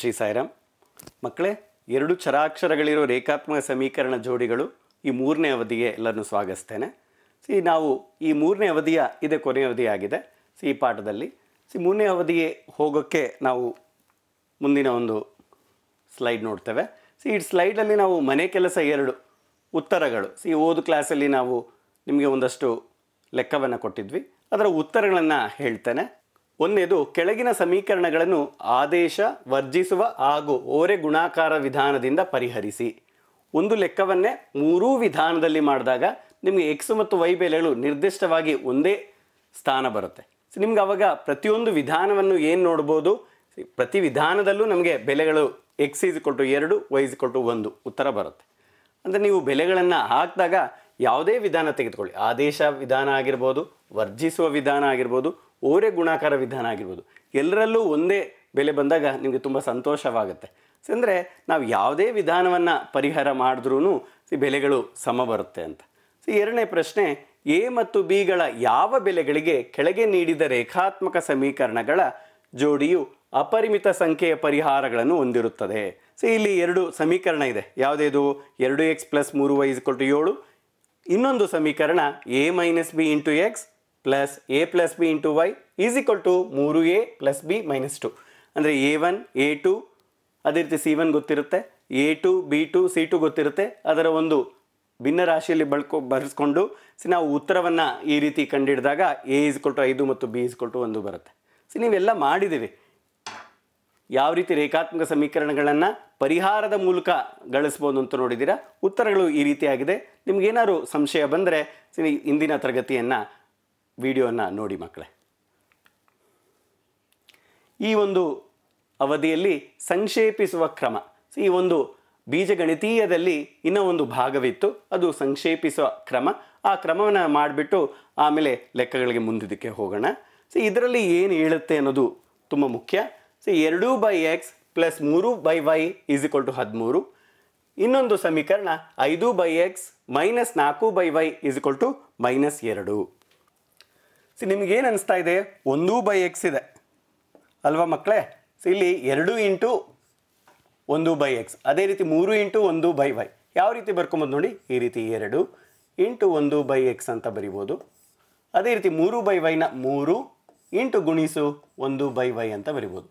ಶ್ರೀ ಸಾಯಿರಾಮ್ ಮಕ್ಕಳೇ ಎರಡು ಚರಾಕ್ಷರಗಳಿರೋ ರೇಖಾತ್ಮಕ ಸಮೀಕರಣ ಜೋಡಿಗಳು ಈ ಮೂರನೇ ಅವಧಿಗೆ ಎಲ್ಲರನ್ನು ಸ್ವಾಗತಿಸ್ತೇನೆ ಸಿ ನಾವು ಈ ಮೂರನೇ ಅವಧಿಯ ಇದೇ ಕೊನೆಯ ಅವಧಿಯಾಗಿದೆ ಸಿ ಈ ಪಾಠದಲ್ಲಿ ಸಿ ಮೂರನೇ ಅವಧಿಗೆ ಹೋಗೋಕ್ಕೆ ನಾವು ಮುಂದಿನ ಒಂದು ಸ್ಲೈಡ್ ನೋಡ್ತೇವೆ ಸಿ ಈ ಸ್ಲೈಡಲ್ಲಿ ನಾವು ಮನೆ ಕೆಲಸ ಎರಡು ಉತ್ತರಗಳು ಸಿ ಓದು ಕ್ಲಾಸಲ್ಲಿ ನಾವು ನಿಮಗೆ ಒಂದಷ್ಟು ಲೆಕ್ಕವನ್ನು ಕೊಟ್ಟಿದ್ವಿ ಅದರ ಉತ್ತರಗಳನ್ನು ಹೇಳ್ತೇನೆ ಒಂದೇದು ಕೆಳಗಿನ ಸಮೀಕರಣಗಳನ್ನು ಆದೇಶ ವರ್ಜಿಸುವ ಹಾಗೂ ಓರೆ ಗುಣಾಕಾರ ವಿಧಾನದಿಂದ ಪರಿಹರಿಸಿ ಒಂದು ಲೆಕ್ಕವನ್ನೇ ಮೂರೂ ವಿಧಾನದಲ್ಲಿ ಮಾಡಿದಾಗ ನಿಮಗೆ ಎಕ್ಸ್ ಮತ್ತು ವೈ ಬೆಲೆಗಳು ನಿರ್ದಿಷ್ಟವಾಗಿ ಒಂದೇ ಸ್ಥಾನ ಬರುತ್ತೆ ಸೊ ನಿಮ್ಗೆ ಅವಾಗ ಪ್ರತಿಯೊಂದು ವಿಧಾನವನ್ನು ಏನು ನೋಡ್ಬೋದು ಪ್ರತಿ ವಿಧಾನದಲ್ಲೂ ನಮಗೆ ಬೆಲೆಗಳು ಎಕ್ಸ್ ಕೊಟ್ಟು ಎರಡು ವೈಸ್ ಕೊಟ್ಟು ಒಂದು ಉತ್ತರ ಬರುತ್ತೆ ಅಂದರೆ ನೀವು ಬೆಲೆಗಳನ್ನು ಹಾಕಿದಾಗ ಯಾವುದೇ ವಿಧಾನ ತೆಗೆದುಕೊಳ್ಳಿ ಆದೇಶ ವಿಧಾನ ಆಗಿರ್ಬೋದು ವರ್ಜಿಸುವ ವಿಧಾನ ಆಗಿರ್ಬೋದು ಓರೆ ಗುಣಾಕಾರ ವಿಧಾನ ಆಗಿರ್ಬೋದು ಎಲ್ಲರಲ್ಲೂ ಒಂದೇ ಬೆಲೆ ಬಂದಾಗ ನಿಮಗೆ ತುಂಬ ಸಂತೋಷವಾಗುತ್ತೆ ಅಂದರೆ ನಾವು ಯಾವುದೇ ವಿಧಾನವನ್ನು ಪರಿಹಾರ ಮಾಡಿದ್ರೂ ಬೆಲೆಗಳು ಸಮ ಬರುತ್ತೆ ಅಂತ ಸೊ ಎರಡನೇ ಪ್ರಶ್ನೆ ಎ ಮತ್ತು ಬಿಗಳ ಯಾವ ಬೆಲೆಗಳಿಗೆ ಕೆಳಗೆ ನೀಡಿದ ರೇಖಾತ್ಮಕ ಸಮೀಕರಣಗಳ ಜೋಡಿಯು ಅಪರಿಮಿತ ಸಂಖ್ಯೆಯ ಪರಿಹಾರಗಳನ್ನು ಹೊಂದಿರುತ್ತದೆ ಸೊ ಇಲ್ಲಿ ಎರಡು ಸಮೀಕರಣ ಇದೆ ಯಾವುದೇದು ಎರಡು ಎಕ್ಸ್ ಪ್ಲಸ್ ಮೂರು ವೈ ಇಸ್ಕೊಟ್ಟು ಏಳು ಇನ್ನೊಂದು ಸಮೀಕರಣ a minus b into x plus a plus b into y is equal to ಮೂರು A plus b minus two ಅಂದರೆ ಎ ಒನ್ ಎ ಟು ಅದೇ ರೀತಿ ಸಿ ಒನ್ ಗೊತ್ತಿರುತ್ತೆ a two b two c two ಗೊತ್ತಿರುತ್ತೆ ಅದರ ಒಂದು ಭಿನ್ನ ರಾಶಿಯಲ್ಲಿ ಬಳ್ಕೊ ಬರೆಸ್ಕೊಂಡು ಸಿ ನಾವು ಉತ್ತರವನ್ನು ಈ ರೀತಿ ಕಂಡುಹಿಡಿದಾಗ ಎ ಈಸ್ ಟು ಐದು ಮತ್ತು ಬಿ ಇಸ್ಕೊಲ್ ಟು ಒಂದು ಬರುತ್ತೆ ಸಿ ನೀವೆಲ್ಲ ಮಾಡಿದ್ದೀವಿ ಯಾವ ರೀತಿ ರೇಖಾತ್ಮಕ ಸಮೀಕರಣಗಳನ್ನು ಪರಿಹಾರದ ಮೂಲಕ ಗಳಿಸ್ಬೋದು ಅಂತ ನೋಡಿದ್ದೀರಾ ಉತ್ತರಗಳು ಈ ರೀತಿಯಾಗಿದೆ ನಿಮಗೇನಾದ್ರು ಸಂಶಯ ಬಂದರೆ ಸಿ ಇಂದಿನ ತರಗತಿಯನ್ನು ವಿಡಿಯೋನ ನೋಡಿ ಮಕ್ಕಳೇ ಈ ಒಂದು ಅವಧಿಯಲ್ಲಿ ಸಂಕ್ಷೇಪಿಸುವ ಕ್ರಮ ಈ ಒಂದು ಬೀಜಗಣಿತೀಯದಲ್ಲಿ ಇನ್ನೂ ಒಂದು ಭಾಗವಿತ್ತು ಅದು ಸಂಕ್ಷೇಪಿಸುವ ಕ್ರಮ ಆ ಕ್ರಮವನ್ನು ಮಾಡಿಬಿಟ್ಟು ಆಮೇಲೆ ಲೆಕ್ಕಗಳಿಗೆ ಮುಂದಿದ್ದಕ್ಕೆ ಹೋಗೋಣ ಸೊ ಇದರಲ್ಲಿ ಏನು ಹೇಳುತ್ತೆ ಅನ್ನೋದು ತುಂಬ ಮುಖ್ಯ ಸೊ ಎರಡು ಬೈ ಎಕ್ಸ್ ಪ್ಲಸ್ ಮೂರು by y is equal to ಹದಿಮೂರು ಇನ್ನೊಂದು ಸಮೀಕರಣ ಐದು ಬೈ ಎಕ್ಸ್ ಮೈನಸ್ ನಾಲ್ಕು by y is equal to minus ಎರಡು ಸಿ ನಿಮಗೇನು ಅನಿಸ್ತಾ ಇದೆ ಒಂದು ಬೈ ಎಕ್ಸ್ ಇದೆ ಅಲ್ವಾ ಮಕ್ಕಳೇ ಸೊ ಇಲ್ಲಿ ಎರಡು ಇಂಟು ಒಂದು ಬೈ ಎಕ್ಸ್ ಅದೇ ರೀತಿ ಮೂರು ಇಂಟು ಒಂದು ಬೈ ವೈ ಯಾವ ರೀತಿ ಬರ್ಕೊಬೋದು ನೋಡಿ ಈ ರೀತಿ ಎರಡು ಇಂಟು ಒಂದು ಬೈ ಎಕ್ಸ್ ಅಂತ ಬರಿಬೋದು ಅದೇ ರೀತಿ ಮೂರು ಬೈ ವೈನ ಮೂರು ಇಂಟು ಗುಣಿಸು ಒಂದು ಬೈ ವೈ ಅಂತ ಬರಿಬೋದು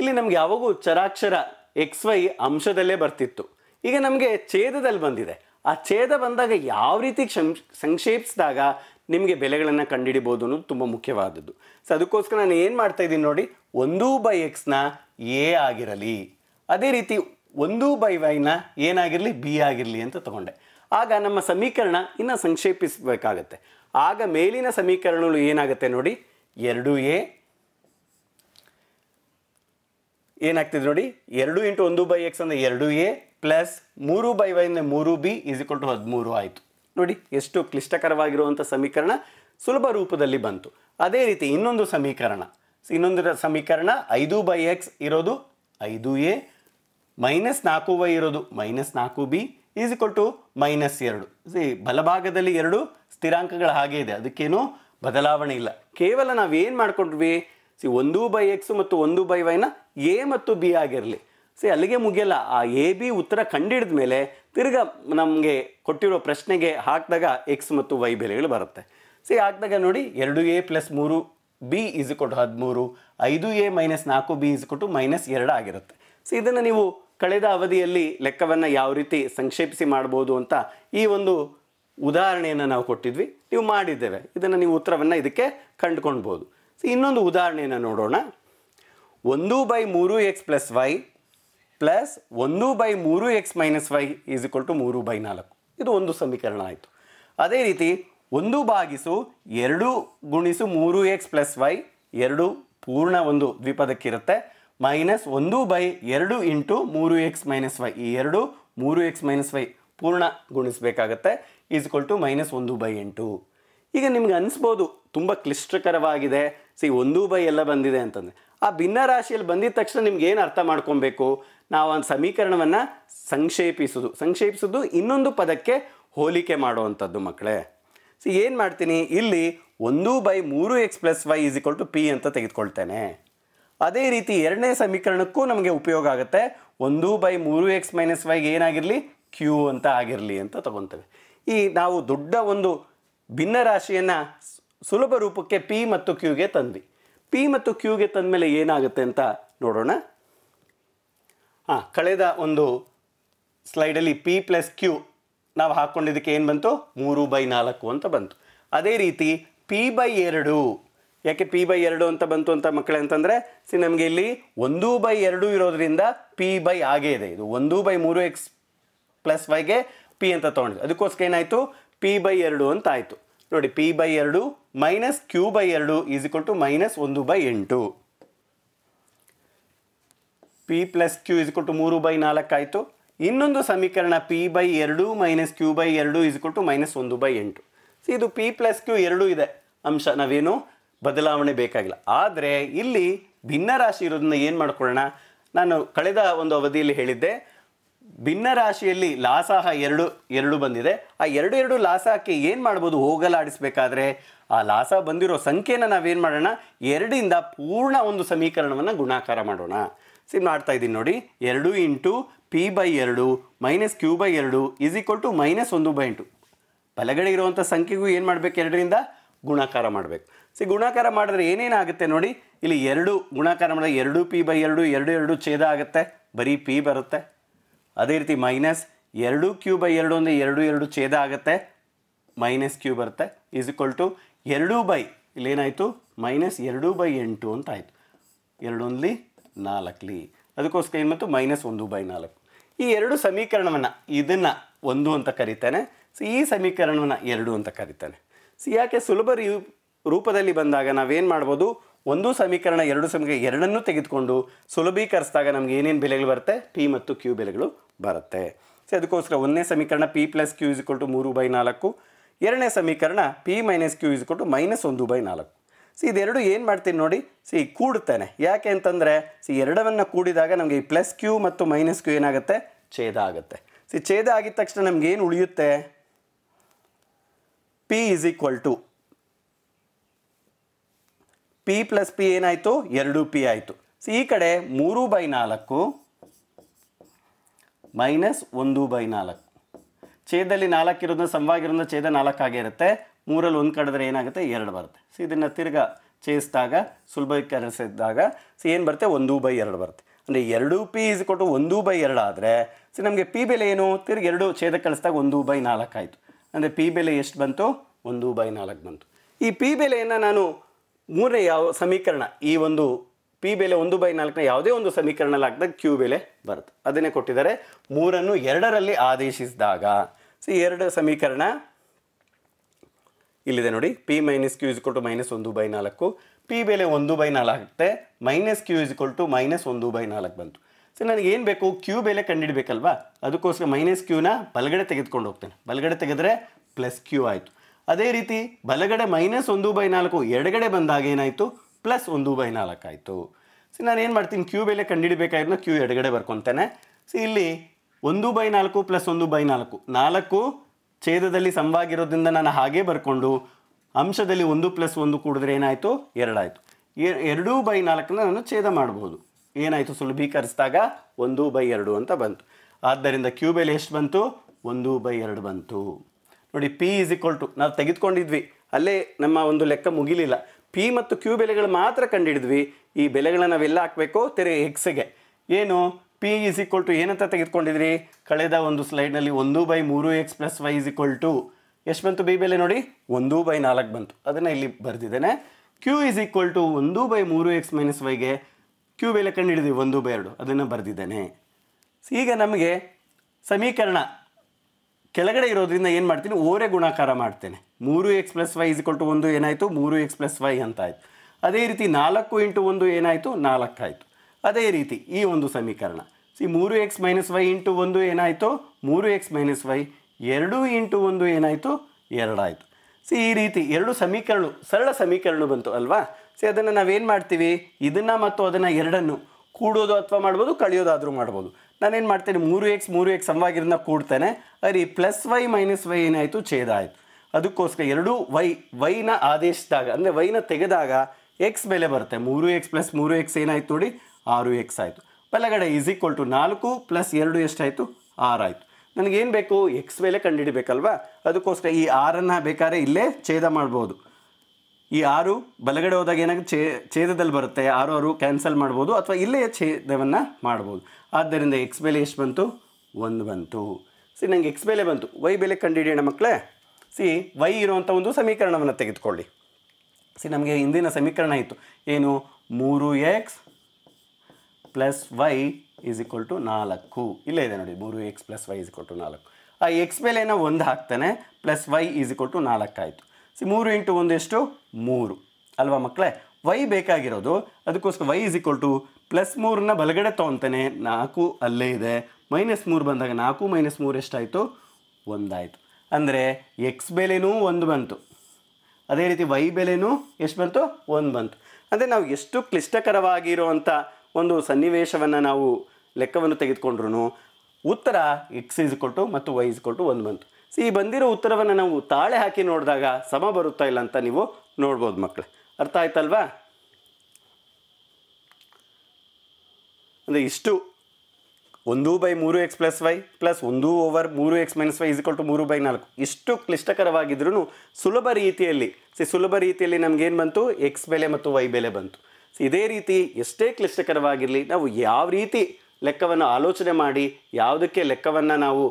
ಇಲ್ಲಿ ನಮ್ಗೆ ಯಾವಾಗೂ ಚರಾಕ್ಷರ ಎಕ್ಸ್ ವೈ ಅಂಶದಲ್ಲೇ ಬರ್ತಿತ್ತು ಈಗ ನಮಗೆ ಛೇದದಲ್ಲಿ ಬಂದಿದೆ ಆ ಛೇದ ಬಂದಾಗ ಯಾವ ರೀತಿ ಸಂಕ್ಷೇಪಿಸಿದಾಗ ನಿಮಗೆ ಬೆಲೆಗಳನ್ನು ಕಂಡುಹಿಡಿಬೋದು ಅನ್ನೋದು ತುಂಬ ಮುಖ್ಯವಾದದ್ದು ಸೊ ಅದಕ್ಕೋಸ್ಕರ ನಾನು ಏನು ಮಾಡ್ತಾಯಿದ್ದೀನಿ ನೋಡಿ ಒಂದು ಬೈ ಎಕ್ಸ್ನ ಎ ಆಗಿರಲಿ ಅದೇ ರೀತಿ ಒಂದು ಬೈ ವೈನ ಏನಾಗಿರಲಿ ಬಿ ಆಗಿರಲಿ ಅಂತ ತಗೊಂಡೆ ಆಗ ನಮ್ಮ ಸಮೀಕರಣ ಇನ್ನು ಸಂಕ್ಷೇಪಿಸಬೇಕಾಗತ್ತೆ ಆಗ ಮೇಲಿನ ಸಮೀಕರಣಗಳು ಏನಾಗುತ್ತೆ ನೋಡಿ ಎರಡು ಎ ಏನಾಗ್ತಿದೆ ನೋಡಿ ಎರಡು ಇಂಟು ಒಂದು ಬೈ ಎಕ್ಸ್ ಅಂದರೆ ಎರಡು ಎ ಪ್ಲಸ್ ಮೂರು ಬೈ ವೈ ಅಂದರೆ ಮೂರು ಬಿ ಇಸ್ ಇಕ್ವಲ್ ಟು ಹದಿಮೂರು ಆಯಿತು ನೋಡಿ ಎಷ್ಟು ಕ್ಲಿಷ್ಟಕರವಾಗಿರುವಂಥ ಸಮೀಕರಣ ಸುಲಭ ರೂಪದಲ್ಲಿ ಬಂತು ಅದೇ ರೀತಿ ಇನ್ನೊಂದು ಸಮೀಕರಣ ಇನ್ನೊಂದರ ಸಮೀಕರಣ ಐದು ಬೈ ಎಕ್ಸ್ ಇರೋದು ಐದು ಎ ಮೈನಸ್ ನಾಲ್ಕು ವೈ ಇರೋದು ಮೈನಸ್ ನಾಲ್ಕು ಬಿ ಈಸ್ ಟು ಮೈನಸ್ ಎರಡು ಸಿ ಬಲಭಾಗದಲ್ಲಿ ಎರಡು ಸ್ಥಿರಾಂಕಗಳ ಹಾಗೆ ಇದೆ ಅದಕ್ಕೇನು ಬದಲಾವಣೆ ಇಲ್ಲ ಕೇವಲ ನಾವು ಏನು ಮಾಡಿಕೊಂಡ್ವಿ ಸಿ ಒಂದು ಬೈ ಎಕ್ಸ್ ಮತ್ತು ಒಂದು ಬೈ ವೈನ ಎ ಮತ್ತು ಬಿ ಆಗಿರಲಿ ಸೊ ಅಲ್ಲಿಗೆ ಮುಗಿಯಲ್ಲ ಆ ಎ ಬಿ ಉತ್ತರ ಕಂಡಿಡಿದ ಮೇಲೆ ತಿರ್ಗ ನಮಗೆ ಕೊಟ್ಟಿರೋ ಪ್ರಶ್ನೆಗೆ ಹಾಕಿದಾಗ ಎಕ್ಸ್ ಮತ್ತು ವೈ ಬೆಲೆಗಳು ಬರುತ್ತೆ ಸೊ ಹಾಕಿದಾಗ ನೋಡಿ ಎರಡು ಎ ಪ್ಲಸ್ ಮೂರು ಬಿ ಈಸ್ ಕೊಟ್ಟು ಹದಿಮೂರು ಐದು ಎ ಮೈನಸ್ ನಾಲ್ಕು ಬಿ ಈಸ್ ಕೊಟ್ಟು ಮೈನಸ್ ಎರಡು ಆಗಿರುತ್ತೆ ಸೊ ಇದನ್ನು ನೀವು ಕಳೆದ ಅವಧಿಯಲ್ಲಿ ಲೆಕ್ಕವನ್ನು ಯಾವ ರೀತಿ ಸಂಕ್ಷೇಪಿಸಿ ಮಾಡ್ಬೋದು ಅಂತ ಈ ಒಂದು ಉದಾಹರಣೆಯನ್ನು ನಾವು ಕೊಟ್ಟಿದ್ವಿ ನೀವು ಮಾಡಿದ್ದೇವೆ ಇದನ್ನು ನೀವು ಉತ್ತರವನ್ನು ಇದಕ್ಕೆ ಕಂಡುಕೊಳ್ಬೋದು ಸೊ ಇನ್ನೊಂದು ಉದಾಹರಣೆಯನ್ನು ನೋಡೋಣ ಒಂದು ಬೈ ಮೂರು ಎಕ್ಸ್ ಪ್ಲಸ್ ವೈ ಪ್ಲಸ್ ಒಂದು ಬೈ ಮೂರು x minus y is equal to ಮೂರು ಬೈ ನಾಲ್ಕು ಇದು ಒಂದು ಸಮೀಕರಣ ಆಯಿತು ಅದೇ ರೀತಿ ಒಂದು ಭಾಗಿಸು ಎರಡು ಗುಣಿಸು ಮೂರು ಎಕ್ಸ್ ಪ್ಲಸ್ ವೈ ಎರಡು ಪೂರ್ಣ ಒಂದು ದ್ವಿಪದಕ್ಕಿರುತ್ತೆ ಮೈನಸ್ ಒಂದು ಬೈ ಎರಡು ಇಂಟು ಮೂರು ಎಕ್ಸ್ ಮೈನಸ್ ವೈ ಈ ಎರಡು ಮೂರು ಎಕ್ಸ್ ಮೈನಸ್ ವೈ ಪೂರ್ಣ ಗುಣಿಸಬೇಕಾಗತ್ತೆ ಈಸ್ ಇಕ್ವಲ್ ಟು ಮೈನಸ್ ಒಂದು ಬೈ ಎಂಟು ಈಗ ನಿಮ್ಗೆ ಅನಿಸ್ಬೋದು ತುಂಬ ಕ್ಲಿಷ್ಟಕರವಾಗಿದೆ ಸಿ ಒಂದು ಬೈ ಎಲ್ಲ ಬಂದಿದೆ ಅಂತಂದರೆ ಆ ಭಿನ್ನ ರಾಶಿಯಲ್ಲಿ ಬಂದಿದ ತಕ್ಷಣ ನಿಮ್ಗೆ ಏನು ಅರ್ಥ ಮಾಡ್ಕೊಬೇಕು ನಾವು ಒಂದು ಸಮೀಕರಣವನ್ನು ಸಂಕ್ಷೇಪಿಸೋದು ಸಂಕ್ಷೇಪಿಸೋದು ಇನ್ನೊಂದು ಪದಕ್ಕೆ ಹೋಲಿಕೆ ಮಾಡುವಂಥದ್ದು ಮಕ್ಕಳೇ ಸೊ ಏನು ಮಾಡ್ತೀನಿ ಇಲ್ಲಿ ಒಂದು ಬೈ ಮೂರು x plus y is to p ಅಂತ ತೆಗೆದುಕೊಳ್ತೇನೆ ಅದೇ ರೀತಿ ಎರಡನೇ ಸಮೀಕರಣಕ್ಕೂ ನಮಗೆ ಉಪಯೋಗ ಆಗುತ್ತೆ ಒಂದು ಬೈ ಮೂರು ಎಕ್ಸ್ ಮೈನಸ್ ವೈಗೆ ಏನಾಗಿರಲಿ ಕ್ಯೂ ಅಂತ ಆಗಿರಲಿ ಅಂತ ತಗೊತೇವೆ ಈ ನಾವು ದೊಡ್ಡ ಒಂದು ಭಿನ್ನ ರಾಶಿಯನ್ನು ಸುಲಭ ರೂಪಕ್ಕೆ ಪಿ ಮತ್ತು ಕ್ಯೂಗೆ ತಂದ್ವಿ ಪಿ ಮತ್ತು ಕ್ಯೂಗೆ ತಂದ ಮೇಲೆ ಏನಾಗುತ್ತೆ ಅಂತ ನೋಡೋಣ ಹಾಂ ಕಳೆದ ಒಂದು ಸ್ಲೈಡಲ್ಲಿ ಪಿ ಪ್ಲಸ್ ಕ್ಯೂ ನಾವು ಹಾಕ್ಕೊಂಡಿದ್ದಕ್ಕೆ ಏನು ಬಂತು ಮೂರು ಬೈ ನಾಲ್ಕು ಅಂತ ಬಂತು ಅದೇ ರೀತಿ ಪಿ ಬೈ ಎರಡು ಯಾಕೆ ಪಿ ಬೈ ಎರಡು ಅಂತ ಬಂತು ಅಂತ ಮಕ್ಕಳೇ ಅಂತಂದರೆ ಸಿ ನಮಗೆ ಇಲ್ಲಿ ಒಂದು ಬೈ ಎರಡು ಇರೋದ್ರಿಂದ ಪಿ ಬೈ ಆಗೇ ಇದೆ ಇದು ಒಂದು ಬೈ ಮೂರು ಎಕ್ಸ್ ಪ್ಲಸ್ ವೈಗೆ ಪಿ ಅಂತ ತೊಗೊಂಡಿದ್ದು ಅದಕ್ಕೋಸ್ಕರ ಏನಾಯಿತು ಪಿ ಬೈ ಎರಡು ಅಂತ ಆಯಿತು ನೋಡಿ ಪಿ ಬೈ ಎರಡು ಮೈನಸ್ ಕ್ಯೂ ಬೈ ಎರಡು ಈಸ್ ಇಕ್ವಲ್ ಟು ಮೈನಸ್ ಒಂದು ಬೈ ಎಂಟು ಪಿ ಪ್ಲಸ್ ಕ್ಯೂ ಇಸ್ಕೊಟ್ಟು ಮೂರು ಬೈ ನಾಲ್ಕಾಯಿತು ಇನ್ನೊಂದು ಸಮೀಕರಣ ಪಿ ಬೈ ಎರಡು ಮೈನಸ್ ಕ್ಯೂ ಬೈ ಎರಡು ಕೊಟ್ಟು ಮೈನಸ್ ಒಂದು ಬೈ ಎಂಟು ಇದು ಪಿ ಪ್ಲಸ್ ಕ್ಯೂ ಎರಡು ಇದೆ ಅಂಶ ನಾವೇನು ಬದಲಾವಣೆ ಬೇಕಾಗಿಲ್ಲ ಆದರೆ ಇಲ್ಲಿ ಭಿನ್ನ ರಾಶಿ ಇರೋದನ್ನ ಏನು ಮಾಡ್ಕೊಳ್ಳೋಣ ನಾನು ಕಳೆದ ಒಂದು ಅವಧಿಯಲ್ಲಿ ಹೇಳಿದ್ದೆ ಭಿನ್ನ ರಾಶಿಯಲ್ಲಿ ಲಾಸಾಹ ಎರಡು ಎರಡು ಬಂದಿದೆ ಆ ಎರಡು ಎರಡು ಲಾಸಹಕ್ಕೆ ಏನು ಮಾಡ್ಬೋದು ಹೋಗಲಾಡಿಸ್ಬೇಕಾದ್ರೆ ಆ ಲಾಸ ಬಂದಿರೋ ಸಂಖ್ಯೆನ ನಾವೇನು ಮಾಡೋಣ ಎರಡಿಂದ ಪೂರ್ಣ ಒಂದು ಸಮೀಕರಣವನ್ನು ಗುಣಾಕಾರ ಮಾಡೋಣ ಸಿ ಮಾಡ್ತಾ ಇದ್ದೀನಿ ನೋಡಿ ಎರಡು ಇಂಟು ಪಿ ಬೈ ಎರಡು ಮೈನಸ್ ಕ್ಯೂ ಬೈ ಎರಡು ಈಸ್ ಈಕ್ವಲ್ ಟು ಮೈನಸ್ ಒಂದು ಬೈ ಎಂಟು ಬಲಗಡೆ ಇರುವಂಥ ಸಂಖ್ಯೆಗೂ ಏನು ಮಾಡಬೇಕು ಎರಡರಿಂದ ಗುಣಾಕಾರ ಮಾಡಬೇಕು ಸಿ ಗುಣಾಕಾರ ಮಾಡಿದ್ರೆ ಏನೇನಾಗುತ್ತೆ ನೋಡಿ ಇಲ್ಲಿ ಎರಡು ಗುಣಾಕಾರ ಮಾಡಿದ್ರೆ ಎರಡು ಪಿ ಬೈ ಎರಡು ಎರಡು ಎರಡು ಛೇದ ಆಗುತ್ತೆ ಬರೀ ಪಿ ಬರುತ್ತೆ ಅದೇ ರೀತಿ ಮೈನಸ್ ಎರಡು ಕ್ಯೂ ಬೈ ಎರಡು ಅಂದರೆ ಎರಡು ಎರಡು ಛೇದ ಆಗುತ್ತೆ ಮೈನಸ್ ಕ್ಯೂ ಬರುತ್ತೆ ಈಸ್ ಈಕ್ವಲ್ ಟು ಎರಡು ಬೈ ಇಲ್ಲೇನಾಯಿತು ಮೈನಸ್ ಎರಡು ಬೈ ಎಂಟು ಅಂತ ಆಯಿತು ಎರಡೊಂದ್ಲಿ ನಾಲ್ಕಲಿ ಅದಕ್ಕೋಸ್ಕರ ಏನು ಮತ್ತು ಮೈನಸ್ ಒಂದು ಬೈ ನಾಲ್ಕು ಈ ಎರಡು ಸಮೀಕರಣವನ್ನು ಇದನ್ನು ಒಂದು ಅಂತ ಕರೀತಾನೆ ಸೊ ಈ ಸಮೀಕರಣವನ್ನು ಎರಡು ಅಂತ ಕರೀತಾನೆ ಸೊ ಯಾಕೆ ಸುಲಭ ರೂಪದಲ್ಲಿ ಬಂದಾಗ ನಾವೇನು ಮಾಡ್ಬೋದು ಒಂದು ಸಮೀಕರಣ ಎರಡು ಸಮೀಕರಣ ಎರಡನ್ನೂ ತೆಗೆದುಕೊಂಡು ಸುಲಭೀಕರಿಸಿದಾಗ ನಮಗೆ ಏನೇನು ಬೆಲೆಗಳು ಬರುತ್ತೆ ಪಿ ಮತ್ತು ಕ್ಯೂ ಬೆಲೆಗಳು ಬರುತ್ತೆ ಸೊ ಅದಕ್ಕೋಸ್ಕರ ಒಂದನೇ ಸಮೀಕರಣ ಪಿ ಪ್ಲಸ್ ಕ್ಯೂ ಇಸ್ಕೊಟ್ಟು ಮೂರು ಬೈ ನಾಲ್ಕು ಎರಡನೇ ಸಮೀಕರಣ ಪಿ ಮೈನಸ್ ಕ್ಯೂ ಇಸ್ಕೊಟ್ಟು ಮೈನಸ್ ಒಂದು ಬೈ ನಾಲ್ಕು ಸಿ ಇದೆರಡು ಏನು ಮಾಡ್ತೀನಿ ನೋಡಿ ಸಿ ಕೂಡುತ್ತೇನೆ ಯಾಕೆ ಅಂತಂದರೆ ಸಿ ಎರಡವನ್ನು ಕೂಡಿದಾಗ ನಮಗೆ ಈ ಪ್ಲಸ್ ಕ್ಯೂ ಮತ್ತು ಮೈನಸ್ ಕ್ಯೂ ಏನಾಗುತ್ತೆ ಛೇದ ಆಗುತ್ತೆ ಸಿ ಛೇದ ಆಗಿದ ತಕ್ಷಣ ನಮ್ಗೆ ಏನು ಉಳಿಯುತ್ತೆ p is equal to p plus p ಏನಾಯಿತು ಎರಡು ಪಿ ಆಯಿತು ಸಿ ಈ ಕಡೆ ಮೂರು ಬೈ ನಾಲ್ಕು ಮೈನಸ್ ಒಂದು ಬೈ ನಾಲ್ಕು ಛೇದಲ್ಲಿ ನಾಲ್ಕಿರೋದನ್ನ ಸಂವಾಗಿರೋದ್ರ ಛೇದ ನಾಲ್ಕಾಗಿರುತ್ತೆ ಮೂರಲ್ಲಿ ಒಂದು ಕಡಿದ್ರೆ ಏನಾಗುತ್ತೆ ಎರಡು ಬರುತ್ತೆ ಸೊ ಇದನ್ನು ತಿರ್ಗಾ ಚೇಸ್ದಾಗ ಸುಲಭ ಕರೆಸಿದಾಗ ಸೊ ಏನು ಬರುತ್ತೆ ಒಂದು ಬೈ ಎರಡು ಬರುತ್ತೆ ಅಂದರೆ ಎರಡು ಪಿ ಇಸ್ ಕೊಟ್ಟು ಒಂದು ಬೈ ಎರಡು ಆದರೆ ಸೊ ನಮಗೆ ಪಿ ಬೆಲೆ ಏನು ತಿರ್ಗಿ ಎರಡು ಛೇದ ಕಳಿಸಿದಾಗ ಒಂದು ಬೈ ನಾಲ್ಕು ಆಯಿತು ಅಂದರೆ ಪಿ ಬೆಲೆ ಎಷ್ಟು ಬಂತು ಒಂದು ಬೈ ನಾಲ್ಕು ಬಂತು ಈ ಪಿ ಬೆಲೆಯನ್ನು ನಾನು ಮೂರನೇ ಯಾವ ಸಮೀಕರಣ ಈ ಒಂದು ಪಿ ಬೆಲೆ ಒಂದು ಬೈ ನಾಲ್ಕನೇ ಯಾವುದೇ ಒಂದು ಸಮೀಕರಣದಲ್ಲಿ ಹಾಕಿದಾಗ ಕ್ಯೂ ಬೆಲೆ ಬರುತ್ತೆ ಅದನ್ನೇ ಕೊಟ್ಟಿದ್ದಾರೆ ಮೂರನ್ನು ಎರಡರಲ್ಲಿ ಆದೇಶಿಸಿದಾಗ ಸೊ ಎರಡು ಸಮೀಕರಣ ಇಲ್ಲಿದೆ ನೋಡಿ P minus Q is equal to minus ಒಂದು ಬೈ ನಾಲ್ಕು ಪಿ ಬೆಲೆ ಒಂದು ಬೈ ನಾಲ್ಕು minus Q is equal to minus ಒಂದು ಬೈ ನಾಲ್ಕು ಬಂತು ಸೊ ನನಗೇನು ಬೇಕು ಕ್ಯೂ ಬೆಲೆ ಕಂಡುಹಿಡಬೇಕಲ್ವಾ ಅದಕ್ಕೋಸ್ಕರ ಮೈನಸ್ ಕ್ಯೂನ ಬಲಗಡೆ ತೆಗೆದುಕೊಂಡು ಹೋಗ್ತೇನೆ ಬಲಗಡೆ ತೆಗೆದ್ರೆ ಪ್ಲಸ್ ಕ್ಯೂ ಆಯಿತು ಅದೇ ರೀತಿ ಬಲಗಡೆ ಮೈನಸ್ ಒಂದು ಬೈ ನಾಲ್ಕು ಎಡಗಡೆ ಬಂದಾಗ ಏನಾಯಿತು ಪ್ಲಸ್ ಒಂದು ಬೈ ನಾಲ್ಕು ಆಯಿತು ಸೊ ನಾನು ಏನು ಮಾಡ್ತೀನಿ ಕ್ಯೂ ಬೆಲೆ ಕಂಡುಹಿಡಬೇಕಾಗಿರೋದು ಕ್ಯೂ ಎಡಗಡೆ ಬರ್ಕೊತೇನೆ ಸೊ ಇಲ್ಲಿ ಒಂದು ಬೈ ನಾಲ್ಕು ಪ್ಲಸ್ ಒಂದು ಬೈ ನಾಲ್ಕು ನಾಲ್ಕು ಛೇದದಲ್ಲಿ ಸಮವಾಗಿರೋದ್ರಿಂದ ನಾನು ಹಾಗೆ ಬರ್ಕೊಂಡು ಅಂಶದಲ್ಲಿ ಒಂದು ಪ್ಲಸ್ ಒಂದು ಕೂಡಿದ್ರೆ ಏನಾಯಿತು ಎರಡಾಯಿತು ಎರಡು ಬೈ ನಾಲ್ಕನ್ನ ನಾನು ಛೇದ ಮಾಡ್ಬೋದು ಏನಾಯಿತು ಸುಲಭೀಕರಿಸಿದಾಗ ಒಂದು ಬೈ ಎರಡು ಅಂತ ಬಂತು ಆದ್ದರಿಂದ ಬೆಲೆ ಎಷ್ಟು ಬಂತು ಒಂದು ಬೈ ಎರಡು ಬಂತು ನೋಡಿ ಪಿ ಈಸ್ ಈಕ್ವಲ್ ಟು ನಾವು ತೆಗೆದುಕೊಂಡಿದ್ವಿ ಅಲ್ಲೇ ನಮ್ಮ ಒಂದು ಲೆಕ್ಕ ಮುಗಿಲಿಲ್ಲ ಪಿ ಮತ್ತು ಕ್ಯೂ ಬೆಲೆಗಳು ಮಾತ್ರ ಕಂಡುಹಿಡಿದ್ವಿ ಈ ಬೆಲೆಗಳನ್ನು ನಾವೆಲ್ಲ ಹಾಕಬೇಕು ತೆರೆ ಎಕ್ಸ್ಗೆ ಏನು ಪಿ ಇಸ್ ಈಕ್ವಲ್ ಟು ಏನಂತ ತೆಗೆದುಕೊಂಡಿದ್ರಿ ಕಳೆದ ಒಂದು ಸ್ಲೈಡ್ನಲ್ಲಿ ಒಂದು ಬೈ ಮೂರು x plus y is equal to ಎಷ್ಟು ಬಂತು ಬಿ ಬೆಲೆ ನೋಡಿ ಒಂದು ಬೈ ನಾಲ್ಕು ಬಂತು ಅದನ್ನು ಇಲ್ಲಿ ಬರೆದಿದ್ದೇನೆ ಕ್ಯೂ ಇಸ್ ಈಕ್ವಲ್ ಟು ಒಂದು ಬೈ ಮೂರು ಎಕ್ಸ್ ಮೈನಸ್ ವೈಗೆ ಕ್ಯೂ ಬೆಲೆ ಕಂಡು ಹಿಡಿದ್ವಿ ಒಂದು ಬೈ ಎರಡು ಅದನ್ನು ಬರೆದಿದ್ದೇನೆ ಈಗ ನಮಗೆ ಸಮೀಕರಣ ಕೆಳಗಡೆ ಇರೋದ್ರಿಂದ ಏನು ಮಾಡ್ತೀನಿ ಓರೆ ಗುಣಾಕಾರ ಮಾಡ್ತೇನೆ ಮೂರು x plus y is equal to ಒಂದು ಏನಾಯಿತು ಮೂರು ಎಕ್ಸ್ ಪ್ಲಸ್ ವೈ ಅಂತ ಆಯಿತು ಅದೇ ರೀತಿ ನಾಲ್ಕು ಇಂಟು ಒಂದು ಏನಾಯಿತು ನಾಲ್ಕು ಆಯಿತು ಅದೇ ರೀತಿ ಈ ಒಂದು ಸಮೀಕರಣ ಸಿ ಮೂರು ಎಕ್ಸ್ ಮೈನಸ್ ವೈ ಇಂಟು ಒಂದು ಏನಾಯಿತು ಮೂರು ಎಕ್ಸ್ ಮೈನಸ್ ವೈ ಎರಡು ಇಂಟು ಒಂದು ಏನಾಯಿತು ಎರಡಾಯಿತು ಸಿ ಈ ರೀತಿ ಎರಡು ಸಮೀಕರಣ ಸರಳ ಸಮೀಕರಣ ಬಂತು ಅಲ್ವಾ ಸಿ ಅದನ್ನು ನಾವೇನು ಮಾಡ್ತೀವಿ ಇದನ್ನು ಮತ್ತು ಅದನ್ನು ಎರಡನ್ನು ಕೂಡೋದು ಅಥವಾ ಮಾಡ್ಬೋದು ಕಳೆಯೋದಾದರೂ ಮಾಡ್ಬೋದು ನಾನೇನು ಮಾಡ್ತೇನೆ ಮೂರು ಎಕ್ಸ್ ಮೂರು ಎಕ್ಸ್ ಸಮವಾಗಿರೋದನ್ನ ಕೂಡ್ತೇನೆ ಅರಿ ಪ್ಲಸ್ ವೈ ಮೈನಸ್ ವೈ ಏನಾಯಿತು ಛೇದ ಆಯಿತು ಅದಕ್ಕೋಸ್ಕರ ಎರಡೂ ವೈ ವೈನ ಆದೇಶದಾಗ ಅಂದರೆ ವೈನ ತೆಗೆದಾಗ ಎಕ್ಸ್ ಬೆಲೆ ಬರುತ್ತೆ ಮೂರು ಎಕ್ಸ್ ಪ್ಲಸ್ ಮೂರು ಎಕ್ಸ್ ಏನಾಯಿತು ನೋಡಿ ಆರು ಎಕ್ಸ್ ಆಯಿತು ಬಲಗಡೆ ಈಸ್ ಈಕ್ವಲ್ ಟು ನಾಲ್ಕು ಪ್ಲಸ್ ಎರಡು ಎಷ್ಟಾಯಿತು ಆರು ಆಯಿತು ನನಗೇನು ಬೇಕು ಎಕ್ಸ್ ಮೇಲೆ ಕಂಡುಹಿಡಬೇಕಲ್ವ ಅದಕ್ಕೋಸ್ಕರ ಈ ಆರನ್ನು ಬೇಕಾದ್ರೆ ಇಲ್ಲೇ ಛೇದ ಮಾಡ್ಬೋದು ಈ ಆರು ಬಲಗಡೆ ಹೋದಾಗ ಏನಾಗುತ್ತೆ ಛೇ ಛೇದದಲ್ಲಿ ಬರುತ್ತೆ ಆರು ಆರು ಕ್ಯಾನ್ಸಲ್ ಮಾಡ್ಬೋದು ಅಥವಾ ಇಲ್ಲೇ ಛೇದವನ್ನು ಮಾಡ್ಬೋದು ಆದ್ದರಿಂದ ಎಕ್ಸ್ ಬೆಲೆ ಎಷ್ಟು ಬಂತು ಒಂದು ಬಂತು ಸಿ ನನಗೆ ಎಕ್ಸ್ ಬೆಲೆ ಬಂತು ವೈ ಬೆಲೆ ಕಂಡುಹಿಡಿಯೋಣ ಮಕ್ಕಳೇ ಸಿ ವೈ ಇರುವಂಥ ಒಂದು ಸಮೀಕರಣವನ್ನು ತೆಗೆದುಕೊಳ್ಳಿ ಸಿ ನಮಗೆ ಹಿಂದಿನ ಸಮೀಕರಣ ಇತ್ತು ಏನು ಮೂರು x plus y is equal to ನಾಲ್ಕು ಇಲ್ಲೇ ಇದೆ ನೋಡಿ ಮೂರು x plus y is equal to ನಾಲ್ಕು ಆ ಎಕ್ಸ್ ಬೆಲೆನ ಒಂದು ಹಾಕ್ತಾನೆ plus y is equal to ನಾಲ್ಕಾಯಿತು ಸಿ ಮೂರು ಇಂಟು ಒಂದು ಎಷ್ಟು ಮೂರು ಅಲ್ವಾ ಮಕ್ಕಳೇ ವೈ ಬೇಕಾಗಿರೋದು ಅದಕ್ಕೋಸ್ಕರ y is equal to plus ಮೂರನ್ನ ಬಲಗಡೆ ತೊಗೊತಾನೆ ನಾಲ್ಕು ಅಲ್ಲೇ ಇದೆ ಮೈನಸ್ ಮೂರು ಬಂದಾಗ ನಾಲ್ಕು ಮೈನಸ್ ಮೂರು ಎಷ್ಟಾಯಿತು ಒಂದಾಯಿತು ಅಂದರೆ ಎಕ್ಸ್ ಬೆಲೆನೂ ಒಂದು ಬಂತು ಅದೇ ರೀತಿ ವೈ ಬೆಲೆನೂ ಎಷ್ಟು ಬಂತು ಒಂದು ಬಂತು ಅಂದರೆ ನಾವು ಎಷ್ಟು ಕ್ಲಿಷ್ಟಕರವಾಗಿರುವಂಥ ಒಂದು ಸನ್ನಿವೇಶವನ್ನು ನಾವು ಲೆಕ್ಕವನ್ನು ತೆಗೆದುಕೊಂಡ್ರು ಉತ್ತರ ಎಕ್ಸ್ ಈಸ್ ಕೊಟ್ಟು ಮತ್ತು ವೈ ಇಸ್ ಕೊಟ್ಟು ಒಂದು ಬಂತು ಸೊ ಈ ಬಂದಿರೋ ಉತ್ತರವನ್ನು ನಾವು ತಾಳೆ ಹಾಕಿ ನೋಡಿದಾಗ ಸಮ ಬರುತ್ತಾ ಇಲ್ಲ ಅಂತ ನೀವು ನೋಡ್ಬೋದು ಮಕ್ಕಳು ಅರ್ಥ ಆಯ್ತಲ್ವಾ ಅಂದರೆ ಇಷ್ಟು ಒಂದು ಬೈ ಮೂರು ಎಕ್ಸ್ ಪ್ಲಸ್ ವೈ ಪ್ಲಸ್ ಒಂದು ಓವರ್ ಮೂರು x minus y is equal to ಮೂರು ಬೈ ನಾಲ್ಕು ಇಷ್ಟು ಕ್ಲಿಷ್ಟಕರವಾಗಿದ್ರೂ ಸುಲಭ ರೀತಿಯಲ್ಲಿ ಸೊ ಸುಲಭ ರೀತಿಯಲ್ಲಿ ನಮಗೇನು ಬಂತು ಎಕ್ಸ್ ಬೆಲೆ ಮತ್ತು ವೈ ಬೆಲೆ ಬಂತು ಇದೇ ರೀತಿ ಎಷ್ಟೇ ಕ್ಲಿಷ್ಟಕರವಾಗಿರಲಿ ನಾವು ಯಾವ ರೀತಿ ಲೆಕ್ಕವನ್ನು ಆಲೋಚನೆ ಮಾಡಿ ಯಾವುದಕ್ಕೆ ಲೆಕ್ಕವನ್ನು ನಾವು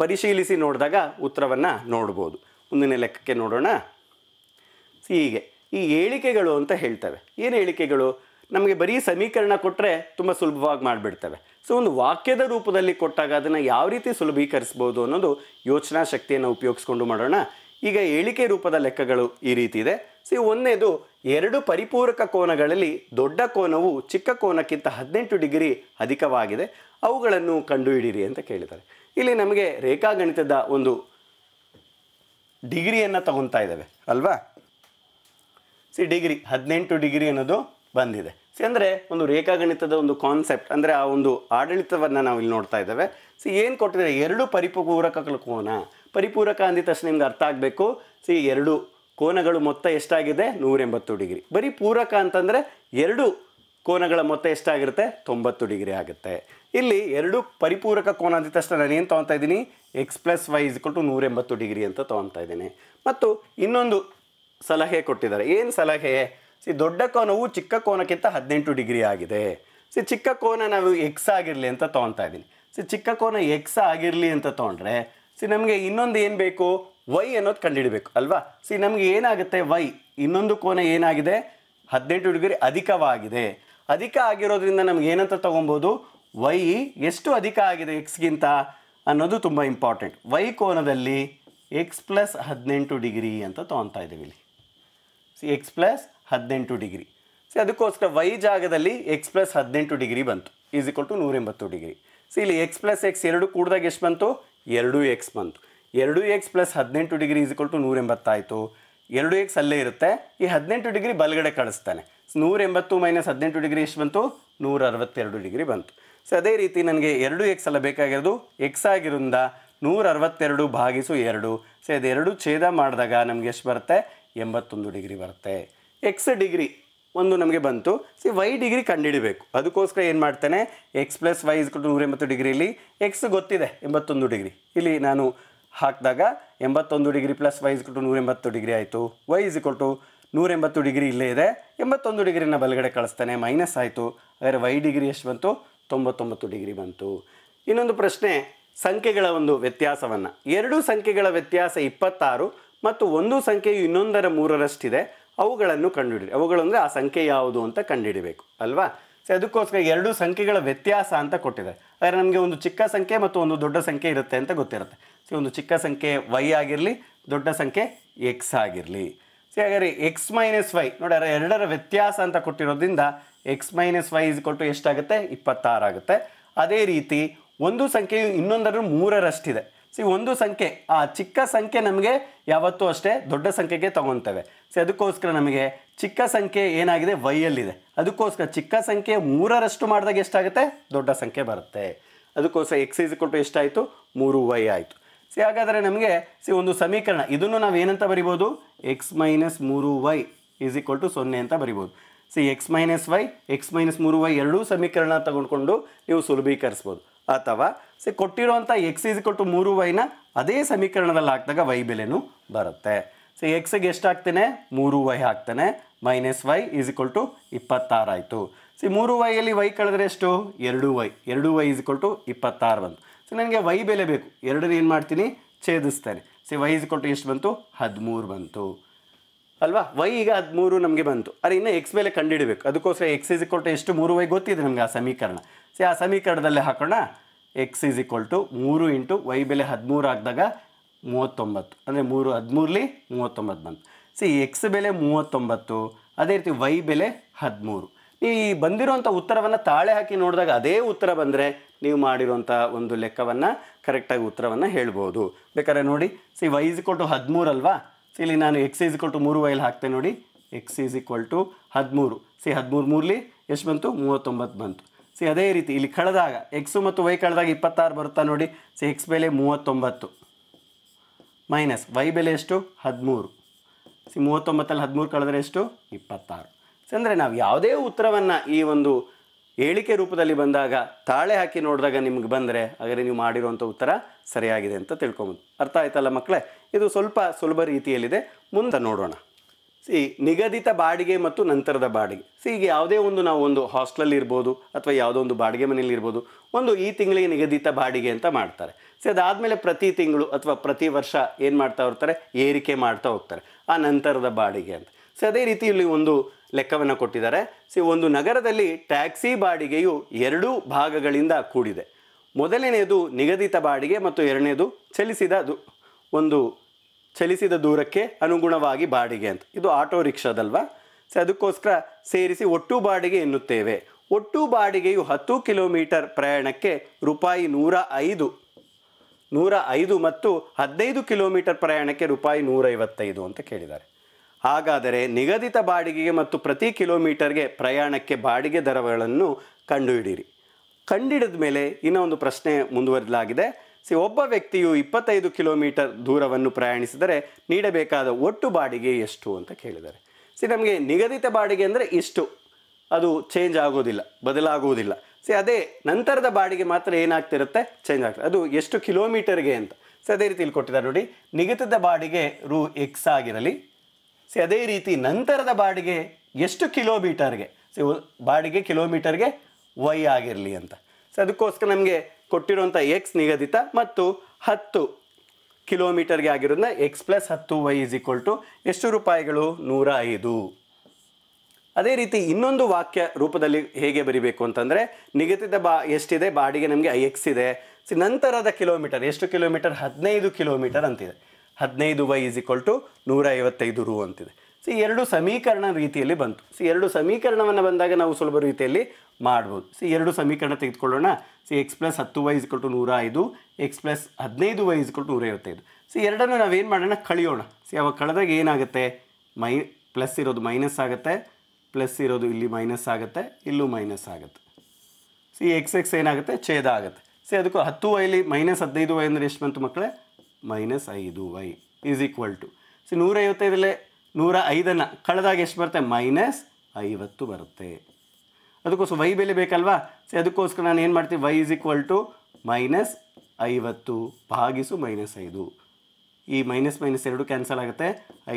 ಪರಿಶೀಲಿಸಿ ನೋಡಿದಾಗ ಉತ್ತರವನ್ನು ನೋಡ್ಬೋದು ಮುಂದಿನ ಲೆಕ್ಕಕ್ಕೆ ನೋಡೋಣ ಹೀಗೆ ಈ ಹೇಳಿಕೆಗಳು ಅಂತ ಹೇಳ್ತವೆ ಏನು ಹೇಳಿಕೆಗಳು ನಮಗೆ ಬರೀ ಸಮೀಕರಣ ಕೊಟ್ಟರೆ ತುಂಬ ಸುಲಭವಾಗಿ ಮಾಡಿಬಿಡ್ತವೆ ಸೊ ಒಂದು ವಾಕ್ಯದ ರೂಪದಲ್ಲಿ ಕೊಟ್ಟಾಗ ಅದನ್ನು ಯಾವ ರೀತಿ ಸುಲಭೀಕರಿಸ್ಬೋದು ಅನ್ನೋದು ಯೋಚನಾ ಶಕ್ತಿಯನ್ನು ಉಪಯೋಗಿಸ್ಕೊಂಡು ಮಾಡೋಣ ಈಗ ಹೇಳಿಕೆ ರೂಪದ ಲೆಕ್ಕಗಳು ಈ ರೀತಿ ಇದೆ ಸಿ ಒಂದನೇದು ಎರಡು ಪರಿಪೂರಕ ಕೋನಗಳಲ್ಲಿ ದೊಡ್ಡ ಕೋನವು ಚಿಕ್ಕ ಕೋನಕ್ಕಿಂತ ಹದಿನೆಂಟು ಡಿಗ್ರಿ ಅಧಿಕವಾಗಿದೆ ಅವುಗಳನ್ನು ಕಂಡುಹಿಡಿಯಿರಿ ಅಂತ ಕೇಳಿದ್ದಾರೆ ಇಲ್ಲಿ ನಮಗೆ ರೇಖಾಗಣಿತದ ಒಂದು ಡಿಗ್ರಿಯನ್ನು ತಗೊತಾ ಇದ್ದಾವೆ ಅಲ್ವಾ ಸಿ ಡಿಗ್ರಿ ಹದಿನೆಂಟು ಡಿಗ್ರಿ ಅನ್ನೋದು ಬಂದಿದೆ ಸಿ ಅಂದರೆ ಒಂದು ರೇಖಾಗಣಿತದ ಒಂದು ಕಾನ್ಸೆಪ್ಟ್ ಅಂದರೆ ಆ ಒಂದು ಆಡಳಿತವನ್ನು ನಾವು ಇಲ್ಲಿ ನೋಡ್ತಾ ಇದ್ದೇವೆ ಸಿ ಏನು ಕೊಟ್ಟಿದ್ದಾರೆ ಎರಡು ಪರಿಪೂರಕಗಳ ಕೋನ ಪರಿಪೂರಕ ಅಂದಿದ ತಕ್ಷಣ ನಿಮ್ಗೆ ಅರ್ಥ ಆಗಬೇಕು ಸಿ ಎರಡು ಕೋನಗಳು ಮೊತ್ತ ಎಷ್ಟಾಗಿದೆ ನೂರೆಂಬತ್ತು ಡಿಗ್ರಿ ಬರೀ ಪೂರಕ ಅಂತಂದರೆ ಎರಡು ಕೋನಗಳ ಮೊತ್ತ ಎಷ್ಟಾಗಿರುತ್ತೆ ತೊಂಬತ್ತು ಡಿಗ್ರಿ ಆಗುತ್ತೆ ಇಲ್ಲಿ ಎರಡು ಪರಿಪೂರಕ ಕೋನ ಅಂದಿದ ತಕ್ಷಣ ನಾನು ಏನು ತೊಗೊತಾ ಇದ್ದೀನಿ ಎಕ್ಸ್ ಪ್ಲಸ್ ವೈ ಕೊಟ್ಟು ಟು ನೂರೆಂಬತ್ತು ಡಿಗ್ರಿ ಅಂತ ತೊಗೊತಾ ಇದ್ದೀನಿ ಮತ್ತು ಇನ್ನೊಂದು ಸಲಹೆ ಕೊಟ್ಟಿದ್ದಾರೆ ಏನು ಸಲಹೆ ಸಿ ದೊಡ್ಡ ಕೋನವು ಚಿಕ್ಕ ಕೋನಕ್ಕಿಂತ ಹದಿನೆಂಟು ಡಿಗ್ರಿ ಆಗಿದೆ ಸಿ ಚಿಕ್ಕ ಕೋನ ನಾವು ಎಕ್ಸ್ ಆಗಿರಲಿ ಅಂತ ತೊಗೊತಾ ಇದ್ದೀನಿ ಸಿ ಚಿಕ್ಕ ಕೋನ ಎಕ್ಸ್ ಆಗಿರಲಿ ಅಂತ ತೊಗೊಂಡ್ರೆ ಸಿ ನಮಗೆ ಇನ್ನೊಂದು ಏನು ಬೇಕು ವೈ ಅನ್ನೋದು ಕಂಡುಹಿಡಬೇಕು ಅಲ್ವಾ ಸಿ ನಮಗೆ ಏನಾಗುತ್ತೆ ವೈ ಇನ್ನೊಂದು ಕೋನ ಏನಾಗಿದೆ ಹದಿನೆಂಟು ಡಿಗ್ರಿ ಅಧಿಕವಾಗಿದೆ ಅಧಿಕ ಆಗಿರೋದ್ರಿಂದ ನಮ್ಗೆ ಏನಂತ ತೊಗೊಬೋದು ವೈ ಎಷ್ಟು ಅಧಿಕ ಆಗಿದೆ ಎಕ್ಸ್ಗಿಂತ ಅನ್ನೋದು ತುಂಬ ಇಂಪಾರ್ಟೆಂಟ್ ವೈ ಕೋನದಲ್ಲಿ ಎಕ್ಸ್ ಪ್ಲಸ್ ಹದಿನೆಂಟು ಡಿಗ್ರಿ ಅಂತ ತೊಗೊತಾ ಇದ್ದೀವಿ ಇಲ್ಲಿ ಸಿ ಎಕ್ಸ್ ಪ್ಲಸ್ ಹದಿನೆಂಟು ಡಿಗ್ರಿ ಸಿ ಅದಕ್ಕೋಸ್ಕರ ವೈ ಜಾಗದಲ್ಲಿ ಎಕ್ಸ್ ಪ್ಲಸ್ ಹದಿನೆಂಟು ಡಿಗ್ರಿ ಬಂತು ಈಸ್ ಇಕ್ವಲ್ ಟು ನೂರೆಂಬತ್ತು ಡಿಗ್ರಿ ಸಿ ಇಲ್ಲಿ ಎಕ್ಸ್ ಪ್ಲಸ್ ಎಕ್ಸ್ ಎರಡು ಕೂಡಿದಾಗ ಎಷ್ಟು ಬಂತು ಎರಡು ಎಕ್ಸ್ ಬಂತು ಎರಡು ಎಕ್ಸ್ ಪ್ಲಸ್ ಹದಿನೆಂಟು ಡಿಗ್ರಿ ಇಸ್ಕೊಟ್ಟು ಟು ನೂರ ಎಂಬತ್ತಾಯಿತು ಎರಡು ಎಕ್ಸ್ ಅಲ್ಲೇ ಇರುತ್ತೆ ಈ ಹದಿನೆಂಟು ಡಿಗ್ರಿ ಬಲಗಡೆ ಕಳಿಸ್ತಾನೆ ನೂರ ಎಂಬತ್ತು ಮೈನಸ್ ಹದಿನೆಂಟು ಡಿಗ್ರಿ ಎಷ್ಟು ಬಂತು ನೂರ ಅರವತ್ತೆರಡು ಡಿಗ್ರಿ ಬಂತು ಸೊ ಅದೇ ರೀತಿ ನನಗೆ ಎರಡು ಎಕ್ಸ್ ಅಲ್ಲ ಬೇಕಾಗಿರೋದು ಎಕ್ಸ್ ಆಗಿರೋದ್ರಿಂದ ನೂರ ಅರವತ್ತೆರಡು ಭಾಗಿಸು ಎರಡು ಸೊ ಅದೆರಡು ಛೇದ ಮಾಡಿದಾಗ ನಮಗೆ ಎಷ್ಟು ಬರುತ್ತೆ ಎಂಬತ್ತೊಂದು ಡಿಗ್ರಿ ಬರುತ್ತೆ ಎಕ್ಸ್ ಡಿಗ್ರಿ ಒಂದು ನಮಗೆ ಬಂತು ಸಿ ವೈ ಡಿಗ್ರಿ ಕಂಡುಹಿಡಬೇಕು ಅದಕ್ಕೋಸ್ಕರ ಏನು ಮಾಡ್ತೇನೆ ಎಕ್ಸ್ ಪ್ಲಸ್ ವೈ ಇಸ್ಕೊಂಡು ನೂರ ಎಂಬತ್ತು ಡಿಗ್ರಿಲಿ ಎಕ್ಸ್ ಗೊತ್ತಿದೆ ಎಂಬತ್ತೊಂದು ಡಿಗ್ರಿ ಇಲ್ಲಿ ನಾನು ಹಾಕಿದಾಗ ಎಂಬತ್ತೊಂದು ಡಿಗ್ರಿ ಪ್ಲಸ್ ವೈ ಕೊಟ್ಟು ನೂರ ಎಂಬತ್ತು ಡಿಗ್ರಿ ಆಯಿತು ವೈ ಇಸ್ ಕೊಟ್ಟು ನೂರ ಎಂಬತ್ತು ಡಿಗ್ರಿ ಇಲ್ಲೇ ಇದೆ ಎಂಬತ್ತೊಂದು ಡಿಗ್ರಿನ ಬಲಗಡೆ ಕಳಿಸ್ತಾನೆ ಮೈನಸ್ ಆಯಿತು ಆದರೆ ವೈ ಡಿಗ್ರಿ ಎಷ್ಟು ಬಂತು ತೊಂಬತ್ತೊಂಬತ್ತು ಡಿಗ್ರಿ ಬಂತು ಇನ್ನೊಂದು ಪ್ರಶ್ನೆ ಸಂಖ್ಯೆಗಳ ಒಂದು ವ್ಯತ್ಯಾಸವನ್ನು ಎರಡು ಸಂಖ್ಯೆಗಳ ವ್ಯತ್ಯಾಸ ಇಪ್ಪತ್ತಾರು ಮತ್ತು ಒಂದು ಸಂಖ್ಯೆಯು ಇನ್ನೊಂದರ ಮೂರರಷ್ಟಿದೆ ಅವುಗಳನ್ನು ಕಂಡುಹಿಡಿ ಅವುಗಳಂದರೆ ಆ ಸಂಖ್ಯೆ ಯಾವುದು ಅಂತ ಕಂಡುಹಿಡಬೇಕು ಅಲ್ವಾ ಸೊ ಅದಕ್ಕೋಸ್ಕರ ಎರಡು ಸಂಖ್ಯೆಗಳ ವ್ಯತ್ಯಾಸ ಅಂತ ಕೊಟ್ಟಿದ್ದಾರೆ ಆದರೆ ನಮಗೆ ಒಂದು ಚಿಕ್ಕ ಸಂಖ್ಯೆ ಮತ್ತು ಒಂದು ದೊಡ್ಡ ಸಂಖ್ಯೆ ಇರುತ್ತೆ ಅಂತ ಗೊತ್ತಿರುತ್ತೆ ಒಂದು ಚಿಕ್ಕ ಸಂಖ್ಯೆ ವೈ ಆಗಿರಲಿ ದೊಡ್ಡ ಸಂಖ್ಯೆ ಎಕ್ಸ್ ಆಗಿರಲಿ ಸೊ ಹಾಗಾದರೆ ಎಕ್ಸ್ ಮೈನಸ್ ವೈ ನೋಡ್ಯಾರ ಎರಡರ ವ್ಯತ್ಯಾಸ ಅಂತ ಕೊಟ್ಟಿರೋದ್ರಿಂದ ಎಕ್ಸ್ ಮೈನಸ್ ವೈ ಇಸ್ ಕೊಟ್ಟು ಎಷ್ಟಾಗುತ್ತೆ ಇಪ್ಪತ್ತಾರಾಗುತ್ತೆ ಅದೇ ರೀತಿ ಒಂದು ಸಂಖ್ಯೆಯು ಇನ್ನೊಂದರ ಮೂರರಷ್ಟಿದೆ ಸಿ ಒಂದು ಸಂಖ್ಯೆ ಆ ಚಿಕ್ಕ ಸಂಖ್ಯೆ ನಮಗೆ ಯಾವತ್ತೂ ಅಷ್ಟೇ ದೊಡ್ಡ ಸಂಖ್ಯೆಗೆ ತೊಗೊತೇವೆ ಸೊ ಅದಕ್ಕೋಸ್ಕರ ನಮಗೆ ಚಿಕ್ಕ ಸಂಖ್ಯೆ ಏನಾಗಿದೆ ವೈಯಲ್ಲಿದೆ ಅದಕ್ಕೋಸ್ಕರ ಚಿಕ್ಕ ಸಂಖ್ಯೆ ಮೂರರಷ್ಟು ಮಾಡಿದಾಗ ಎಷ್ಟಾಗುತ್ತೆ ದೊಡ್ಡ ಸಂಖ್ಯೆ ಬರುತ್ತೆ ಅದಕ್ಕೋಸ್ಕರ ಎಕ್ಸ್ ಇಸ್ ಕೊಟ್ಟು ಎಷ್ಟಾಯಿತು ಮೂರು ವೈ ಆಯಿತು ಸಿ ಹಾಗಾದರೆ ನಮಗೆ ಸಿ ಒಂದು ಸಮೀಕರಣ ಇದನ್ನು ನಾವು ಏನಂತ ಬರಿಬೋದು ಎಕ್ಸ್ ಮೈನಸ್ ಮೂರು ವೈ ಈಸ್ ಈಕ್ವಲ್ ಟು ಸೊನ್ನೆ ಅಂತ ಬರಿಬೋದು ಸಿ x minus y x minus ಮೂರು ವೈ ಎರಡೂ ಸಮೀಕರಣ ತಗೊಂಡ್ಕೊಂಡು ನೀವು ಸುಲಭೀಕರಿಸ್ಬೋದು ಅಥವಾ ಸಿ ಕೊಟ್ಟಿರುವಂಥ ಎಕ್ಸ್ ಈಸ್ ಈಕ್ವಲ್ ಟು ಮೂರು ವೈನ ಅದೇ ಸಮೀಕರಣದಲ್ಲಿ ಹಾಕಿದಾಗ ವೈ ಬೆಲೆನೂ ಬರುತ್ತೆ ಸಿ ಎಕ್ಸಿಗೆ ಎಷ್ಟು ಹಾಕ್ತೇನೆ ಮೂರು ವೈ ಹಾಕ್ತೇನೆ minus y is equal to ಇಪ್ಪತ್ತಾರು ಆಯಿತು ಸಿ ಮೂರು ವೈಯಲ್ಲಿ ವೈ ಕಳೆದ್ರೆ ಎಷ್ಟು ಎರಡು ವೈ ಎರಡು ವೈ ಈಸ್ ಈಕ್ವಲ್ ಟು ಇಪ್ಪತ್ತಾರು ಬಂತು ಸೊ ನನಗೆ ವೈ ಬೆಲೆ ಬೇಕು ಎರಡನ್ನೇನು ಏನು ಮಾಡ್ತೀನಿ ಛೇದಿಸ್ತೇನೆ ಸೊ ವೈ ಇಸ್ ಕೊಟ್ಟು ಎಷ್ಟು ಬಂತು ಹದಿಮೂರು ಬಂತು ಅಲ್ವಾ ವೈ ಈಗ ಹದಿಮೂರು ನಮಗೆ ಬಂತು ಅರೆ ಇನ್ನು ಎಕ್ಸ್ ಮೇಲೆ ಕಂಡುಹಿಡಬೇಕು ಅದಕ್ಕೋಸ್ಕರ ಎಕ್ಸ್ ಇಸ್ ಕೊಟ್ಟು ಎಷ್ಟು ಮೂರು ವೈ ಗೊತ್ತಿದೆ ನಮಗೆ ಆ ಸಮೀಕರಣ ಸೊ ಆ ಸಮೀಕರಣದಲ್ಲೇ ಹಾಕೋಣ ಎಕ್ಸ್ ಈಸ್ ಈಕ್ವಲ್ ಟು ಮೂರು ಇಂಟು ವೈ ಬೆಲೆ ಹದಿಮೂರು ಆಗಿದಾಗ ಮೂವತ್ತೊಂಬತ್ತು ಅಂದರೆ ಮೂರು ಹದಿಮೂರಲ್ಲಿ ಮೂವತ್ತೊಂಬತ್ತು ಬಂತು ಸಿ ಎಕ್ಸ್ ಬೆಲೆ ಮೂವತ್ತೊಂಬತ್ತು ಅದೇ ರೀತಿ ವೈ ಬೆಲೆ ಹದಿಮೂರು ಈ ಬಂದಿರುವಂಥ ಉತ್ತರವನ್ನು ತಾಳೆ ಹಾಕಿ ನೋಡಿದಾಗ ಅದೇ ಉತ್ತರ ಬಂದರೆ ನೀವು ಮಾಡಿರುವಂಥ ಒಂದು ಲೆಕ್ಕವನ್ನು ಕರೆಕ್ಟಾಗಿ ಉತ್ತರವನ್ನು ಹೇಳ್ಬೋದು ಬೇಕಾದ್ರೆ ನೋಡಿ ಸಿ ವೈ ಇಸ್ ಕೊಟ್ಟು ಹದಿಮೂರಲ್ವಾ ಸಿ ಇಲ್ಲಿ ನಾನು ಎಕ್ಸ್ ಈಸ್ ಕೊಟ್ಟು ಮೂರು ವೈಲ್ ಹಾಕ್ತೇನೆ ನೋಡಿ ಎಕ್ಸ್ ಈಸ್ ಈಕ್ವಲ್ ಟು ಹದಿಮೂರು ಸಿ ಹದಿಮೂರು ಮೂರಲಿ ಎಷ್ಟು ಬಂತು ಮೂವತ್ತೊಂಬತ್ತು ಬಂತು ಸಿ ಅದೇ ರೀತಿ ಇಲ್ಲಿ ಕಳೆದಾಗ ಎಕ್ಸು ಮತ್ತು ವೈ ಕಳೆದಾಗ ಇಪ್ಪತ್ತಾರು ಬರುತ್ತಾ ನೋಡಿ ಸಿ ಎಕ್ಸ್ ಬೆಲೆ ಮೂವತ್ತೊಂಬತ್ತು ಮೈನಸ್ ವೈ ಬೆಲೆ ಎಷ್ಟು ಹದಿಮೂರು ಸಿ ಮೂವತ್ತೊಂಬತ್ತಲ್ಲಿ ಹದಿಮೂರು ಕಳೆದ್ರೆ ಎಷ್ಟು ಇಪ್ಪತ್ತಾರು ಅಂದರೆ ನಾವು ಯಾವುದೇ ಉತ್ತರವನ್ನು ಈ ಒಂದು ಹೇಳಿಕೆ ರೂಪದಲ್ಲಿ ಬಂದಾಗ ತಾಳೆ ಹಾಕಿ ನೋಡಿದಾಗ ನಿಮ್ಗೆ ಬಂದರೆ ಹಾಗಾದರೆ ನೀವು ಮಾಡಿರುವಂಥ ಉತ್ತರ ಸರಿಯಾಗಿದೆ ಅಂತ ತಿಳ್ಕೊಬೋದು ಅರ್ಥ ಆಯ್ತಲ್ಲ ಮಕ್ಕಳೇ ಇದು ಸ್ವಲ್ಪ ಸುಲಭ ರೀತಿಯಲ್ಲಿದೆ ಮುಂದೆ ನೋಡೋಣ ಸಿ ನಿಗದಿತ ಬಾಡಿಗೆ ಮತ್ತು ನಂತರದ ಬಾಡಿಗೆ ಸಿ ಈಗ ಯಾವುದೇ ಒಂದು ನಾವು ಒಂದು ಹಾಸ್ಟೆಲಲ್ಲಿ ಇರ್ಬೋದು ಅಥವಾ ಯಾವುದೋ ಒಂದು ಬಾಡಿಗೆ ಮನೇಲಿ ಇರ್ಬೋದು ಒಂದು ಈ ತಿಂಗಳಿಗೆ ನಿಗದಿತ ಬಾಡಿಗೆ ಅಂತ ಮಾಡ್ತಾರೆ ಸಿ ಅದಾದಮೇಲೆ ಪ್ರತಿ ತಿಂಗಳು ಅಥವಾ ಪ್ರತಿ ವರ್ಷ ಏನು ಮಾಡ್ತಾ ಹೋಗ್ತಾರೆ ಏರಿಕೆ ಮಾಡ್ತಾ ಹೋಗ್ತಾರೆ ಆ ನಂತರದ ಬಾಡಿಗೆ ಅಂತ ಸೊ ಅದೇ ರೀತಿಯಲ್ಲಿ ಒಂದು ಲೆಕ್ಕವನ್ನು ಕೊಟ್ಟಿದ್ದಾರೆ ಸಿ ಒಂದು ನಗರದಲ್ಲಿ ಟ್ಯಾಕ್ಸಿ ಬಾಡಿಗೆಯು ಎರಡೂ ಭಾಗಗಳಿಂದ ಕೂಡಿದೆ ಮೊದಲನೆಯದು ನಿಗದಿತ ಬಾಡಿಗೆ ಮತ್ತು ಎರಡನೇದು ಚಲಿಸಿದ ಒಂದು ಚಲಿಸಿದ ದೂರಕ್ಕೆ ಅನುಗುಣವಾಗಿ ಬಾಡಿಗೆ ಅಂತ ಇದು ಆಟೋ ರಿಕ್ಷಾದಲ್ವಾ ಸೊ ಅದಕ್ಕೋಸ್ಕರ ಸೇರಿಸಿ ಒಟ್ಟು ಬಾಡಿಗೆ ಎನ್ನುತ್ತೇವೆ ಒಟ್ಟು ಬಾಡಿಗೆಯು ಹತ್ತು ಕಿಲೋಮೀಟರ್ ಪ್ರಯಾಣಕ್ಕೆ ರೂಪಾಯಿ ನೂರ ಐದು ನೂರ ಐದು ಮತ್ತು ಹದಿನೈದು ಕಿಲೋಮೀಟರ್ ಪ್ರಯಾಣಕ್ಕೆ ರೂಪಾಯಿ ನೂರೈವತ್ತೈದು ಅಂತ ಕೇಳಿದ್ದಾರೆ ಹಾಗಾದರೆ ನಿಗದಿತ ಬಾಡಿಗೆಗೆ ಮತ್ತು ಪ್ರತಿ ಕಿಲೋಮೀಟರ್ಗೆ ಪ್ರಯಾಣಕ್ಕೆ ಬಾಡಿಗೆ ದರಗಳನ್ನು ಕಂಡುಹಿಡಿಯಿರಿ ಕಂಡಿಡಿದ ಮೇಲೆ ಇನ್ನೊಂದು ಪ್ರಶ್ನೆ ಮುಂದುವರೆದಲಾಗಿದೆ ಸಿ ಒಬ್ಬ ವ್ಯಕ್ತಿಯು ಇಪ್ಪತ್ತೈದು ಕಿಲೋಮೀಟರ್ ದೂರವನ್ನು ಪ್ರಯಾಣಿಸಿದರೆ ನೀಡಬೇಕಾದ ಒಟ್ಟು ಬಾಡಿಗೆ ಎಷ್ಟು ಅಂತ ಕೇಳಿದ್ದಾರೆ ಸಿ ನಮಗೆ ನಿಗದಿತ ಬಾಡಿಗೆ ಅಂದರೆ ಇಷ್ಟು ಅದು ಚೇಂಜ್ ಆಗೋದಿಲ್ಲ ಬದಲಾಗುವುದಿಲ್ಲ ಸಿ ಅದೇ ನಂತರದ ಬಾಡಿಗೆ ಮಾತ್ರ ಏನಾಗ್ತಿರುತ್ತೆ ಚೇಂಜ್ ಆಗ್ತದೆ ಅದು ಎಷ್ಟು ಕಿಲೋಮೀಟರ್ಗೆ ಅಂತ ಸೊ ಅದೇ ಇಲ್ಲಿ ಕೊಟ್ಟಿದ್ದಾರೆ ನೋಡಿ ನಿಗದಿತ ಬಾಡಿಗೆ ರೂ ಎಕ್ಸ್ ಆಗಿರಲಿ ಸಿ ಅದೇ ರೀತಿ ನಂತರದ ಬಾಡಿಗೆ ಎಷ್ಟು ಕಿಲೋಮೀಟರ್ಗೆ ಸೊ ಬಾಡಿಗೆ ಕಿಲೋಮೀಟರ್ಗೆ ವೈ ಆಗಿರಲಿ ಅಂತ ಸೊ ಅದಕ್ಕೋಸ್ಕರ ನಮಗೆ ಕೊಟ್ಟಿರುವಂಥ ಎಕ್ಸ್ ನಿಗದಿತ ಮತ್ತು ಹತ್ತು ಕಿಲೋಮೀಟರ್ಗೆ ಆಗಿರೋದನ್ನ ಎಕ್ಸ್ ಪ್ಲಸ್ ಹತ್ತು ವೈ ಇಸ್ ಈಕ್ವಲ್ ಟು ಎಷ್ಟು ರೂಪಾಯಿಗಳು ನೂರ ಐದು ಅದೇ ರೀತಿ ಇನ್ನೊಂದು ವಾಕ್ಯ ರೂಪದಲ್ಲಿ ಹೇಗೆ ಬರಿಬೇಕು ಅಂತಂದರೆ ನಿಗದಿತ ಬಾ ಎಷ್ಟಿದೆ ಬಾಡಿಗೆ ನಮಗೆ ಐ ಎಕ್ಸ್ ಇದೆ ಸಿ ನಂತರದ ಕಿಲೋಮೀಟರ್ ಎಷ್ಟು ಕಿಲೋಮೀಟರ್ ಹದಿನೈದು ಕಿಲೋಮೀಟರ್ ಅಂತಿದೆ ಹದಿನೈದು ವೈ ಇಸ್ ಈಕ್ವಲ್ ಟು ನೂರ ಐವತ್ತೈದು ರು ಅಂತಿದೆ ಸಿ ಎರಡು ಸಮೀಕರಣ ರೀತಿಯಲ್ಲಿ ಬಂತು ಸಿ ಎರಡು ಸಮೀಕರಣವನ್ನು ಬಂದಾಗ ನಾವು ಸುಲಭ ರೀತಿಯಲ್ಲಿ ಮಾಡ್ಬೋದು ಸಿ ಎರಡು ಸಮೀಕರಣ ತೆಗೆದುಕೊಳ್ಳೋಣ ಸಿ ಎಕ್ಸ್ ಪ್ಲಸ್ ಹತ್ತು ವೈ ಇಸ್ಕೊಲ್ ಟು ನೂರ ಐದು ಎಕ್ಸ್ ಪ್ಲಸ್ ಹದಿನೈದು ವೈ ಇಸ್ಕೊಲ್ ನೂರ ಐವತ್ತೈದು ಸಿ ಎರಡನ್ನು ನಾವೇನು ಮಾಡೋಣ ಕಳಿಯೋಣ ಸಿ ಅವಾಗ ಕಳೆದಾಗ ಏನಾಗುತ್ತೆ ಮೈ ಪ್ಲಸ್ ಇರೋದು ಮೈನಸ್ ಆಗುತ್ತೆ ಪ್ಲಸ್ ಇರೋದು ಇಲ್ಲಿ ಮೈನಸ್ ಆಗುತ್ತೆ ಇಲ್ಲೂ ಮೈನಸ್ ಆಗುತ್ತೆ ಸಿ ಎಕ್ಸ್ ಎಕ್ಸ್ ಏನಾಗುತ್ತೆ ಛೇದ ಆಗುತ್ತೆ ಸೊ ಅದಕ್ಕೂ ಹತ್ತು ವೈಲಿ ಮೈನಸ್ ಹದಿನೈದು ವೈ ಅಂದರೆ ಎಷ್ಟು ಬಂತು ಮಕ್ಕಳೇ ಮೈನಸ್ ಐದು y is equal to so ನೂರೈವತ್ತೈದಲ್ಲೇ ನೂರ ಐದನ್ನು ಕಳೆದಾಗ ಎಷ್ಟು ಬರುತ್ತೆ ಮೈನಸ್ ಐವತ್ತು ಬರುತ್ತೆ ಅದಕ್ಕೋಸ್ಕರ ವೈ ಬೆಲೆ ಬೇಕಲ್ವಾ ಸಿ ಅದಕ್ಕೋಸ್ಕರ ನಾನು ಏನು ಮಾಡ್ತೀನಿ y is equal to minus ಐವತ್ತು ಭಾಗಿಸು ಮೈನಸ್ ಐದು ಈ ಮೈನಸ್ ಮೈನಸ್ ಎರಡು ಕ್ಯಾನ್ಸಲ್ ಆಗುತ್ತೆ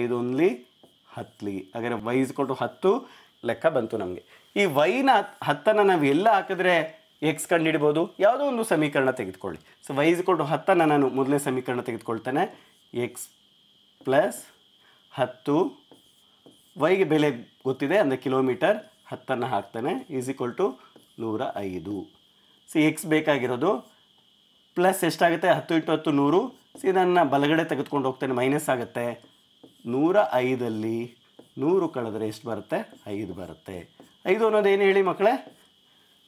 ಐದು ಒನ್ಲಿ ಹತ್ತಲಿ ಹಾಗಾದರೆ ವೈ ಈಸ್ ಈಕ್ವಲ್ ಟು ಹತ್ತು ಲೆಕ್ಕ ಬಂತು ನಮಗೆ ಈ ವೈನ ಹತ್ತನ್ನು ನಾವು ಎಲ್ಲ ಹಾಕಿದ್ರೆ ಎಕ್ಸ್ ಕಂಡು ಹಿಡ್ಬೋದು ಯಾವುದೋ ಒಂದು ಸಮೀಕರಣ ತೆಗೆದುಕೊಳ್ಳಿ ಸೊ ವೈಸ್ಕೊಂಡು ಹತ್ತನ್ನು ನಾನು ಮೊದಲನೇ ಸಮೀಕರಣ ತೆಗೆದುಕೊಳ್ತೇನೆ ಎಕ್ಸ್ ಪ್ಲಸ್ ಹತ್ತು ವೈಗೆ ಬೆಲೆ ಗೊತ್ತಿದೆ ಅಂದರೆ ಕಿಲೋಮೀಟರ್ ಹತ್ತನ್ನು ಹಾಕ್ತೇನೆ ಈಸ್ ಈಕ್ವಲ್ ಟು ನೂರ ಐದು ಸೊ ಎಕ್ಸ್ ಬೇಕಾಗಿರೋದು ಪ್ಲಸ್ ಎಷ್ಟಾಗುತ್ತೆ ಹತ್ತು ಇಂಟು ಹತ್ತು ನೂರು ಸೊ ಇದನ್ನು ಬಲಗಡೆ ತೆಗೆದುಕೊಂಡು ಹೋಗ್ತೇನೆ ಮೈನಸ್ ಆಗುತ್ತೆ ನೂರ ಐದಲ್ಲಿ ನೂರು ಕಳೆದ್ರೆ ಎಷ್ಟು ಬರುತ್ತೆ ಐದು ಬರುತ್ತೆ ಐದು ಅನ್ನೋದು ಏನು ಹೇಳಿ ಮಕ್ಕಳೇ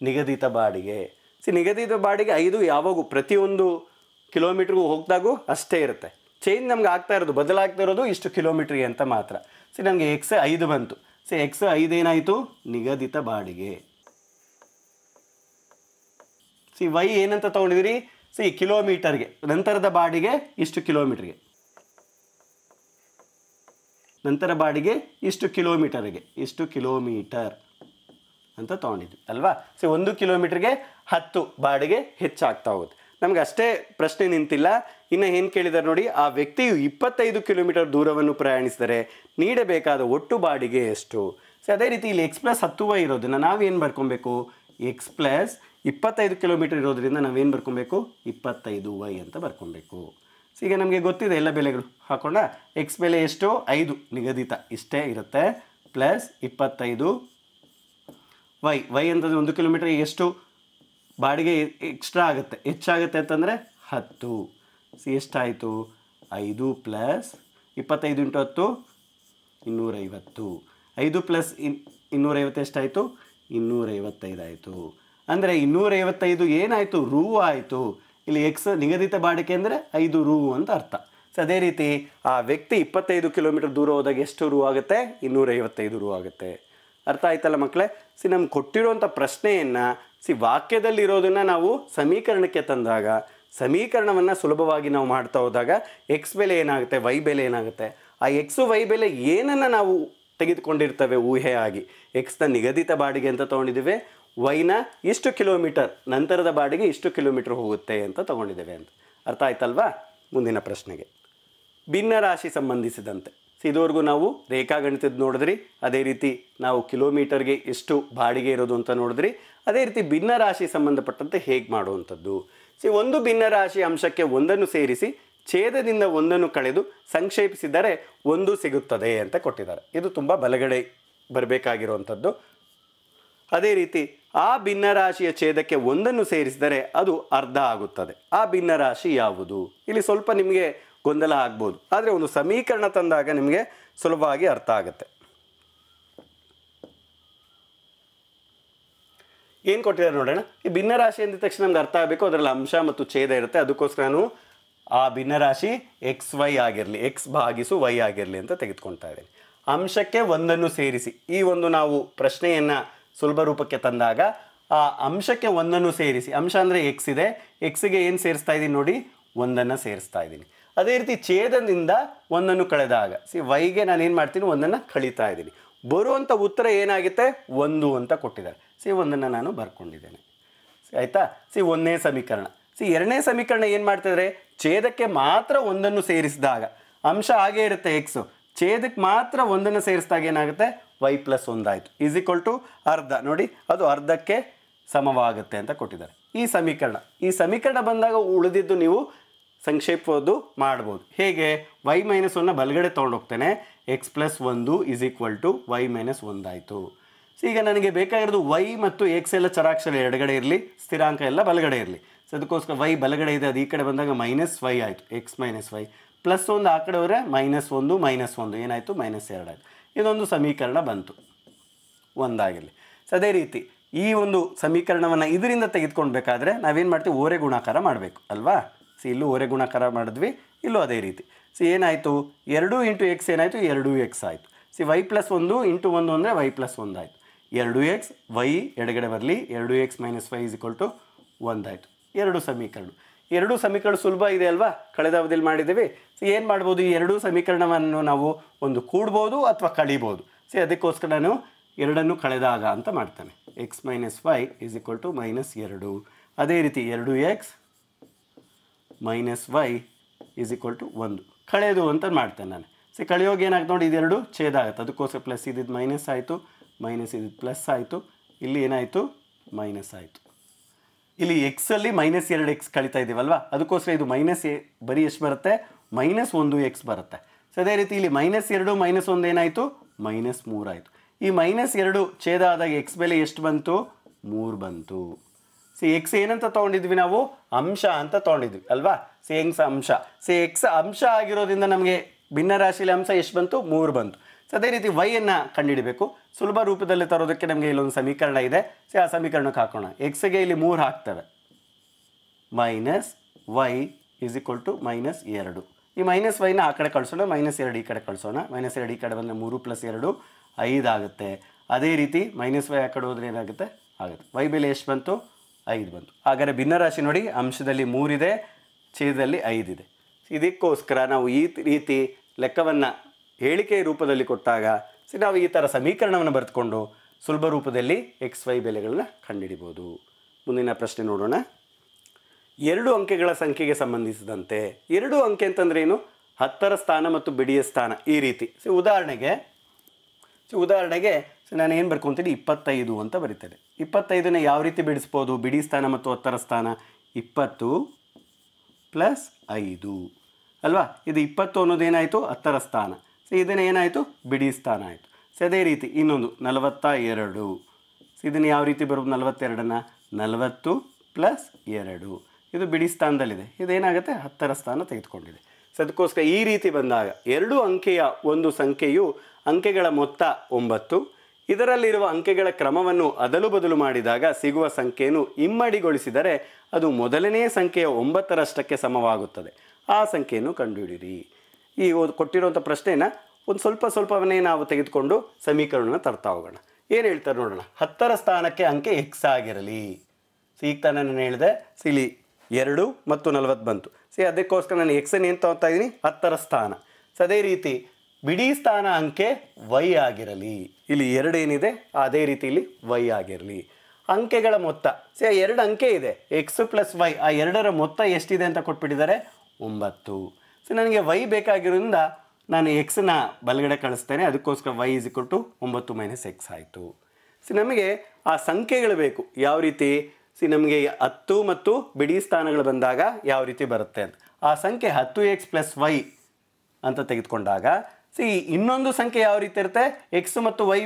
ನಿಗದಿತ ಬಾಡಿಗೆ ಸಿ ನಿಗದಿತ ಬಾಡಿಗೆ ಐದು ಯಾವಾಗೂ ಪ್ರತಿಯೊಂದು ಕಿಲೋಮೀಟ್ರಿಗೂ ಹೋಗ್ದಾಗೂ ಅಷ್ಟೇ ಇರುತ್ತೆ ಚೇಂಜ್ ನಮ್ಗೆ ಆಗ್ತಾ ಇರೋದು ಬದಲಾಗ್ತಾ ಇರೋದು ಇಷ್ಟು ಕಿಲೋಮೀಟ್ರಿಗೆ ಅಂತ ಮಾತ್ರ ಸಿ ನಮಗೆ ಎಕ್ಸ್ ಐದು ಬಂತು ಸಿ ಎಕ್ಸ್ ಏನಾಯಿತು ನಿಗದಿತ ಬಾಡಿಗೆ ಸಿ ವೈ ಏನಂತ ತೊಗೊಂಡಿದ್ದೀರಿ ಸಿ ಕಿಲೋಮೀಟರ್ಗೆ ನಂತರದ ಬಾಡಿಗೆ ಇಷ್ಟು ಕಿಲೋಮೀಟರ್ಗೆ ನಂತರ ಬಾಡಿಗೆ ಇಷ್ಟು ಕಿಲೋಮೀಟರ್ಗೆ ಇಷ್ಟು ಕಿಲೋಮೀಟರ್ ಅಂತ ತೊಗೊಂಡಿದ್ವಿ ಅಲ್ವಾ ಸೊ ಒಂದು ಕಿಲೋಮೀಟ್ರಿಗೆ ಹತ್ತು ಬಾಡಿಗೆ ಹೆಚ್ಚಾಗ್ತಾ ಹೋಗುತ್ತೆ ನಮ್ಗೆ ಅಷ್ಟೇ ಪ್ರಶ್ನೆ ನಿಂತಿಲ್ಲ ಇನ್ನು ಏನು ಕೇಳಿದ್ದಾರೆ ನೋಡಿ ಆ ವ್ಯಕ್ತಿಯು ಇಪ್ಪತ್ತೈದು ಕಿಲೋಮೀಟರ್ ದೂರವನ್ನು ಪ್ರಯಾಣಿಸಿದರೆ ನೀಡಬೇಕಾದ ಒಟ್ಟು ಬಾಡಿಗೆ ಎಷ್ಟು ಸೊ ಅದೇ ರೀತಿ ಇಲ್ಲಿ ಎಕ್ಸ್ ಪ್ಲಸ್ ಹತ್ತು ವೈ ಇರೋದನ್ನು ನಾವೇನು ಬರ್ಕೊಬೇಕು ಎಕ್ಸ್ ಪ್ಲಸ್ ಇಪ್ಪತ್ತೈದು ಕಿಲೋಮೀಟರ್ ಇರೋದರಿಂದ ನಾವೇನು ಬರ್ಕೊಬೇಕು ಇಪ್ಪತ್ತೈದು ವೈ ಅಂತ ಬರ್ಕೊಬೇಕು ಸೊ ಈಗ ನಮಗೆ ಗೊತ್ತಿದೆ ಎಲ್ಲ ಬೆಲೆಗಳು ಹಾಕೊಂಡ ಎಕ್ಸ್ ಬೆಲೆ ಎಷ್ಟು ಐದು ನಿಗದಿತ ಇಷ್ಟೇ ಇರುತ್ತೆ ಪ್ಲಸ್ ಇಪ್ಪತ್ತೈದು ವೈ ವೈ ಅಂತಂದರೆ ಒಂದು ಕಿಲೋಮೀಟ್ರಿಗೆ ಎಷ್ಟು ಬಾಡಿಗೆ ಎಕ್ಸ್ಟ್ರಾ ಆಗುತ್ತೆ ಹೆಚ್ಚಾಗುತ್ತೆ ಅಂತಂದರೆ ಹತ್ತು ಸಿ ಎಷ್ಟಾಯಿತು ಐದು ಪ್ಲಸ್ ಇಪ್ಪತ್ತೈದು ಇಂಟು ಹತ್ತು ಇನ್ನೂರೈವತ್ತು ಐದು ಪ್ಲಸ್ ಇನ್ ಇನ್ನೂರೈವತ್ತು ಎಷ್ಟಾಯಿತು ಇನ್ನೂರೈವತ್ತೈದಾಯಿತು ಅಂದರೆ ಇನ್ನೂರೈವತ್ತೈದು ಏನಾಯಿತು ರೂ ಆಯಿತು ಇಲ್ಲಿ ಎಕ್ಸ್ ನಿಗದಿತ ಬಾಡಿಕೆ ಅಂದರೆ ಐದು ರೂ ಅಂತ ಅರ್ಥ ಸೊ ಅದೇ ರೀತಿ ಆ ವ್ಯಕ್ತಿ ಇಪ್ಪತ್ತೈದು ಕಿಲೋಮೀಟರ್ ದೂರ ಹೋದಾಗ ಎಷ್ಟು ರೂ ಆಗುತ್ತೆ ಇನ್ನೂರೈವತ್ತೈದು ರೂ ಆಗುತ್ತೆ ಅರ್ಥ ಆಯ್ತಲ್ಲ ಮಕ್ಕಳೇ ಸಿ ನಮ್ಗೆ ಕೊಟ್ಟಿರುವಂಥ ಪ್ರಶ್ನೆಯನ್ನು ಸಿ ವಾಕ್ಯದಲ್ಲಿರೋದನ್ನು ನಾವು ಸಮೀಕರಣಕ್ಕೆ ತಂದಾಗ ಸಮೀಕರಣವನ್ನು ಸುಲಭವಾಗಿ ನಾವು ಮಾಡ್ತಾ ಹೋದಾಗ ಎಕ್ಸ್ ಬೆಲೆ ಏನಾಗುತ್ತೆ ವೈ ಬೆಲೆ ಏನಾಗುತ್ತೆ ಆ ಎಕ್ಸು ವೈ ಬೆಲೆ ಏನನ್ನು ನಾವು ತೆಗೆದುಕೊಂಡಿರ್ತವೆ ಊಹೆಯಾಗಿ ಎಕ್ಸ್ನ ನಿಗದಿತ ಬಾಡಿಗೆ ಅಂತ ತೊಗೊಂಡಿದ್ದೀವಿ ವೈನ ಇಷ್ಟು ಕಿಲೋಮೀಟರ್ ನಂತರದ ಬಾಡಿಗೆ ಇಷ್ಟು ಕಿಲೋಮೀಟರ್ ಹೋಗುತ್ತೆ ಅಂತ ತೊಗೊಂಡಿದ್ದೇವೆ ಅಂತ ಅರ್ಥ ಆಯ್ತಲ್ವಾ ಮುಂದಿನ ಪ್ರಶ್ನೆಗೆ ಭಿನ್ನ ರಾಶಿ ಸಂಬಂಧಿಸಿದಂತೆ ಇದುವರೆಗೂ ನಾವು ರೇಖಾಗಣಿತದ ನೋಡಿದ್ರಿ ಅದೇ ರೀತಿ ನಾವು ಕಿಲೋಮೀಟರ್ಗೆ ಎಷ್ಟು ಬಾಡಿಗೆ ಇರೋದು ಅಂತ ನೋಡಿದ್ರಿ ಅದೇ ರೀತಿ ಭಿನ್ನರಾಶಿ ಸಂಬಂಧಪಟ್ಟಂತೆ ಹೇಗೆ ಮಾಡುವಂಥದ್ದು ಸಿ ಒಂದು ಭಿನ್ನರಾಶಿ ಅಂಶಕ್ಕೆ ಒಂದನ್ನು ಸೇರಿಸಿ ಛೇದದಿಂದ ಒಂದನ್ನು ಕಳೆದು ಸಂಕ್ಷೇಪಿಸಿದರೆ ಒಂದು ಸಿಗುತ್ತದೆ ಅಂತ ಕೊಟ್ಟಿದ್ದಾರೆ ಇದು ತುಂಬ ಬಲಗಡೆ ಬರಬೇಕಾಗಿರುವಂಥದ್ದು ಅದೇ ರೀತಿ ಆ ಭಿನ್ನರಾಶಿಯ ಛೇದಕ್ಕೆ ಒಂದನ್ನು ಸೇರಿಸಿದರೆ ಅದು ಅರ್ಧ ಆಗುತ್ತದೆ ಆ ಭಿನ್ನರಾಶಿ ಯಾವುದು ಇಲ್ಲಿ ಸ್ವಲ್ಪ ನಿಮಗೆ ಗೊಂದಲ ಆಗ್ಬೋದು ಆದರೆ ಒಂದು ಸಮೀಕರಣ ತಂದಾಗ ನಿಮಗೆ ಸುಲಭವಾಗಿ ಅರ್ಥ ಆಗುತ್ತೆ ಏನು ಕೊಟ್ಟಿದ್ದಾರೆ ನೋಡೋಣ ಈ ಭಿನ್ನರಾಶಿ ಅಂದ ತಕ್ಷಣ ನಮ್ಗೆ ಅರ್ಥ ಆಗಬೇಕು ಅದರಲ್ಲಿ ಅಂಶ ಮತ್ತು ಛೇದ ಇರುತ್ತೆ ಅದಕ್ಕೋಸ್ಕರ ನಾನು ಆ ಭಿನ್ನರಾಶಿ ಎಕ್ಸ್ ವೈ ಆಗಿರಲಿ ಎಕ್ಸ್ ಭಾಗಿಸು ವೈ ಆಗಿರಲಿ ಅಂತ ತೆಗೆದುಕೊಳ್ತಾ ಇದ್ದೀನಿ ಅಂಶಕ್ಕೆ ಒಂದನ್ನು ಸೇರಿಸಿ ಈ ಒಂದು ನಾವು ಪ್ರಶ್ನೆಯನ್ನು ಸುಲಭ ರೂಪಕ್ಕೆ ತಂದಾಗ ಆ ಅಂಶಕ್ಕೆ ಒಂದನ್ನು ಸೇರಿಸಿ ಅಂಶ ಅಂದರೆ ಎಕ್ಸ್ ಇದೆ ಎಕ್ಸ್ಗೆ ಏನು ಸೇರಿಸ್ತಾ ಇದ್ದೀನಿ ನೋಡಿ ಒಂದನ್ನು ಸೇರಿಸ್ತಾ ಇದ್ದೀನಿ ಅದೇ ರೀತಿ ಛೇದದಿಂದ ಒಂದನ್ನು ಕಳೆದಾಗ ಸಿ ವೈಗೆ ಏನು ಮಾಡ್ತೀನಿ ಒಂದನ್ನು ಕಳೀತಾ ಇದ್ದೀನಿ ಬರುವಂಥ ಉತ್ತರ ಏನಾಗುತ್ತೆ ಒಂದು ಅಂತ ಕೊಟ್ಟಿದ್ದಾರೆ ಸಿ ಒಂದನ್ನು ನಾನು ಬರ್ಕೊಂಡಿದ್ದೇನೆ ಆಯಿತಾ ಸಿ ಒಂದನೇ ಸಮೀಕರಣ ಸಿ ಎರಡನೇ ಸಮೀಕರಣ ಏನು ಮಾಡ್ತಿದ್ರೆ ಛೇದಕ್ಕೆ ಮಾತ್ರ ಒಂದನ್ನು ಸೇರಿಸಿದಾಗ ಅಂಶ ಹಾಗೇ ಇರುತ್ತೆ ಎಕ್ಸು ಛೇದಕ್ಕೆ ಮಾತ್ರ ಒಂದನ್ನು ಸೇರಿಸಿದಾಗ ಏನಾಗುತ್ತೆ ವೈ ಪ್ಲಸ್ ಒಂದಾಯಿತು ಈಸ್ ಈಕ್ವಲ್ ಟು ಅರ್ಧ ನೋಡಿ ಅದು ಅರ್ಧಕ್ಕೆ ಸಮವಾಗುತ್ತೆ ಅಂತ ಕೊಟ್ಟಿದ್ದಾರೆ ಈ ಸಮೀಕರಣ ಈ ಸಮೀಕರಣ ಬಂದಾಗ ಉಳಿದಿದ್ದು ನೀವು ಸಂಕ್ಷೇಪದ್ದು ಮಾಡ್ಬೋದು ಹೇಗೆ ವೈ ಮೈನಸ್ ಒನ್ನ ಬಲಗಡೆ ತೊಗೊಂಡೋಗ್ತೇನೆ ಎಕ್ಸ್ ಪ್ಲಸ್ ಒಂದು is equal to y minus ಒಂದಾಯಿತು ಸೊ ಈಗ ನನಗೆ ಬೇಕಾಗಿರೋದು ವೈ ಮತ್ತು ಎಕ್ಸ್ ಎಲ್ಲ ಚರಾಕ್ಷರ ಎಡಗಡೆ ಇರಲಿ ಸ್ಥಿರಾಂಕ ಎಲ್ಲ ಬಲಗಡೆ ಇರಲಿ ಸೊ ಅದಕ್ಕೋಸ್ಕರ ವೈ ಬಲಗಡೆ ಇದೆ ಅದು ಈ ಕಡೆ ಬಂದಾಗ ಮೈನಸ್ ವೈ ಆಯಿತು ಎಕ್ಸ್ ಮೈನಸ್ ವೈ ಪ್ಲಸ್ ಒಂದು ಆ ಕಡೆ ಹೋದರೆ ಮೈನಸ್ ಒಂದು ಮೈನಸ್ ಒಂದು ಏನಾಯಿತು ಮೈನಸ್ ಎರಡು ಆಯಿತು ಇದೊಂದು ಸಮೀಕರಣ ಬಂತು ಒಂದಾಗಿರಲಿ ಸೊ ಅದೇ ರೀತಿ ಈ ಒಂದು ಸಮೀಕರಣವನ್ನು ಇದರಿಂದ ತೆಗೆದುಕೊಳ್ಬೇಕಾದ್ರೆ ನಾವೇನು ಮಾಡ್ತೀವಿ ಓರೆ ಗುಣಾಕಾರ ಮಾಡಬೇಕು ಅಲ್ವಾ ಸಿ ಇಲ್ಲೂ ಹೊರೆ ಗುಣಾಕಾರ ಮಾಡಿದ್ವಿ ಇಲ್ಲೂ ಅದೇ ರೀತಿ ಸಿ ಏನಾಯಿತು ಎರಡು ಇಂಟು ಎಕ್ಸ್ ಏನಾಯಿತು ಎರಡು ಎಕ್ಸ್ ಆಯಿತು ಸಿ ವೈ ಪ್ಲಸ್ ಒಂದು ಇಂಟು ಒಂದು ಅಂದರೆ ವೈ ಪ್ಲಸ್ ಒಂದು ಆಯಿತು ಎರಡು ಎಕ್ಸ್ ವೈ ಎಡಗಡೆ ಬರಲಿ ಎರಡು x minus y is equal to ಒಂದಾಯಿತು ಎರಡು ಸಮೀಕರಣ ಎರಡು ಸಮೀಕರಣ ಸುಲಭ ಇದೆ ಅಲ್ವಾ ಕಳೆದ ಅವಧಿಯಲ್ಲಿ ಮಾಡಿದ್ದೀವಿ ಸೊ ಏನು ಮಾಡ್ಬೋದು ಈ ಎರಡೂ ಸಮೀಕರಣವನ್ನು ನಾವು ಒಂದು ಕೂಡ್ಬೋದು ಅಥವಾ ಕಳಿಬೋದು ಸೊ ಅದಕ್ಕೋಸ್ಕರ ನಾನು ಎರಡನ್ನು ಕಳೆದಾಗ ಅಂತ ಮಾಡ್ತಾನೆ x minus y is equal to minus ಎರಡು ಅದೇ ರೀತಿ ಎರಡು x minus y is equal to ಒಂದು ಕಳೆಯೋದು ಅಂತ ಮಾಡ್ತೇನೆ ನಾನು ಸೊ ಕಳೆಯೋಗಿ ಏನಾಗ್ತದೆ ನೋಡಿ ಇದೆರಡು ಛೇದ ಆಗುತ್ತೆ ಅದಕ್ಕೋಸ್ಕರ ಪ್ಲಸ್ ಇದ್ದಿದ್ದು ಮೈನಸ್ ಆಯಿತು ಮೈನಸ್ ಇದ್ದಿದ್ದು ಪ್ಲಸ್ ಆಯಿತು ಇಲ್ಲಿ ಏನಾಯಿತು ಮೈನಸ್ ಆಯಿತು ಇಲ್ಲಿ ಎಕ್ಸಲ್ಲಿ ಮೈನಸ್ ಎರಡು ಎಕ್ಸ್ ಕಳೀತಾ ಇದ್ದೀವಲ್ವಾ ಅದಕ್ಕೋಸ್ಕರ ಇದು ಮೈನಸ್ ಎ ಬರೀ ಎಷ್ಟು ಬರುತ್ತೆ ಮೈನಸ್ ಒಂದು ಎಕ್ಸ್ ಬರುತ್ತೆ ಸೊ ಅದೇ ರೀತಿ ಇಲ್ಲಿ ಮೈನಸ್ ಎರಡು ಮೈನಸ್ ಒಂದು ಏನಾಯಿತು ಮೈನಸ್ ಮೂರಾಯಿತು ಈ ಮೈನಸ್ ಎರಡು ಛೇದ ಆದಾಗ ಎಕ್ಸ್ ಬೆಲೆ ಎಷ್ಟು ಬಂತು ಮೂರು ಬಂತು ಸಿ ಎಕ್ಸ್ ಏನಂತ ತೊಗೊಂಡಿದ್ವಿ ನಾವು ಅಂಶ ಅಂತ ತೊಗೊಂಡಿದ್ವಿ ಅಲ್ವಾ ಸಿ ಎಂಗ್ಸ್ ಅಂಶ ಸಿ ಎಕ್ಸ್ ಅಂಶ ಆಗಿರೋದ್ರಿಂದ ನಮಗೆ ಭಿನ್ನ ರಾಶಿಲಿ ಅಂಶ ಎಷ್ಟು ಬಂತು ಮೂರು ಬಂತು ಸೊ ಅದೇ ರೀತಿ ವೈಯನ್ನು ಕಂಡುಹಿಡಬೇಕು ಸುಲಭ ರೂಪದಲ್ಲಿ ತರೋದಕ್ಕೆ ನಮಗೆ ಇಲ್ಲೊಂದು ಸಮೀಕರಣ ಇದೆ ಸೊ ಆ ಸಮೀಕರಣಕ್ಕೆ ಹಾಕೋಣ ಎಕ್ಸ್ಗೆ ಇಲ್ಲಿ ಮೂರು ಹಾಕ್ತವೆ minus y is equal to minus ಎರಡು ಈ ಮೈನಸ್ ವೈನ ಆ ಕಡೆ ಕಳಿಸೋಣ ಮೈನಸ್ ಎರಡು ಈ ಕಡೆ ಕಳಿಸೋಣ ಮೈನಸ್ ಎರಡು ಈ ಕಡೆ ಬಂದರೆ ಮೂರು ಪ್ಲಸ್ ಎರಡು ಐದಾಗುತ್ತೆ ಅದೇ ರೀತಿ ಮೈನಸ್ ವೈ ಆ ಕಡೆ ಹೋದ್ರೆ ಏನಾಗುತ್ತೆ ಆಗುತ್ತೆ ವೈ ಬೆಲೆ ಎಷ್ಟು ಬಂತು ಐದು ಬಂತು ಹಾಗಾದರೆ ಭಿನ್ನರಾಶಿ ನೋಡಿ ಅಂಶದಲ್ಲಿ ಮೂರಿದೆ ಛೇದದಲ್ಲಿ ಐದಿದೆ ಇದಕ್ಕೋಸ್ಕರ ನಾವು ಈ ರೀತಿ ಲೆಕ್ಕವನ್ನು ಹೇಳಿಕೆ ರೂಪದಲ್ಲಿ ಕೊಟ್ಟಾಗ ಸರಿ ನಾವು ಈ ಥರ ಸಮೀಕರಣವನ್ನು ಬರೆದುಕೊಂಡು ಸುಲಭ ರೂಪದಲ್ಲಿ ಎಕ್ಸ್ ವೈ ಬೆಲೆಗಳನ್ನ ಕಂಡುಹಿಡಿಬೋದು ಮುಂದಿನ ಪ್ರಶ್ನೆ ನೋಡೋಣ ಎರಡು ಅಂಕೆಗಳ ಸಂಖ್ಯೆಗೆ ಸಂಬಂಧಿಸಿದಂತೆ ಎರಡು ಅಂಕೆ ಅಂತಂದ್ರೆ ಏನು ಹತ್ತರ ಸ್ಥಾನ ಮತ್ತು ಬಿಡಿಯ ಸ್ಥಾನ ಈ ರೀತಿ ಸೊ ಉದಾಹರಣೆಗೆ ಸೊ ಉದಾಹರಣೆಗೆ ನಾನು ಏನು ಬರ್ಕೊಂತೀನಿ ಇಪ್ಪತ್ತೈದು ಅಂತ ಬರೀತೇನೆ ಇಪ್ಪತ್ತೈದನ್ನ ಯಾವ ರೀತಿ ಬಿಡಿಸ್ಬೋದು ಬಿಡಿ ಸ್ಥಾನ ಮತ್ತು ಹತ್ತರ ಸ್ಥಾನ ಇಪ್ಪತ್ತು ಪ್ಲಸ್ ಐದು ಅಲ್ವಾ ಇದು ಇಪ್ಪತ್ತು ಅನ್ನೋದೇನಾಯಿತು ಹತ್ತರ ಸ್ಥಾನ ಸೊ ಇದನ್ನು ಏನಾಯಿತು ಬಿಡಿ ಸ್ಥಾನ ಆಯಿತು ಸೊ ಅದೇ ರೀತಿ ಇನ್ನೊಂದು ನಲವತ್ತ ಎರಡು ಸೊ ಇದನ್ನು ಯಾವ ರೀತಿ ಬರ್ಬೋದು ನಲವತ್ತೆರಡನ್ನು ನಲವತ್ತು ಪ್ಲಸ್ ಎರಡು ಇದು ಬಿಡಿ ಸ್ಥಾನದಲ್ಲಿದೆ ಇದೇನಾಗುತ್ತೆ ಹತ್ತರ ಸ್ಥಾನ ತೆಗೆದುಕೊಂಡಿದೆ ಸೊ ಅದಕ್ಕೋಸ್ಕರ ಈ ರೀತಿ ಬಂದಾಗ ಎರಡು ಅಂಕೆಯ ಒಂದು ಸಂಖ್ಯೆಯು ಅಂಕೆಗಳ ಮೊತ್ತ ಒಂಬತ್ತು ಇದರಲ್ಲಿರುವ ಅಂಕೆಗಳ ಕ್ರಮವನ್ನು ಅದಲು ಬದಲು ಮಾಡಿದಾಗ ಸಿಗುವ ಸಂಖ್ಯೆಯನ್ನು ಇಮ್ಮಡಿಗೊಳಿಸಿದರೆ ಅದು ಮೊದಲನೇ ಸಂಖ್ಯೆಯ ಒಂಬತ್ತರಷ್ಟಕ್ಕೆ ಸಮವಾಗುತ್ತದೆ ಆ ಸಂಖ್ಯೆಯನ್ನು ಕಂಡುಹಿಡಿಯಿರಿ ಈ ಕೊಟ್ಟಿರುವಂಥ ಪ್ರಶ್ನೆಯನ್ನು ಒಂದು ಸ್ವಲ್ಪ ಸ್ವಲ್ಪವನ್ನೇ ನಾವು ತೆಗೆದುಕೊಂಡು ಸಮೀಕರಣನ ತರ್ತಾ ಹೋಗೋಣ ಏನು ಹೇಳ್ತಾರೆ ನೋಡೋಣ ಹತ್ತರ ಸ್ಥಾನಕ್ಕೆ ಅಂಕೆ ಎಕ್ಸ್ ಆಗಿರಲಿ ಈಗ ನಾನು ಹೇಳಿದೆ ಸಿಲಿ ಎರಡು ಮತ್ತು ನಲವತ್ತು ಬಂತು ಸಿ ಅದಕ್ಕೋಸ್ಕರ ನಾನು ಎಕ್ಸನ್ನು ಏನು ತಗೋತಾ ಇದ್ದೀನಿ ಹತ್ತರ ಸ್ಥಾನ ಸೊ ಅದೇ ರೀತಿ ಬಿಡಿ ಸ್ಥಾನ ಅಂಕೆ ವೈ ಆಗಿರಲಿ ಇಲ್ಲಿ ಎರಡೇನಿದೆ ಅದೇ ರೀತಿ ಇಲ್ಲಿ ವೈ ಆಗಿರಲಿ ಅಂಕೆಗಳ ಮೊತ್ತ ಸೇ ಎರಡು ಅಂಕೆ ಇದೆ ಎಕ್ಸ್ ಪ್ಲಸ್ ವೈ ಆ ಎರಡರ ಮೊತ್ತ ಎಷ್ಟಿದೆ ಅಂತ ಕೊಟ್ಬಿಟ್ಟಿದ್ದಾರೆ ಒಂಬತ್ತು ಸೊ ನನಗೆ ವೈ ಬೇಕಾಗಿರೋದ್ರಿಂದ ನಾನು ಎಕ್ಸನ್ನ ಬಲಗಡೆ ಕಳಿಸ್ತೇನೆ ಅದಕ್ಕೋಸ್ಕರ ವೈ ಇಸ್ ಇಕ್ವಲ್ ಟು ಒಂಬತ್ತು ಮೈನಸ್ ಎಕ್ಸ್ ಆಯಿತು ಸೊ ನಮಗೆ ಆ ಸಂಖ್ಯೆಗಳು ಬೇಕು ಯಾವ ರೀತಿ ಸಿ ನಮಗೆ ಹತ್ತು ಮತ್ತು ಬಿಡಿ ಸ್ಥಾನಗಳು ಬಂದಾಗ ಯಾವ ರೀತಿ ಬರುತ್ತೆ ಅಂತ ಆ ಸಂಖ್ಯೆ ಹತ್ತು ಎಕ್ಸ್ ಪ್ಲಸ್ ವೈ ಅಂತ ತೆಗೆದುಕೊಂಡಾಗ ಸಿ ಇನ್ನೊಂದು ಸಂಖ್ಯೆ ಯಾವ ರೀತಿ ಇರುತ್ತೆ ಎಕ್ಸ್ ಮತ್ತು ವೈ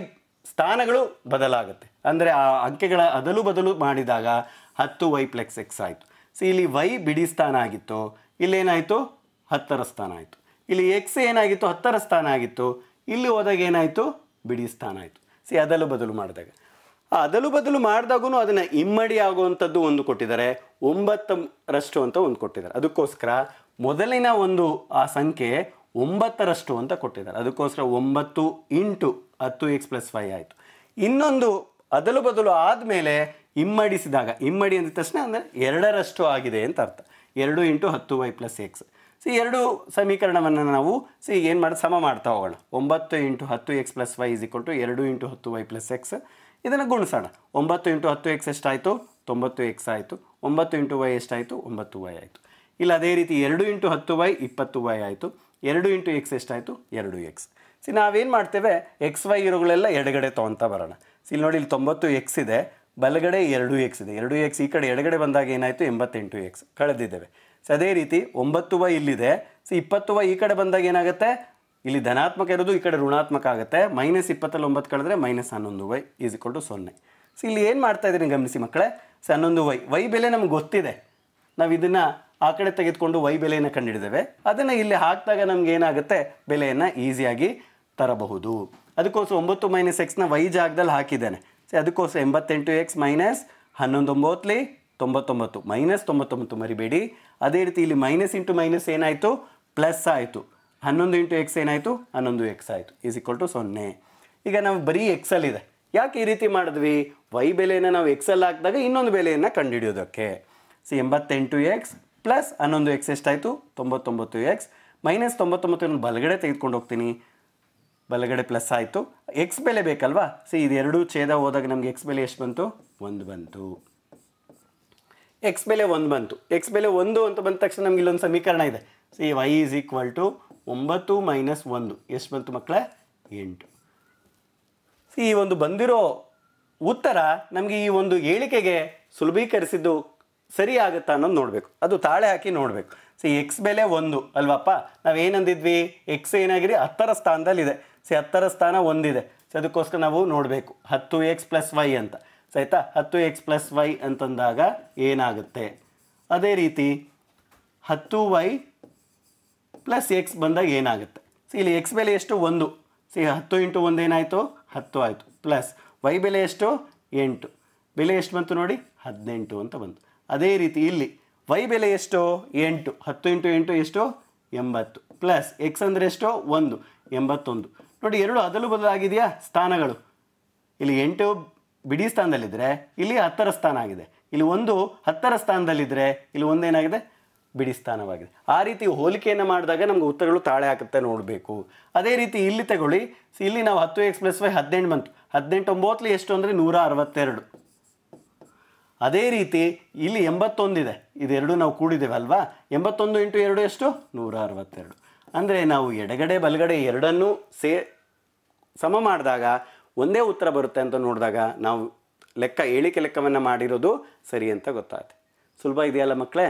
ಸ್ಥಾನಗಳು ಬದಲಾಗುತ್ತೆ ಅಂದರೆ ಆ ಅಂಕೆಗಳ ಅದಲು ಬದಲು ಮಾಡಿದಾಗ ಹತ್ತು ವೈ ಪ್ಲೆಕ್ಸ್ ಎಕ್ಸ್ ಆಯಿತು ಸಿ ಇಲ್ಲಿ ವೈ ಬಿಡಿ ಸ್ಥಾನ ಆಗಿತ್ತು ಇಲ್ಲೇನಾಯಿತು ಹತ್ತರ ಸ್ಥಾನ ಆಯಿತು ಇಲ್ಲಿ ಎಕ್ಸ್ ಏನಾಗಿತ್ತು ಹತ್ತರ ಸ್ಥಾನ ಆಗಿತ್ತು ಇಲ್ಲಿ ಹೋದಾಗ ಏನಾಯಿತು ಬಿಡಿ ಸ್ಥಾನ ಆಯಿತು ಸಿ ಅದಲು ಬದಲು ಮಾಡಿದಾಗ ಆ ಅದಲು ಬದಲು ಮಾಡಿದಾಗೂ ಅದನ್ನು ಇಮ್ಮಡಿ ಆಗುವಂಥದ್ದು ಒಂದು ಕೊಟ್ಟಿದ್ದಾರೆ ಒಂಬತ್ತರಷ್ಟು ಅಂತ ಒಂದು ಕೊಟ್ಟಿದ್ದಾರೆ ಅದಕ್ಕೋಸ್ಕರ ಮೊದಲಿನ ಒಂದು ಆ ಸಂಖ್ಯೆ ಒಂಬತ್ತರಷ್ಟು ಅಂತ ಕೊಟ್ಟಿದ್ದಾರೆ ಅದಕ್ಕೋಸ್ಕರ ಒಂಬತ್ತು ಇಂಟು ಹತ್ತು ಎಕ್ಸ್ ಪ್ಲಸ್ ಫೈ ಆಯಿತು ಇನ್ನೊಂದು ಅದಲು ಬದಲು ಆದಮೇಲೆ ಇಮ್ಮಡಿಸಿದಾಗ ಇಮ್ಮಡಿ ಅಂದ ತಕ್ಷಣ ಅಂದರೆ ಎರಡರಷ್ಟು ಆಗಿದೆ ಅಂತ ಅರ್ಥ ಎರಡು ಇಂಟು ಹತ್ತು ವೈ ಪ್ಲಸ್ ಎಕ್ಸ್ ಸೊ ಎರಡು ಸಮೀಕರಣವನ್ನು ನಾವು ಸಿ ಏನು ಮಾಡಿ ಸಮ ಮಾಡ್ತಾ ಹೋಗೋಣ ಒಂಬತ್ತು ಇಂಟು ಹತ್ತು x plus y is equal to ಎರಡು ಇಂಟು ಹತ್ತು ವೈ ಪ್ಲಸ್ ಎಕ್ಸ್ ಇದನ್ನು ಗುಣಿಸೋಣ ಒಂಬತ್ತು ಇಂಟು ಹತ್ತು ಎಕ್ಸ್ ಎಷ್ಟಾಯಿತು ತೊಂಬತ್ತು ಎಕ್ಸ್ ಆಯಿತು ಒಂಬತ್ತು ಇಂಟು ವೈ ಎಷ್ಟಾಯಿತು ಒಂಬತ್ತು ವೈ ಆಯಿತು ಇಲ್ಲ ಅದೇ ರೀತಿ ಎರಡು ಇಂಟು ಹತ್ತು ವೈ ಇಪ್ಪತ್ತು ವೈ ಆಯಿತು ಎರಡು ಇಂಟು ಎಕ್ಸ್ ಎಷ್ಟಾಯಿತು ಎರಡು ಎಕ್ಸ್ ಸಿ ನಾವೇನು ಮಾಡ್ತೇವೆ ಎಕ್ಸ್ ವೈ ಇರೋಗಳೆಲ್ಲ ಎಡಗಡೆ ತೊಗೊತಾ ಬರೋಣ ಸಿ ಇಲ್ಲಿ ನೋಡಿ ಇಲ್ಲಿ ತೊಂಬತ್ತು ಎಕ್ಸ್ ಇದೆ ಬಲಗಡೆ ಎರಡು ಎಕ್ಸ್ ಇದೆ ಎರಡು ಎಕ್ಸ್ ಈ ಕಡೆ ಎಡಗಡೆ ಬಂದಾಗ ಏನಾಯಿತು ಎಂಬತ್ತೆಂಟು ಎಕ್ಸ್ ಕಳೆದಿದ್ದೇವೆ ಸೊ ಅದೇ ರೀತಿ ಒಂಬತ್ತು ವೈ ಇಲ್ಲಿದೆ ಸಿ ಇಪ್ಪತ್ತು ವೈ ಈ ಕಡೆ ಬಂದಾಗ ಏನಾಗುತ್ತೆ ಇಲ್ಲಿ ಧನಾತ್ಮಕ ಇರೋದು ಈ ಕಡೆ ಋಣಾತ್ಮಕ ಆಗುತ್ತೆ ಮೈನಸ್ ಇಪ್ಪತ್ತಲ್ಲಿ ಒಂಬತ್ತು ಕಳೆದ್ರೆ ಮೈನಸ್ ಹನ್ನೊಂದು ವೈ ಈಸ್ ಇಕ್ವಲ್ ಟು ಸೊನ್ನೆ ಸೊ ಇಲ್ಲಿ ಏನು ಮಾಡ್ತಾ ಇದ್ದೀನಿ ಗಮನಿಸಿ ಮಕ್ಕಳೇ ಸೊ ಹನ್ನೊಂದು ವೈ ವೈ ಬೆಲೆ ನಮ್ಗೆ ಗೊತ್ತಿದೆ ನಾವು ಇದನ್ನು ಆ ಕಡೆ ತೆಗೆದುಕೊಂಡು ವೈ ಬೆಲೆಯನ್ನು ಕಂಡುಹಿಡಿದೇವೆ ಅದನ್ನು ಇಲ್ಲಿ ಹಾಕಿದಾಗ ನಮ್ಗೆ ಏನಾಗುತ್ತೆ ಬೆಲೆಯನ್ನು ಈಸಿಯಾಗಿ ತರಬಹುದು ಅದಕ್ಕೋಸ್ಕರ ಒಂಬತ್ತು ಮೈನಸ್ ಎಕ್ಸ್ನ ವೈ ಜಾಗದಲ್ಲಿ ಹಾಕಿದ್ದೇನೆ ಅದಕ್ಕೋಸ್ಕರ ಎಂಬತ್ತೆಂಟು ಎಕ್ಸ್ ಮೈನಸ್ ಹನ್ನೊಂದೊಂಬತ್ತಲಿ ತೊಂಬತ್ತೊಂಬತ್ತು ಮೈನಸ್ ತೊಂಬತ್ತೊಂಬತ್ತು ಮರಿಬೇಡಿ ಅದೇ ರೀತಿ ಇಲ್ಲಿ ಮೈನಸ್ ಇಂಟು ಮೈನಸ್ ಏನಾಯಿತು ಪ್ಲಸ್ ಆಯಿತು ಹನ್ನೊಂದು ಇಂಟು ಎಕ್ಸ್ ಏನಾಯಿತು ಹನ್ನೊಂದು ಎಕ್ಸ್ ಆಯಿತು ಈಸ್ ಈಕ್ವಲ್ ಟು ಸೊನ್ನೆ ಈಗ ನಾವು ಬರೀ ಎಕ್ಸಲ್ಲಿದೆ ಯಾಕೆ ಈ ರೀತಿ ಮಾಡಿದ್ವಿ ವೈ ಬೆಲೆಯನ್ನು ನಾವು ಎಕ್ಸಲ್ಲಿ ಹಾಕಿದಾಗ ಇನ್ನೊಂದು ಬೆಲೆಯನ್ನು ಕಂಡುಹಿಡಿಯೋದಕ್ಕೆ ಸಿ ಎಂಬತ್ತೆಂಟು ಎಕ್ಸ್ ಪ್ಲಸ್ ಹನ್ನೊಂದು ಎಕ್ಸ್ ಎಷ್ಟಾಯಿತು ತೊಂಬತ್ತೊಂಬತ್ತು ಎಕ್ಸ್ ಮೈನಸ್ ತೊಂಬತ್ತೊಂಬತ್ತು ತೊಂಬತ್ತೊಂಬತ್ತನ್ನು ಬಲಗಡೆ ತೆಗೆದುಕೊಂಡು ಹೋಗ್ತೀನಿ ಬಲಗಡೆ ಪ್ಲಸ್ ಆಯಿತು ಎಕ್ಸ್ ಬೆಲೆ ಬೇಕಲ್ವಾ ಸಿ ಇದೆರಡೂ ಛೇದ ಹೋದಾಗ ನಮಗೆ ಎಕ್ಸ್ ಬೆಲೆ ಎಷ್ಟು ಬಂತು ಒಂದು ಬಂತು ಎಕ್ಸ್ ಬೆಲೆ ಒಂದು ಬಂತು ಎಕ್ಸ್ ಬೆಲೆ ಒಂದು ಅಂತ ಬಂದ ತಕ್ಷಣ ನಮ್ಗೆ ಇಲ್ಲೊಂದು ಸಮೀಕರಣ ಇದೆ ಸಿ ವೈ ಈಸ್ ಈಕ್ವಲ್ ಟು ಒಂಬತ್ತು ಮೈನಸ್ ಒಂದು ಎಷ್ಟು ಬಂತು ಮಕ್ಕಳ ಎಂಟು ಸಿ ಈ ಒಂದು ಬಂದಿರೋ ಉತ್ತರ ನಮಗೆ ಈ ಒಂದು ಹೇಳಿಕೆಗೆ ಸುಲಭೀಕರಿಸಿದ್ದು ಸರಿ ಆಗುತ್ತಾ ಅನ್ನೋದು ನೋಡಬೇಕು ಅದು ತಾಳೆ ಹಾಕಿ ನೋಡಬೇಕು ಸಿ ಎಕ್ಸ್ ಬೆಲೆ ಒಂದು ಅಲ್ವಪ್ಪ ನಾವು ಏನಂದಿದ್ವಿ ಎಕ್ಸ್ ಏನಾಗಿರಿ ಹತ್ತರ ಸ್ಥಾನದಲ್ಲಿದೆ ಸಿ ಹತ್ತರ ಸ್ಥಾನ ಒಂದಿದೆ ಸೊ ಅದಕ್ಕೋಸ್ಕರ ನಾವು ನೋಡಬೇಕು ಹತ್ತು ಎಕ್ಸ್ ಪ್ಲಸ್ ವೈ ಅಂತ ಸಾಯಿತಾ ಹತ್ತು ಎಕ್ಸ್ ಪ್ಲಸ್ ವೈ ಅಂತಂದಾಗ ಏನಾಗುತ್ತೆ ಅದೇ ರೀತಿ ಹತ್ತು ವೈ ಪ್ಲಸ್ ಎಕ್ಸ್ ಬಂದಾಗ ಏನಾಗುತ್ತೆ ಸಿ ಇಲ್ಲಿ ಎಕ್ಸ್ ಬೆಲೆ ಎಷ್ಟು ಒಂದು ಸಿ ಹತ್ತು ಇಂಟು ಒಂದು ಏನಾಯಿತು ಹತ್ತು ಆಯಿತು ಪ್ಲಸ್ ವೈ ಬೆಲೆ ಎಷ್ಟು ಎಂಟು ಬೆಲೆ ಎಷ್ಟು ಬಂತು ನೋಡಿ ಹದಿನೆಂಟು ಅಂತ ಬಂತು ಅದೇ ರೀತಿ ಇಲ್ಲಿ ವೈ ಬೆಲೆ ಎಷ್ಟು ಎಂಟು ಹತ್ತು ಇಂಟು ಎಂಟು ಎಷ್ಟು ಎಂಬತ್ತು ಪ್ಲಸ್ ಎಕ್ಸ್ ಅಂದರೆ ಎಷ್ಟೋ ಒಂದು ಎಂಬತ್ತೊಂದು ನೋಡಿ ಎರಡು ಅದಲು ಬದಲಾಗಿದೆಯಾ ಸ್ಥಾನಗಳು ಇಲ್ಲಿ ಎಂಟು ಬಿಡಿ ಸ್ಥಾನದಲ್ಲಿದ್ದರೆ ಇಲ್ಲಿ ಹತ್ತರ ಸ್ಥಾನ ಆಗಿದೆ ಇಲ್ಲಿ ಒಂದು ಹತ್ತರ ಸ್ಥಾನದಲ್ಲಿದ್ದರೆ ಇಲ್ಲಿ ಒಂದೇನಾಗಿದೆ ಬಿಡಿ ಸ್ಥಾನವಾಗಿದೆ ಆ ರೀತಿ ಹೋಲಿಕೆಯನ್ನು ಮಾಡಿದಾಗ ನಮಗೆ ಉತ್ತರಗಳು ತಾಳೆ ಆಗುತ್ತೆ ನೋಡಬೇಕು ಅದೇ ರೀತಿ ಇಲ್ಲಿ ತಗೊಳ್ಳಿ ಇಲ್ಲಿ ನಾವು ಹತ್ತು ಎಕ್ಸ್ ಪ್ಲಸ್ ವೈ ಹದಿನೆಂಟು ಬಂತು ಹದಿನೆಂಟು ಒಂಬತ್ತು ಎಷ್ಟು ಅಂದರೆ ನೂರ ಅರವತ್ತೆರಡು ಅದೇ ರೀತಿ ಇಲ್ಲಿ ಎಂಬತ್ತೊಂದಿದೆ ಇದೆರಡು ನಾವು ಕೂಡಿದ್ದೇವೆ ಅಲ್ವಾ ಎಂಬತ್ತೊಂದು ಇಂಟು ಎರಡು ಎಷ್ಟು ನೂರ ಅರವತ್ತೆರಡು ಅಂದರೆ ನಾವು ಎಡಗಡೆ ಬಲಗಡೆ ಎರಡನ್ನೂ ಸೇ ಸಮ ಮಾಡಿದಾಗ ಒಂದೇ ಉತ್ತರ ಬರುತ್ತೆ ಅಂತ ನೋಡಿದಾಗ ನಾವು ಲೆಕ್ಕ ಏಳಿಕೆ ಲೆಕ್ಕವನ್ನು ಮಾಡಿರೋದು ಸರಿ ಅಂತ ಗೊತ್ತಾಗುತ್ತೆ ಸುಲಭ ಇದೆಯಲ್ಲ ಮಕ್ಕಳೇ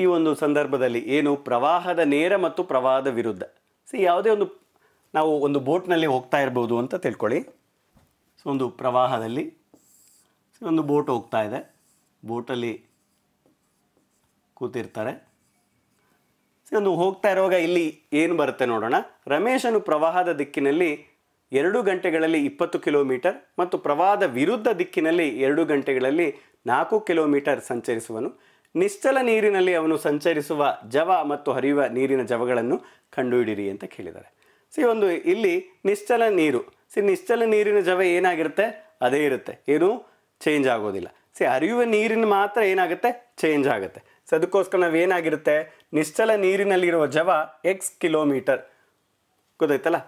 ಈ ಒಂದು ಸಂದರ್ಭದಲ್ಲಿ ಏನು ಪ್ರವಾಹದ ನೇರ ಮತ್ತು ಪ್ರವಾಹದ ವಿರುದ್ಧ ಸಿ ಯಾವುದೇ ಒಂದು ನಾವು ಒಂದು ಬೋಟ್ನಲ್ಲಿ ಹೋಗ್ತಾ ಇರ್ಬೋದು ಅಂತ ತಿಳ್ಕೊಳ್ಳಿ ಸೊ ಒಂದು ಪ್ರವಾಹದಲ್ಲಿ ಒಂದು ಬೋಟ್ ಹೋಗ್ತಾ ಇದೆ ಬೋಟಲ್ಲಿ ಕೂತಿರ್ತಾರೆ ಒಂದು ಹೋಗ್ತಾ ಇರುವಾಗ ಇಲ್ಲಿ ಏನು ಬರುತ್ತೆ ನೋಡೋಣ ರಮೇಶನು ಪ್ರವಾಹದ ದಿಕ್ಕಿನಲ್ಲಿ ಎರಡು ಗಂಟೆಗಳಲ್ಲಿ ಇಪ್ಪತ್ತು ಕಿಲೋಮೀಟರ್ ಮತ್ತು ಪ್ರವಾಹದ ವಿರುದ್ಧ ದಿಕ್ಕಿನಲ್ಲಿ ಎರಡು ಗಂಟೆಗಳಲ್ಲಿ ನಾಲ್ಕು ಕಿಲೋಮೀಟರ್ ಸಂಚರಿಸುವನು ನಿಶ್ಚಲ ನೀರಿನಲ್ಲಿ ಅವನು ಸಂಚರಿಸುವ ಜವ ಮತ್ತು ಹರಿಯುವ ನೀರಿನ ಜವಗಳನ್ನು ಕಂಡುಹಿಡಿರಿ ಅಂತ ಕೇಳಿದ್ದಾರೆ ಸಿ ಒಂದು ಇಲ್ಲಿ ನಿಶ್ಚಲ ನೀರು ಸಿ ನಿಶ್ಚಲ ನೀರಿನ ಜವ ಏನಾಗಿರುತ್ತೆ ಅದೇ ಇರುತ್ತೆ ಏನು ಚೇಂಜ್ ಆಗೋದಿಲ್ಲ ಸಿ ಹರಿಯುವ ನೀರಿನ ಮಾತ್ರ ಏನಾಗುತ್ತೆ ಚೇಂಜ್ ಆಗುತ್ತೆ ಸೊ ಅದಕ್ಕೋಸ್ಕರ ನಾವೇನಾಗಿರುತ್ತೆ ನಿಶ್ಚಲ ನೀರಿನಲ್ಲಿರುವ ಜವ ಎಕ್ಸ್ ಕಿಲೋಮೀಟರ್ ಗೊತ್ತಾಯ್ತಲ್ಲ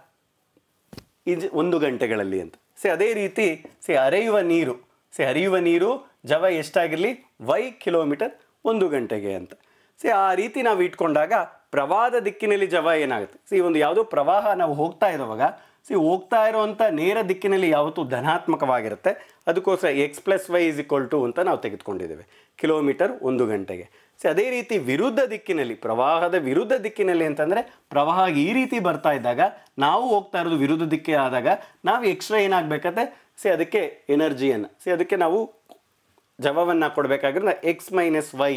ಇದು ಒಂದು ಗಂಟೆಗಳಲ್ಲಿ ಅಂತ ಸಿ ಅದೇ ರೀತಿ ಸಿ ಹರಿಯುವ ನೀರು ಸಿ ಹರಿಯುವ ನೀರು ಜವ ಎಷ್ಟಾಗಿರಲಿ ವೈ ಕಿಲೋಮೀಟರ್ ಒಂದು ಗಂಟೆಗೆ ಅಂತ ಸಿ ಆ ರೀತಿ ನಾವು ಇಟ್ಕೊಂಡಾಗ ಪ್ರವಾಹದ ದಿಕ್ಕಿನಲ್ಲಿ ಜವ ಏನಾಗುತ್ತೆ ಸಿ ಒಂದು ಯಾವುದೋ ಪ್ರವಾಹ ನಾವು ಹೋಗ್ತಾ ಇರುವಾಗ ಸಿ ಹೋಗ್ತಾ ಇರೋವಂಥ ನೇರ ದಿಕ್ಕಿನಲ್ಲಿ ಯಾವತ್ತೂ ಧನಾತ್ಮಕವಾಗಿರುತ್ತೆ ಅದಕ್ಕೋಸ್ಕರ x plus y is equal to ಅಂತ ನಾವು ತೆಗೆದುಕೊಂಡಿದ್ದೇವೆ ಕಿಲೋಮೀಟರ್ ಒಂದು ಗಂಟೆಗೆ ಸೊ ಅದೇ ರೀತಿ ವಿರುದ್ಧ ದಿಕ್ಕಿನಲ್ಲಿ ಪ್ರವಾಹದ ವಿರುದ್ಧ ದಿಕ್ಕಿನಲ್ಲಿ ಅಂತಂದರೆ ಪ್ರವಾಹ ಈ ರೀತಿ ಬರ್ತಾ ಇದ್ದಾಗ ನಾವು ಹೋಗ್ತಾ ಇರೋದು ವಿರುದ್ಧ ದಿಕ್ಕೆ ಆದಾಗ ನಾವು ಎಕ್ಸ್ಟ್ರಾ ಏನಾಗಬೇಕಾದ್ರೆ ಸಿ ಅದಕ್ಕೆ ಎನರ್ಜಿಯನ್ನು ಸಿ ಅದಕ್ಕೆ ನಾವು ಜವವನ್ನು ಕೊಡಬೇಕಾಗಿರೋದ ಎಕ್ಸ್ ಮೈನಸ್ ವೈ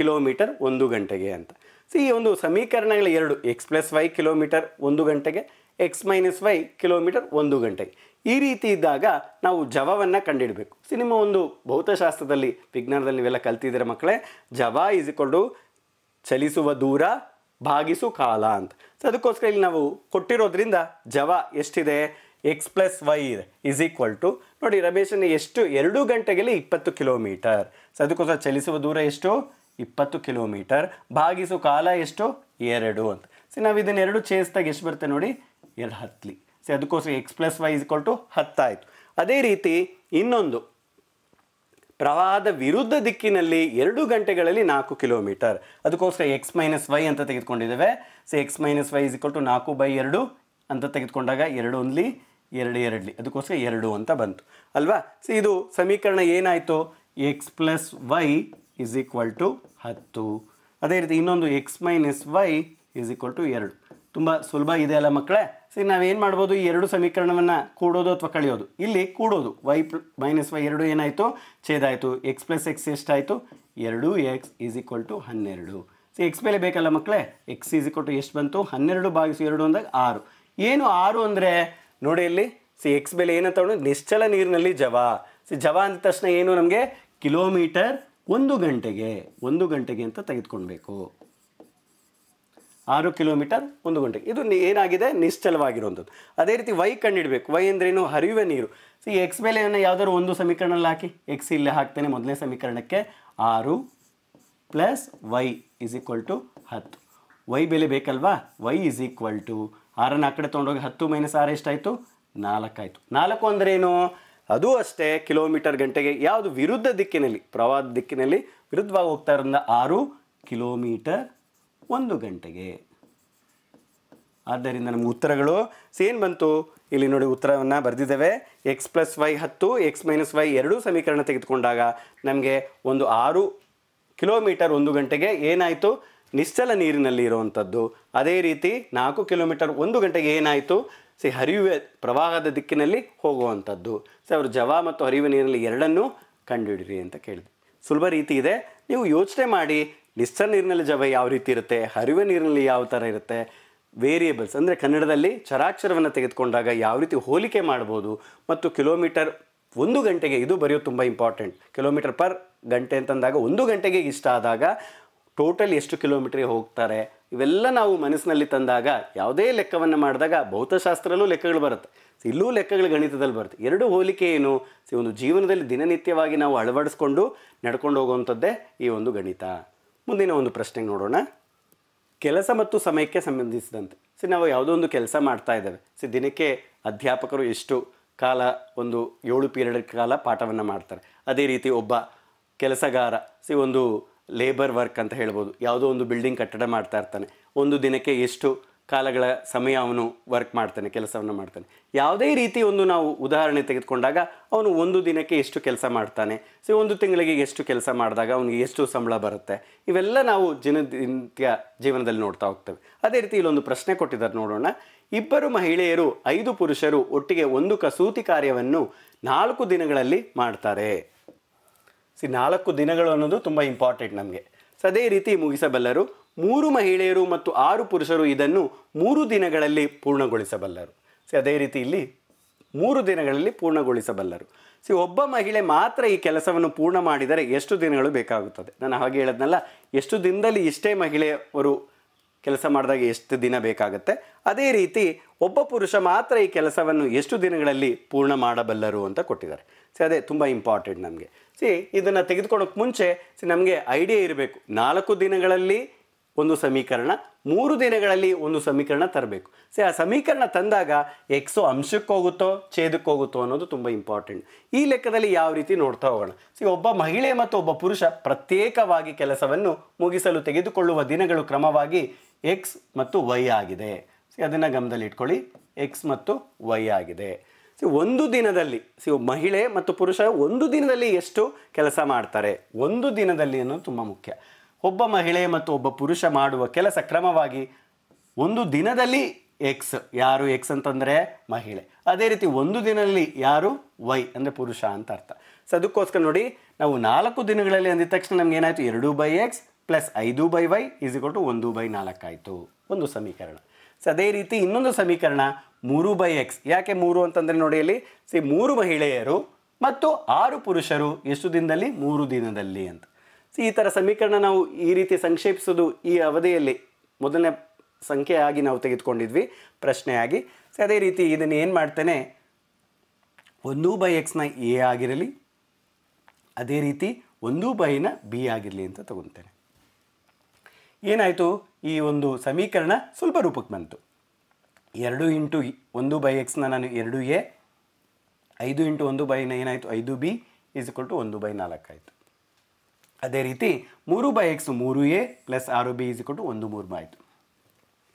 ಕಿಲೋಮೀಟರ್ ಒಂದು ಗಂಟೆಗೆ ಅಂತ ಸೊ ಈ ಒಂದು ಸಮೀಕರಣಗಳ ಎರಡು ಎಕ್ಸ್ ಪ್ಲಸ್ ವೈ ಕಿಲೋಮೀಟರ್ ಒಂದು ಗಂಟೆಗೆ ಎಕ್ಸ್ ಮೈನಸ್ ವೈ ಕಿಲೋಮೀಟರ್ ಒಂದು ಗಂಟೆಗೆ ಈ ರೀತಿ ಇದ್ದಾಗ ನಾವು ಜವವನ್ನು ಕಂಡಿಡಬೇಕು ಸಿನಿಮಾ ಒಂದು ಭೌತಶಾಸ್ತ್ರದಲ್ಲಿ ವಿಜ್ಞಾನದಲ್ಲಿ ನೀವೆಲ್ಲ ಕಲ್ತಿದ್ದೀರ ಮಕ್ಕಳೇ ಜವ ಇಸಿಕೊಂಡು ಚಲಿಸುವ ದೂರ ಭಾಗಿಸು ಕಾಲ ಅಂತ ಸೊ ಅದಕ್ಕೋಸ್ಕರ ಇಲ್ಲಿ ನಾವು ಕೊಟ್ಟಿರೋದ್ರಿಂದ ಜವ ಎಷ್ಟಿದೆ ಎಕ್ಸ್ ಪ್ಲಸ್ ವೈ ಇದೆ ಇಸ್ ಈಕ್ವಲ್ ಟು ನೋಡಿ ರಮೇಶನ ಎಷ್ಟು ಎರಡು ಗಂಟೆಗೆ ಇಪ್ಪತ್ತು ಕಿಲೋಮೀಟರ್ ಸೊ ಅದಕ್ಕೋಸ್ಕರ ಚಲಿಸುವ ದೂರ ಎಷ್ಟು ಇಪ್ಪತ್ತು ಕಿಲೋಮೀಟರ್ ಭಾಗಿಸು ಕಾಲ ಎಷ್ಟು ಎರಡು ಅಂತ ಸೊ ನಾವು ಇದನ್ನು ಎರಡು ಚೇಸ್ದಾಗ ಎಷ್ಟು ಬರುತ್ತೆ ನೋಡಿ ಎರಡು ಹತ್ತಲಿ ಸೊ ಅದಕ್ಕೋಸ್ಕರ x plus y equal to ಹತ್ತಾಯಿತು ಅದೇ ರೀತಿ ಇನ್ನೊಂದು ಪ್ರವಾಹದ ವಿರುದ್ಧ ದಿಕ್ಕಿನಲ್ಲಿ ಎರಡು ಗಂಟೆಗಳಲ್ಲಿ ನಾಲ್ಕು ಕಿಲೋಮೀಟರ್ ಅದಕ್ಕೋಸ್ಕರ ಎಕ್ಸ್ ಮೈನಸ್ ವೈ ಅಂತ ತೆಗೆದುಕೊಂಡಿದ್ದೇವೆ so x minus y is to ನಾಲ್ಕು ಬೈ ಎರಡು ಅಂತ ತೆಗೆದುಕೊಂಡಾಗ ಎರಡು ಒಂದ್ಲಿ ಎರಡು ಎರಡ್ಲಿ ಅದಕ್ಕೋಸ್ಕರ ಎರಡು ಅಂತ ಬಂತು ಅಲ್ವಾ ಸೊ ಇದು ಸಮೀಕರಣ ಏನಾಯಿತು x plus y is equal to ಹತ್ತು ಅದೇ ರೀತಿ ಇನ್ನೊಂದು x minus y is equal to ಎರಡು ತುಂಬ ಸುಲಭ ಇದೆ ಅಲ್ಲ ಮಕ್ಕಳೇ ಈಗ ನಾವೇನು ಮಾಡ್ಬೋದು ಈ ಎರಡು ಸಮೀಕರಣವನ್ನು ಕೂಡೋದು ಅಥವಾ ಕಳೆಯೋದು ಇಲ್ಲಿ ಕೂಡೋದು ವೈ ಮೈನಸ್ ವೈ ಎರಡು ಏನಾಯಿತು ಛೇದಾಯಿತು ಎಕ್ಸ್ ಪ್ಲಸ್ ಎಕ್ಸ್ ಎಷ್ಟಾಯಿತು ಎರಡು ಎಕ್ಸ್ ಈಸ್ ಈಕ್ವಲ್ ಟು ಹನ್ನೆರಡು ಸೊ ಎಕ್ಸ್ ಮೇಲೆ ಬೇಕಲ್ಲ ಮಕ್ಕಳೇ ಎಕ್ಸ್ ಈಸ್ ಈಕ್ವಲ್ ಟು ಎಷ್ಟು ಬಂತು ಹನ್ನೆರಡು ಭಾಗಿಸು ಎರಡು ಅಂದಾಗ ಆರು ಏನು ಆರು ಅಂದರೆ ನೋಡಿ ಇಲ್ಲಿ ಸಿ ಎಕ್ಸ್ ಬೆಲೆ ಏನು ತಗೊಂಡು ನಿಶ್ಚಲ ನೀರಿನಲ್ಲಿ ಜವ ಸಿ ಜವ ಅಂದ ತಕ್ಷಣ ಏನು ನಮಗೆ ಕಿಲೋಮೀಟರ್ ಒಂದು ಗಂಟೆಗೆ ಒಂದು ಗಂಟೆಗೆ ಅಂತ ತೆಗೆದುಕೊಳ್ಬೇಕು ಆರು ಕಿಲೋಮೀಟರ್ ಒಂದು ಗಂಟೆ ಇದು ಏನಾಗಿದೆ ನಿಶ್ಚಲವಾಗಿರುವಂಥದ್ದು ಅದೇ ರೀತಿ ವೈ ಕಂಡಿಡಬೇಕು ವೈ ಅಂದ್ರೇನು ಹರಿಯುವ ನೀರು ಸೊ ಈ ಎಕ್ಸ್ ಬೆಲೆಯನ್ನು ಯಾವುದಾದ್ರು ಒಂದು ಸಮೀಕರಣದಲ್ಲಿ ಹಾಕಿ ಎಕ್ಸ್ ಇಲ್ಲೇ ಹಾಕ್ತೇನೆ ಮೊದಲನೇ ಸಮೀಕರಣಕ್ಕೆ ಆರು plus y is equal to ಹತ್ತು ವೈ ಬೆಲೆ ಬೇಕಲ್ವಾ ವೈ ಈಸ್ ಈಕ್ವಲ್ ಟು ಆರನ್ನು ಆ ಕಡೆ ತೊಗೊಂಡೋಗಿ ಹತ್ತು ಮೈನಸ್ ಆರು ಎಷ್ಟಾಯಿತು ನಾಲ್ಕಾಯಿತು ನಾಲ್ಕು ಏನು ಅದು ಅಷ್ಟೇ ಕಿಲೋಮೀಟರ್ ಗಂಟೆಗೆ ಯಾವುದು ವಿರುದ್ಧ ದಿಕ್ಕಿನಲ್ಲಿ ಪ್ರವಾಹದ ದಿಕ್ಕಿನಲ್ಲಿ ವಿರುದ್ಧವಾಗಿ ಹೋಗ್ತಾ ಇರೋದ್ರಿಂದ ಆರು ಕಿಲೋಮೀಟರ್ ಒಂದು ಗಂಟೆಗೆ ಆದ್ದರಿಂದ ನಮಗೆ ಉತ್ತರಗಳು ಸೇನ್ ಬಂತು ಇಲ್ಲಿ ನೋಡಿ ಉತ್ತರವನ್ನು ಬರೆದಿದ್ದೇವೆ ಎಕ್ಸ್ ಪ್ಲಸ್ ವೈ ಹತ್ತು ಎಕ್ಸ್ ಮೈನಸ್ ವೈ ಎರಡೂ ಸಮೀಕರಣ ತೆಗೆದುಕೊಂಡಾಗ ನಮಗೆ ಒಂದು ಆರು ಕಿಲೋಮೀಟರ್ ಒಂದು ಗಂಟೆಗೆ ಏನಾಯಿತು ನಿಶ್ಚಲ ನೀರಿನಲ್ಲಿ ಇರುವಂಥದ್ದು ಅದೇ ರೀತಿ ನಾಲ್ಕು ಕಿಲೋಮೀಟರ್ ಒಂದು ಗಂಟೆಗೆ ಏನಾಯಿತು ಸಿ ಹರಿಯುವ ಪ್ರವಾಹದ ದಿಕ್ಕಿನಲ್ಲಿ ಹೋಗುವಂಥದ್ದು ಸೊ ಅವರು ಜವ ಮತ್ತು ಹರಿಯುವ ನೀರಿನಲ್ಲಿ ಎರಡನ್ನೂ ಕಂಡುಹಿಡಿರಿ ಅಂತ ಕೇಳಿದೆ ಸುಲಭ ರೀತಿ ಇದೆ ನೀವು ಯೋಚನೆ ಮಾಡಿ ಡಿಸ್ಟಲ್ ನೀರಿನಲ್ಲಿ ಜವ ಯಾವ ರೀತಿ ಇರುತ್ತೆ ಹರಿವೆ ನೀರಿನಲ್ಲಿ ಯಾವ ಥರ ಇರುತ್ತೆ ವೇರಿಯೇಬಲ್ಸ್ ಅಂದರೆ ಕನ್ನಡದಲ್ಲಿ ಚರಾಕ್ಷರವನ್ನು ತೆಗೆದುಕೊಂಡಾಗ ಯಾವ ರೀತಿ ಹೋಲಿಕೆ ಮಾಡ್ಬೋದು ಮತ್ತು ಕಿಲೋಮೀಟರ್ ಒಂದು ಗಂಟೆಗೆ ಇದು ಬರೆಯೋದು ತುಂಬ ಇಂಪಾರ್ಟೆಂಟ್ ಕಿಲೋಮೀಟರ್ ಪರ್ ಗಂಟೆ ಅಂತಂದಾಗ ಒಂದು ಗಂಟೆಗೆ ಇಷ್ಟ ಆದಾಗ ಟೋಟಲ್ ಎಷ್ಟು ಕಿಲೋಮೀಟ್ರಿಗೆ ಹೋಗ್ತಾರೆ ಇವೆಲ್ಲ ನಾವು ಮನಸ್ಸಿನಲ್ಲಿ ತಂದಾಗ ಯಾವುದೇ ಲೆಕ್ಕವನ್ನು ಮಾಡಿದಾಗ ಭೌತಶಾಸ್ತ್ರಲ್ಲೂ ಲೆಕ್ಕಗಳು ಬರುತ್ತೆ ಇಲ್ಲೂ ಲೆಕ್ಕಗಳು ಗಣಿತದಲ್ಲಿ ಬರುತ್ತೆ ಎರಡು ಹೋಲಿಕೆ ಏನು ಒಂದು ಜೀವನದಲ್ಲಿ ದಿನನಿತ್ಯವಾಗಿ ನಾವು ಅಳವಡಿಸ್ಕೊಂಡು ನಡ್ಕೊಂಡು ಹೋಗುವಂಥದ್ದೇ ಈ ಒಂದು ಗಣಿತ ಮುಂದಿನ ಒಂದು ಪ್ರಶ್ನೆ ನೋಡೋಣ ಕೆಲಸ ಮತ್ತು ಸಮಯಕ್ಕೆ ಸಂಬಂಧಿಸಿದಂತೆ ಸಿ ನಾವು ಯಾವುದೋ ಒಂದು ಕೆಲಸ ಮಾಡ್ತಾ ಇದ್ದೇವೆ ಸಿ ದಿನಕ್ಕೆ ಅಧ್ಯಾಪಕರು ಎಷ್ಟು ಕಾಲ ಒಂದು ಏಳು ಪೀರಿಯಡ್ ಕಾಲ ಪಾಠವನ್ನು ಮಾಡ್ತಾರೆ ಅದೇ ರೀತಿ ಒಬ್ಬ ಕೆಲಸಗಾರ ಸಿ ಒಂದು ಲೇಬರ್ ವರ್ಕ್ ಅಂತ ಹೇಳ್ಬೋದು ಯಾವುದೋ ಒಂದು ಬಿಲ್ಡಿಂಗ್ ಕಟ್ಟಡ ಮಾಡ್ತಾ ಇರ್ತಾನೆ ಒಂದು ದಿನಕ್ಕೆ ಎಷ್ಟು ಕಾಲಗಳ ಸಮಯ ಅವನು ವರ್ಕ್ ಮಾಡ್ತಾನೆ ಕೆಲಸವನ್ನು ಮಾಡ್ತಾನೆ ಯಾವುದೇ ರೀತಿ ಒಂದು ನಾವು ಉದಾಹರಣೆ ತೆಗೆದುಕೊಂಡಾಗ ಅವನು ಒಂದು ದಿನಕ್ಕೆ ಎಷ್ಟು ಕೆಲಸ ಮಾಡ್ತಾನೆ ಸೊ ಒಂದು ತಿಂಗಳಿಗೆ ಎಷ್ಟು ಕೆಲಸ ಮಾಡಿದಾಗ ಅವನಿಗೆ ಎಷ್ಟು ಸಂಬಳ ಬರುತ್ತೆ ಇವೆಲ್ಲ ನಾವು ದಿನನಿತ್ಯ ಜೀವನದಲ್ಲಿ ನೋಡ್ತಾ ಹೋಗ್ತೇವೆ ಅದೇ ರೀತಿ ಇಲ್ಲೊಂದು ಪ್ರಶ್ನೆ ಕೊಟ್ಟಿದ್ದಾರೆ ನೋಡೋಣ ಇಬ್ಬರು ಮಹಿಳೆಯರು ಐದು ಪುರುಷರು ಒಟ್ಟಿಗೆ ಒಂದು ಕಸೂತಿ ಕಾರ್ಯವನ್ನು ನಾಲ್ಕು ದಿನಗಳಲ್ಲಿ ಮಾಡ್ತಾರೆ ಸಿ ನಾಲ್ಕು ದಿನಗಳು ಅನ್ನೋದು ತುಂಬ ಇಂಪಾರ್ಟೆಂಟ್ ನಮಗೆ ಸೊ ಅದೇ ರೀತಿ ಮುಗಿಸಬಲ್ಲರು ಮೂರು ಮಹಿಳೆಯರು ಮತ್ತು ಆರು ಪುರುಷರು ಇದನ್ನು ಮೂರು ದಿನಗಳಲ್ಲಿ ಪೂರ್ಣಗೊಳಿಸಬಲ್ಲರು ಸೊ ಅದೇ ರೀತಿ ಇಲ್ಲಿ ಮೂರು ದಿನಗಳಲ್ಲಿ ಪೂರ್ಣಗೊಳಿಸಬಲ್ಲರು ಸಿ ಒಬ್ಬ ಮಹಿಳೆ ಮಾತ್ರ ಈ ಕೆಲಸವನ್ನು ಪೂರ್ಣ ಮಾಡಿದರೆ ಎಷ್ಟು ದಿನಗಳು ಬೇಕಾಗುತ್ತದೆ ನಾನು ಹಾಗೆ ಹೇಳೋದ್ನಲ್ಲ ಎಷ್ಟು ದಿನದಲ್ಲಿ ಇಷ್ಟೇ ಮಹಿಳೆಯವರು ಕೆಲಸ ಮಾಡಿದಾಗ ಎಷ್ಟು ದಿನ ಬೇಕಾಗುತ್ತೆ ಅದೇ ರೀತಿ ಒಬ್ಬ ಪುರುಷ ಮಾತ್ರ ಈ ಕೆಲಸವನ್ನು ಎಷ್ಟು ದಿನಗಳಲ್ಲಿ ಪೂರ್ಣ ಮಾಡಬಲ್ಲರು ಅಂತ ಕೊಟ್ಟಿದ್ದಾರೆ ಸೊ ಅದೇ ತುಂಬ ಇಂಪಾರ್ಟೆಂಟ್ ನಮಗೆ ಸಿ ಇದನ್ನು ತೆಗೆದುಕೊಳ್ಳೋಕ್ಕೆ ಮುಂಚೆ ಸಿ ನಮಗೆ ಐಡಿಯಾ ಇರಬೇಕು ನಾಲ್ಕು ದಿನಗಳಲ್ಲಿ ಒಂದು ಸಮೀಕರಣ ಮೂರು ದಿನಗಳಲ್ಲಿ ಒಂದು ಸಮೀಕರಣ ತರಬೇಕು ಸೊ ಆ ಸಮೀಕರಣ ತಂದಾಗ ಎಕ್ಸು ಅಂಶಕ್ಕೆ ಹೋಗುತ್ತೋ ಛೇದಕ್ಕೆ ಹೋಗುತ್ತೋ ಅನ್ನೋದು ತುಂಬ ಇಂಪಾರ್ಟೆಂಟ್ ಈ ಲೆಕ್ಕದಲ್ಲಿ ಯಾವ ರೀತಿ ನೋಡ್ತಾ ಹೋಗೋಣ ಸೊ ಒಬ್ಬ ಮಹಿಳೆ ಮತ್ತು ಒಬ್ಬ ಪುರುಷ ಪ್ರತ್ಯೇಕವಾಗಿ ಕೆಲಸವನ್ನು ಮುಗಿಸಲು ತೆಗೆದುಕೊಳ್ಳುವ ದಿನಗಳು ಕ್ರಮವಾಗಿ ಎಕ್ಸ್ ಮತ್ತು ವೈ ಆಗಿದೆ ಸೊ ಅದನ್ನು ಇಟ್ಕೊಳ್ಳಿ ಎಕ್ಸ್ ಮತ್ತು ವೈ ಆಗಿದೆ ಸೊ ಒಂದು ದಿನದಲ್ಲಿ ಸೊ ಮಹಿಳೆ ಮತ್ತು ಪುರುಷ ಒಂದು ದಿನದಲ್ಲಿ ಎಷ್ಟು ಕೆಲಸ ಮಾಡ್ತಾರೆ ಒಂದು ದಿನದಲ್ಲಿ ಅನ್ನೋದು ತುಂಬ ಮುಖ್ಯ ಒಬ್ಬ ಮಹಿಳೆ ಮತ್ತು ಒಬ್ಬ ಪುರುಷ ಮಾಡುವ ಕೆಲಸ ಕ್ರಮವಾಗಿ ಒಂದು ದಿನದಲ್ಲಿ ಎಕ್ಸ್ ಯಾರು ಎಕ್ಸ್ ಅಂತಂದರೆ ಮಹಿಳೆ ಅದೇ ರೀತಿ ಒಂದು ದಿನದಲ್ಲಿ ಯಾರು ವೈ ಅಂದರೆ ಪುರುಷ ಅಂತ ಅರ್ಥ ಸೊ ಅದಕ್ಕೋಸ್ಕರ ನೋಡಿ ನಾವು ನಾಲ್ಕು ದಿನಗಳಲ್ಲಿ ಅಂದಿದ ತಕ್ಷಣ ನಮ್ಗೆ ಏನಾಯಿತು ಎರಡು ಬೈ ಎಕ್ಸ್ ಪ್ಲಸ್ ಐದು ಬೈ ವೈ ಇಸ್ ಟು ಒಂದು ಬೈ ನಾಲ್ಕಾಯಿತು ಒಂದು ಸಮೀಕರಣ ಸೊ ಅದೇ ರೀತಿ ಇನ್ನೊಂದು ಸಮೀಕರಣ ಮೂರು ಬೈ ಎಕ್ಸ್ ಯಾಕೆ ಮೂರು ಅಂತಂದರೆ ನೋಡಿ ಅಲ್ಲಿ ಸಿ ಮೂರು ಮಹಿಳೆಯರು ಮತ್ತು ಆರು ಪುರುಷರು ಎಷ್ಟು ದಿನದಲ್ಲಿ ಮೂರು ದಿನದಲ್ಲಿ ಅಂತ ಈ ಥರ ಸಮೀಕರಣ ನಾವು ಈ ರೀತಿ ಸಂಕ್ಷೇಪಿಸೋದು ಈ ಅವಧಿಯಲ್ಲಿ ಮೊದಲನೇ ಸಂಖ್ಯೆಯಾಗಿ ನಾವು ತೆಗೆದುಕೊಂಡಿದ್ವಿ ಪ್ರಶ್ನೆಯಾಗಿ ಸೊ ಅದೇ ರೀತಿ ಇದನ್ನು ಏನು ಮಾಡ್ತೇನೆ ಒಂದು ಬೈ ಎಕ್ಸ್ನ ಎ ಆಗಿರಲಿ ಅದೇ ರೀತಿ ಒಂದು ಬೈನ ಬಿ ಆಗಿರಲಿ ಅಂತ ತಗೊತೇನೆ ಏನಾಯಿತು ಈ ಒಂದು ಸಮೀಕರಣ ಸ್ವಲ್ಪ ರೂಪಕ್ಕೆ ಬಂತು ಎರಡು ಇಂಟು ಒಂದು ಬೈ ಎಕ್ಸ್ನ ನಾನು ಎರಡು ಎ ಐದು ಇಂಟು ಒಂದು ಬೈನ ಏನಾಯಿತು ಐದು ಬಿ ಟು ಒಂದು ಬೈ ನಾಲ್ಕಾಯಿತು ಅದೇ ರೀತಿ ಮೂರು ಬೈ ಎಕ್ಸ್ ಮೂರು ಎ ಪ್ಲಸ್ ಆರು ಬಿ ಇಸ್ ಕೊಟ್ಟು ಒಂದು ಮೂರು ಆಯಿತು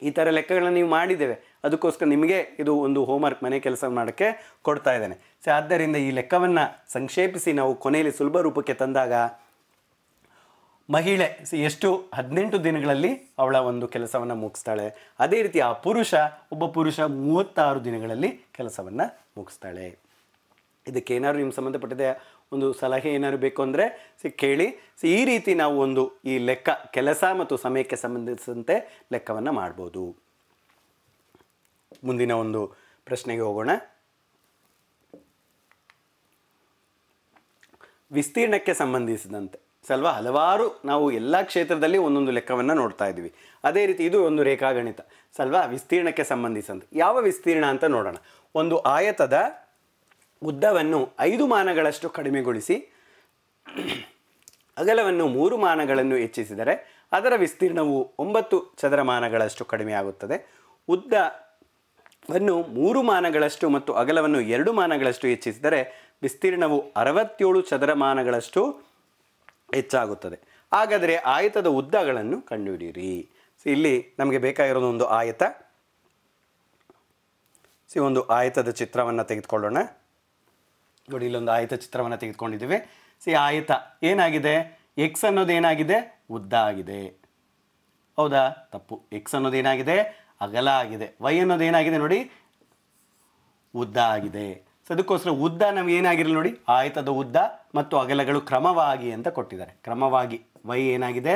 ಈ ಥರ ಲೆಕ್ಕಗಳನ್ನ ನೀವು ಮಾಡಿದ್ದೇವೆ ಅದಕ್ಕೋಸ್ಕರ ನಿಮಗೆ ಇದು ಒಂದು ಹೋಮ್ವರ್ಕ್ ಮನೆ ಕೆಲಸ ಮಾಡೋಕ್ಕೆ ಕೊಡ್ತಾ ಇದ್ದೇನೆ ಸೊ ಆದ್ದರಿಂದ ಈ ಲೆಕ್ಕವನ್ನು ಸಂಕ್ಷೇಪಿಸಿ ನಾವು ಕೊನೆಯಲ್ಲಿ ಸುಲಭ ರೂಪಕ್ಕೆ ತಂದಾಗ ಮಹಿಳೆ ಎಷ್ಟು ಹದಿನೆಂಟು ದಿನಗಳಲ್ಲಿ ಅವಳ ಒಂದು ಕೆಲಸವನ್ನು ಮುಗಿಸ್ತಾಳೆ ಅದೇ ರೀತಿ ಆ ಪುರುಷ ಒಬ್ಬ ಪುರುಷ ಮೂವತ್ತಾರು ದಿನಗಳಲ್ಲಿ ಕೆಲಸವನ್ನು ಮುಗಿಸ್ತಾಳೆ ಏನಾದರೂ ನಿಮ್ಗೆ ಸಂಬಂಧಪಟ್ಟಿದೆ ಒಂದು ಸಲಹೆ ಏನಾದ್ರು ಬೇಕು ಅಂದರೆ ಸಿ ಕೇಳಿ ಸಿ ಈ ರೀತಿ ನಾವು ಒಂದು ಈ ಲೆಕ್ಕ ಕೆಲಸ ಮತ್ತು ಸಮಯಕ್ಕೆ ಸಂಬಂಧಿಸಿದಂತೆ ಲೆಕ್ಕವನ್ನು ಮಾಡ್ಬೋದು ಮುಂದಿನ ಒಂದು ಪ್ರಶ್ನೆಗೆ ಹೋಗೋಣ ವಿಸ್ತೀರ್ಣಕ್ಕೆ ಸಂಬಂಧಿಸಿದಂತೆ ಸಲ್ವಾ ಹಲವಾರು ನಾವು ಎಲ್ಲ ಕ್ಷೇತ್ರದಲ್ಲಿ ಒಂದೊಂದು ಲೆಕ್ಕವನ್ನು ನೋಡ್ತಾ ಇದ್ವಿ ಅದೇ ರೀತಿ ಇದು ಒಂದು ರೇಖಾಗಣಿತ ಸಲ್ವಾ ವಿಸ್ತೀರ್ಣಕ್ಕೆ ಸಂಬಂಧಿಸಿದಂತೆ ಯಾವ ವಿಸ್ತೀರ್ಣ ಅಂತ ನೋಡೋಣ ಒಂದು ಆಯತದ ಉದ್ದವನ್ನು ಐದು ಮಾನಗಳಷ್ಟು ಕಡಿಮೆಗೊಳಿಸಿ ಅಗಲವನ್ನು ಮೂರು ಮಾನಗಳನ್ನು ಹೆಚ್ಚಿಸಿದರೆ ಅದರ ವಿಸ್ತೀರ್ಣವು ಒಂಬತ್ತು ಚದರ ಮಾನಗಳಷ್ಟು ಕಡಿಮೆಯಾಗುತ್ತದೆ ಉದ್ದವನ್ನು ಮೂರು ಮಾನಗಳಷ್ಟು ಮತ್ತು ಅಗಲವನ್ನು ಎರಡು ಮಾನಗಳಷ್ಟು ಹೆಚ್ಚಿಸಿದರೆ ವಿಸ್ತೀರ್ಣವು ಅರವತ್ತೇಳು ಚದರ ಮಾನಗಳಷ್ಟು ಹೆಚ್ಚಾಗುತ್ತದೆ ಹಾಗಾದರೆ ಆಯತದ ಉದ್ದಗಳನ್ನು ಕಂಡುಹಿಡಿಯಿರಿ ಸೊ ಇಲ್ಲಿ ನಮಗೆ ಬೇಕಾಗಿರೋದು ಒಂದು ಆಯತ ಸಿ ಒಂದು ಆಯತದ ಚಿತ್ರವನ್ನು ತೆಗೆದುಕೊಳ್ಳೋಣ ನೋಡಿ ಇಲ್ಲೊಂದು ಆಯತ ಚಿತ್ರವನ್ನು ತೆಗೆದುಕೊಂಡಿದ್ದೀವಿ ಸಿ ಆಯತ ಏನಾಗಿದೆ ಎಕ್ಸ್ ಅನ್ನೋದು ಏನಾಗಿದೆ ಉದ್ದ ಆಗಿದೆ ಹೌದಾ ತಪ್ಪು ಎಕ್ಸ್ ಅನ್ನೋದು ಏನಾಗಿದೆ ಅಗಲ ಆಗಿದೆ ವೈ ಅನ್ನೋದು ಏನಾಗಿದೆ ನೋಡಿ ಉದ್ದ ಆಗಿದೆ ಸೊ ಅದಕ್ಕೋಸ್ಕರ ಉದ್ದ ನಮ್ಗೆ ಏನಾಗಿರಲಿ ನೋಡಿ ಆಯತದ ಉದ್ದ ಮತ್ತು ಅಗಲಗಳು ಕ್ರಮವಾಗಿ ಅಂತ ಕೊಟ್ಟಿದ್ದಾರೆ ಕ್ರಮವಾಗಿ ವೈ ಏನಾಗಿದೆ